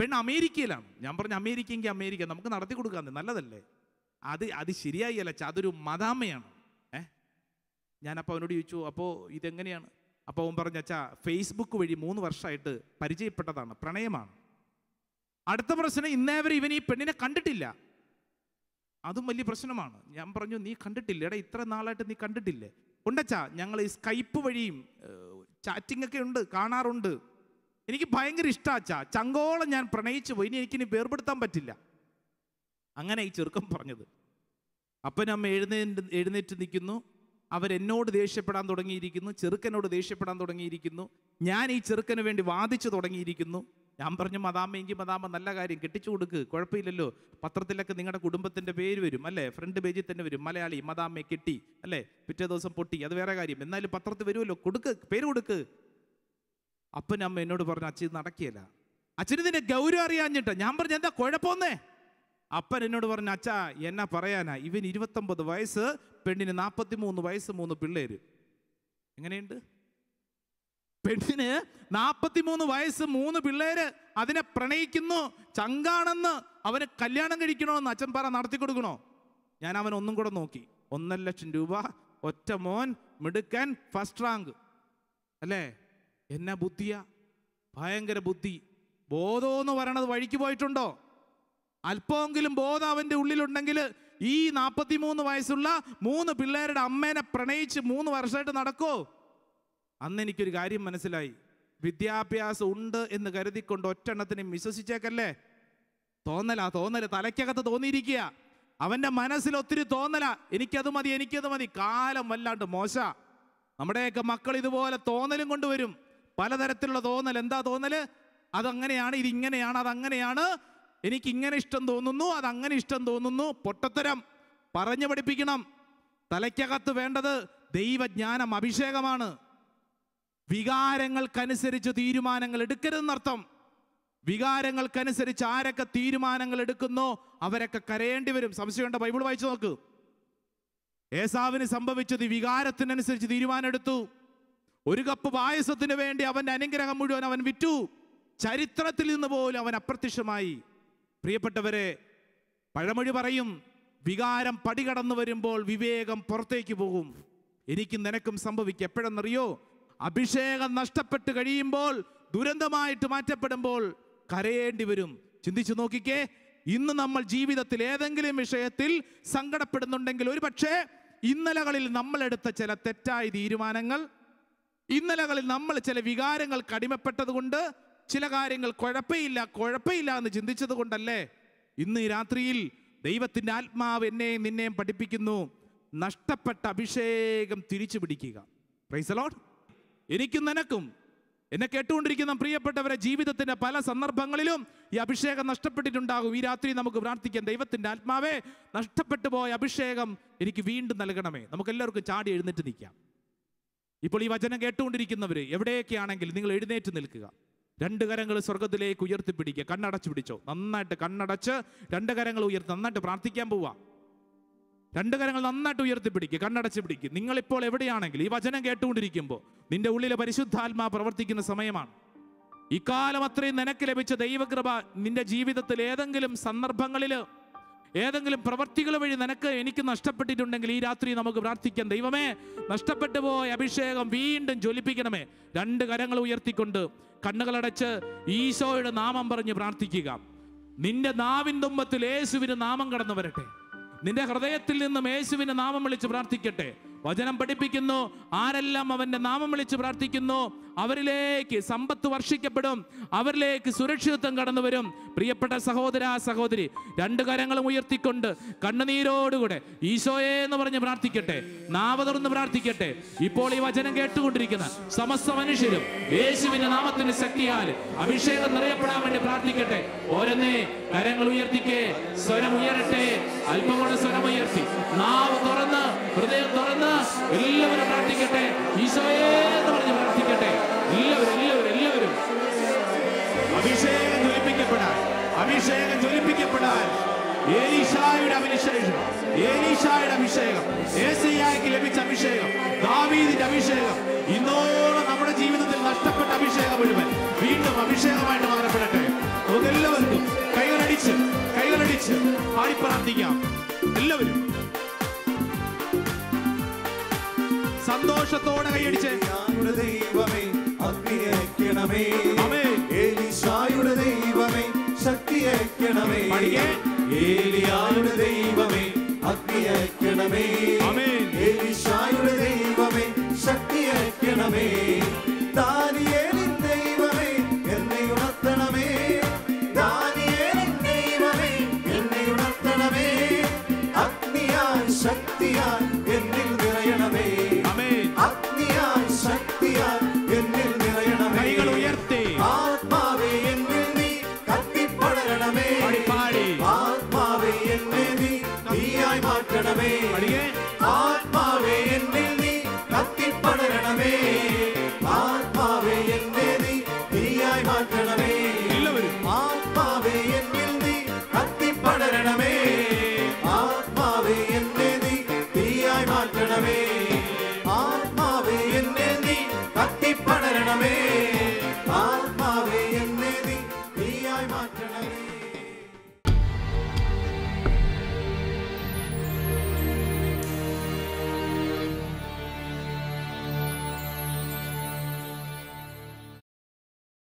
പെണ്ണ് അമേരിക്കയിലാണ് ഞാൻ പറഞ്ഞു അമേരിക്കയെങ്കിൽ അമേരിക്ക നമുക്ക് നടത്തി കൊടുക്കാന്ന് നല്ലതല്ലേ അത് അത് ശരിയായില്ല അച്ഛാ അതൊരു മതാമ്മയാണ് ഏഹ് ഞാനപ്പോൾ അവനോട് ചോദിച്ചു അപ്പോൾ ഇതെങ്ങനെയാണ് അപ്പോൾ അവൻ പറഞ്ഞു അച്ഛാ ഫേസ്ബുക്ക് വഴി മൂന്ന് വർഷമായിട്ട് പരിചയപ്പെട്ടതാണ് പ്രണയമാണ് അടുത്ത പ്രശ്നം ഇന്നേ വരെ ഇവൻ ഈ പെണ്ണിനെ കണ്ടിട്ടില്ല അതും വലിയ പ്രശ്നമാണ് ഞാൻ പറഞ്ഞു നീ കണ്ടിട്ടില്ല എടാ ഇത്ര നാളായിട്ട് നീ കണ്ടിട്ടില്ലേ ഉണ്ടച്ചാ ഞങ്ങൾ ഈ സ്കൈപ്പ് വഴിയും ചാറ്റിംഗ് ഒക്കെ ഉണ്ട് കാണാറുണ്ട് എനിക്ക് ഭയങ്കര ഇഷ്ടാച്ചാ ചങ്കോളം ഞാൻ പ്രണയിച്ചു പോയി ഇനി എനിക്കിനി വേർപെടുത്താൻ പറ്റില്ല അങ്ങനെ ഈ ചെറുക്കം പറഞ്ഞത് അപ്പനമ്മ എഴുന്നേറ്റ് എഴുന്നേറ്റ് നിൽക്കുന്നു അവരെന്നോട് ദേഷ്യപ്പെടാൻ തുടങ്ങിയിരിക്കുന്നു ചെറുക്കനോട് ദേഷ്യപ്പെടാൻ തുടങ്ങിയിരിക്കുന്നു ഞാൻ ഈ ചെറുക്കന് വേണ്ടി വാദിച്ചു തുടങ്ങിയിരിക്കുന്നു ഞാൻ പറഞ്ഞു മതാമ്മ എങ്കിൽ മതാമ്മ നല്ല കാര്യം കെട്ടിച്ചു കൊടുക്ക് കുഴപ്പമില്ലല്ലോ പത്രത്തിലൊക്കെ നിങ്ങളുടെ കുടുംബത്തിൻ്റെ പേര് വരും അല്ലേ ഫ്രണ്ട് പേജിൽ തന്നെ വരും മലയാളി മതാമ്മയെ കെട്ടി അല്ലേ പിറ്റേ ദിവസം പൊട്ടി അത് വേറെ കാര്യം എന്നാലും പത്രത്തിൽ വരുമല്ലോ കൊടുക്ക് പേര് കൊടുക്ക് അപ്പൻ അമ്മ എന്നോട് പറഞ്ഞു അച്ഛൻ നടക്കിയല്ല അച്ഛന് ഇതിൻ്റെ ഗൗരവം അറിയാഞ്ഞിട്ട് ഞാൻ പറഞ്ഞു എന്താ കുഴപ്പമൊന്നേ അപ്പൻ എന്നോട് പറഞ്ഞു അച്ഛാ എന്നാ പറയാനാ ഇവൻ ഇരുപത്തൊമ്പത് വയസ്സ് പെണ്ണിന് നാൽപ്പത്തി മൂന്ന് വയസ്സ് മൂന്ന് പിള്ളേര് എങ്ങനെയുണ്ട് പെണ്ണിന് നാൽപ്പത്തിമൂന്ന് വയസ്സ് മൂന്ന് പിള്ളേര് അതിനെ പ്രണയിക്കുന്നു ചങ്കാണെന്ന് അവന് കല്യാണം കഴിക്കണമെന്ന് അച്ഛൻ പറ നടത്തി കൊടുക്കണോ ഞാൻ അവൻ ഒന്നും കൂടെ നോക്കി ഒന്നര ലക്ഷം രൂപ ഒറ്റ മോൻ മിടുക്കൻ ഫസ്റ്റ് റാങ്ക് അല്ലേ എന്നാ ബുദ്ധിയാ ഭയങ്കര ബുദ്ധി ബോധമെന്ന് പറയണത് വഴിക്ക് പോയിട്ടുണ്ടോ അല്പമെങ്കിലും ബോധം അവൻ്റെ ഉള്ളിലുണ്ടെങ്കിൽ ഈ നാൽപ്പത്തി മൂന്ന് വയസ്സുള്ള മൂന്ന് പിള്ളേരുടെ അമ്മേനെ പ്രണയിച്ച് മൂന്ന് വർഷമായിട്ട് നടക്കുമോ അന്ന് എനിക്കൊരു കാര്യം മനസ്സിലായി വിദ്യാഭ്യാസം ഉണ്ട് എന്ന് കരുതിക്കൊണ്ട് ഒറ്റെണ്ണത്തിനും വിശ്വസിച്ചേക്കല്ലേ തോന്നലാ തോന്നല് തലയ്ക്കകത്ത് തോന്നിയിരിക്കുക അവൻ്റെ മനസ്സിൽ ഒത്തിരി തോന്നല എനിക്കത് മതി എനിക്കത് മതി കാലം വല്ലാണ്ട് മോശ നമ്മുടെയൊക്കെ മക്കൾ ഇതുപോലെ തോന്നലും കൊണ്ടുവരും പലതരത്തിലുള്ള തോന്നൽ എന്താ തോന്നല് അതങ്ങനെയാണ് ഇതിങ്ങനെയാണ് അതങ്ങനെയാണ് എനിക്കിങ്ങനെ ഇഷ്ടം തോന്നുന്നു അതങ്ങനെ ഇഷ്ടം തോന്നുന്നു പൊട്ടത്തരം പറഞ്ഞു പഠിപ്പിക്കണം തലയ്ക്കകത്ത് വേണ്ടത് ദൈവജ്ഞാനം അഭിഷേകമാണ് വികാരങ്ങൾക്കനുസരിച്ച് തീരുമാനങ്ങൾ എടുക്കരുതെന്നർത്ഥം വികാരങ്ങൾക്കനുസരിച്ച് ആരൊക്കെ തീരുമാനങ്ങൾ എടുക്കുന്നോ അവരൊക്കെ കരയേണ്ടി വരും സംശയമുണ്ട് ബൈബിൾ വായിച്ചു നോക്ക് ഏസാവിന് സംഭവിച്ചത് വികാരത്തിനനുസരിച്ച് തീരുമാനമെടുത്തു ഒരു കപ്പ് പായസത്തിന് വേണ്ടി അവൻ്റെ അനുഗ്രഹം മുഴുവൻ അവൻ വിറ്റു ചരിത്രത്തിൽ നിന്ന് പോലും അവൻ അപ്രത്യക്ഷമായി പ്രിയപ്പെട്ടവരെ പഴമൊഴി പറയും വികാരം പടികടന്നു വരുമ്പോൾ വിവേകം പുറത്തേക്ക് പോകും എനിക്കും നിനക്കും സംഭവിക്കും എപ്പോഴെന്നറിയോ അഭിഷേകം നഷ്ടപ്പെട്ട് കഴിയുമ്പോൾ ദുരന്തമായിട്ട് മാറ്റപ്പെടുമ്പോൾ കരയേണ്ടി വരും ചിന്തിച്ചു നോക്കിക്കേ ഇന്ന് നമ്മൾ ജീവിതത്തിൽ ഏതെങ്കിലും വിഷയത്തിൽ സങ്കടപ്പെടുന്നുണ്ടെങ്കിൽ ഒരു പക്ഷേ ഇന്നലകളിൽ നമ്മളെടുത്ത ചില തെറ്റായ തീരുമാനങ്ങൾ ഇന്നലകളിൽ നമ്മൾ ചില വികാരങ്ങൾ കടിമപ്പെട്ടതുകൊണ്ട് ചില കാര്യങ്ങൾ കുഴപ്പമില്ല കുഴപ്പമില്ല എന്ന് ചിന്തിച്ചത് കൊണ്ടല്ലേ ഇന്ന് ഈ രാത്രിയിൽ ദൈവത്തിൻ്റെ ആത്മാവ് എന്നെയും നിന്നെയും പഠിപ്പിക്കുന്നു നഷ്ടപ്പെട്ട അഭിഷേകം തിരിച്ചു പിടിക്കുക പ്രൈസലോട്ട് എനിക്കും നിനക്കും എന്നെ കേട്ടുകൊണ്ടിരിക്കുന്ന പ്രിയപ്പെട്ടവരെ ജീവിതത്തിൻ്റെ പല സന്ദർഭങ്ങളിലും ഈ അഭിഷേകം നഷ്ടപ്പെട്ടിട്ടുണ്ടാകും ഈ രാത്രി നമുക്ക് പ്രാർത്ഥിക്കാം ദൈവത്തിൻ്റെ ആത്മാവേ നഷ്ടപ്പെട്ടു പോയ അഭിഷേകം എനിക്ക് വീണ്ടും നൽകണമേ നമുക്കെല്ലാവർക്കും ചാടി എഴുന്നേറ്റ് നിൽക്കാം ഇപ്പോൾ ഈ വചനം കേട്ടുകൊണ്ടിരിക്കുന്നവർ എവിടെയൊക്കെയാണെങ്കിൽ നിങ്ങൾ എഴുന്നേറ്റ് നിൽക്കുക രണ്ട് കരങ്ങൾ സ്വർഗത്തിലേക്ക് ഉയർത്തിപ്പിടിക്കുക കണ്ണടച്ച് പിടിച്ചോ നന്നായിട്ട് കണ്ണടച്ച് രണ്ട് കരങ്ങൾ ഉയർത്തി നന്നായിട്ട് പ്രാർത്ഥിക്കാൻ പോവാം രണ്ട് കരങ്ങൾ നന്നായിട്ട് ഉയർത്തിപ്പിടിക്കുക കണ്ണടച്ച് പിടിക്കുക നിങ്ങളിപ്പോൾ എവിടെയാണെങ്കിൽ ഈ വചനം കേട്ടുകൊണ്ടിരിക്കുമ്പോൾ നിന്റെ ഉള്ളിലെ പരിശുദ്ധാത്മാ പ്രവർത്തിക്കുന്ന സമയമാണ് ഇക്കാലം അത്രയും നിനക്ക് ലഭിച്ച ദൈവകൃപ നിന്റെ ജീവിതത്തിൽ ഏതെങ്കിലും സന്ദർഭങ്ങളിൽ ഏതെങ്കിലും പ്രവർത്തികൾ വഴി നിനക്ക് എനിക്ക് നഷ്ടപ്പെട്ടിട്ടുണ്ടെങ്കിൽ ഈ രാത്രി നമുക്ക് പ്രാർത്ഥിക്കാം ദൈവമേ നഷ്ടപ്പെട്ടു പോയ അഭിഷേകം വീണ്ടും ജ്വലിപ്പിക്കണമേ രണ്ട് കരങ്ങൾ ഉയർത്തിക്കൊണ്ട് കണ്ണുകളടച്ച് ഈശോയുടെ നാമം പറഞ്ഞ് പ്രാർത്ഥിക്കുക നിന്റെ നാവിൻ തുമ്പത്തിൽ യേശുവിന് നാമം കടന്നു വരട്ടെ നിന്റെ ഹൃദയത്തിൽ നിന്നും യേശുവിന്റെ നാമം വിളിച്ച് പ്രാർത്ഥിക്കട്ടെ വചനം പഠിപ്പിക്കുന്നു ആരെല്ലാം അവൻ്റെ നാമം വിളിച്ച് പ്രാർത്ഥിക്കുന്നു അവരിലേക്ക് സമ്പത്ത് വർഷിക്കപ്പെടും അവരിലേക്ക് സുരക്ഷിതത്വം കടന്നു വരും പ്രിയപ്പെട്ട സഹോദര സഹോദരി രണ്ട് കരങ്ങളും ഉയർത്തിക്കൊണ്ട് കണ്ണുനീരോടുകൂടെ ഈശോയെ എന്ന് പറഞ്ഞ് പ്രാർത്ഥിക്കട്ടെ നാവ പ്രാർത്ഥിക്കട്ടെ ഇപ്പോൾ ഈ വചനം കേട്ടുകൊണ്ടിരിക്കുന്ന സമസ്ത മനുഷ്യരും യേശുവിന്റെ നാമത്തിന് ശക്തിയാൽ അഭിഷേകം നിറയപ്പെടാൻ വേണ്ടി പ്രാർത്ഥിക്കട്ടെ ഓരോന്നേ കരങ്ങൾ ഉയർത്തിക്കേ സ്വരം ഉയരട്ടെ അല്പം കൂടെ സ്വരം ഉയർത്തി നാവ് തുറന്ന് ഹൃദയം തുറന്ന് എല്ലാവരും പ്രാർത്ഥിക്കട്ടെ ഈശോയെ എന്ന് പറഞ്ഞ് പ്രാർത്ഥിക്കട്ടെ എല്ലാവരും എല്ലാവരും എല്ലാവരും അഭിഷേകം ജ്വലിപ്പിക്കപ്പെടാൻ അഭിഷേകം ജ്വലിപ്പിക്കപ്പെടാൻ ഏലീഷായുടെ അഭിഷേകം ഏലീഷായുടെ അഭിഷേകം ഏസയ്യായ്ക്ക് ലഭിച്ച അഭിഷേകം ദാവീദിന്റെ അഭിഷേകം ഇന്നോളം നമ്മുടെ ജീവിതത്തിൽ നഷ്ടപ്പെട്ട അഭിഷേകം മുഴുവൻ വീണ്ടും അഭിഷേകമായിട്ട് മാറപ്പെടട്ടെ എല്ലാവർക്കും കൈകളടിച്ച് കൈകളടിച്ച് പാടി പ്രാർത്ഥിക്കാം എല്ലാവരും സന്തോഷത്തോടെ കൈയടിച്ച് ഞാനുടെ ദൈവമേ അഗ്നി അയക്കണമേ ദൈവമേ ശക്തി ഏലിയായുടെ ദൈവമേ അഗ്നി അയക്കണമേ ഏലിശായുടെ ദൈവമേ ശക്തി അയക്കണമേ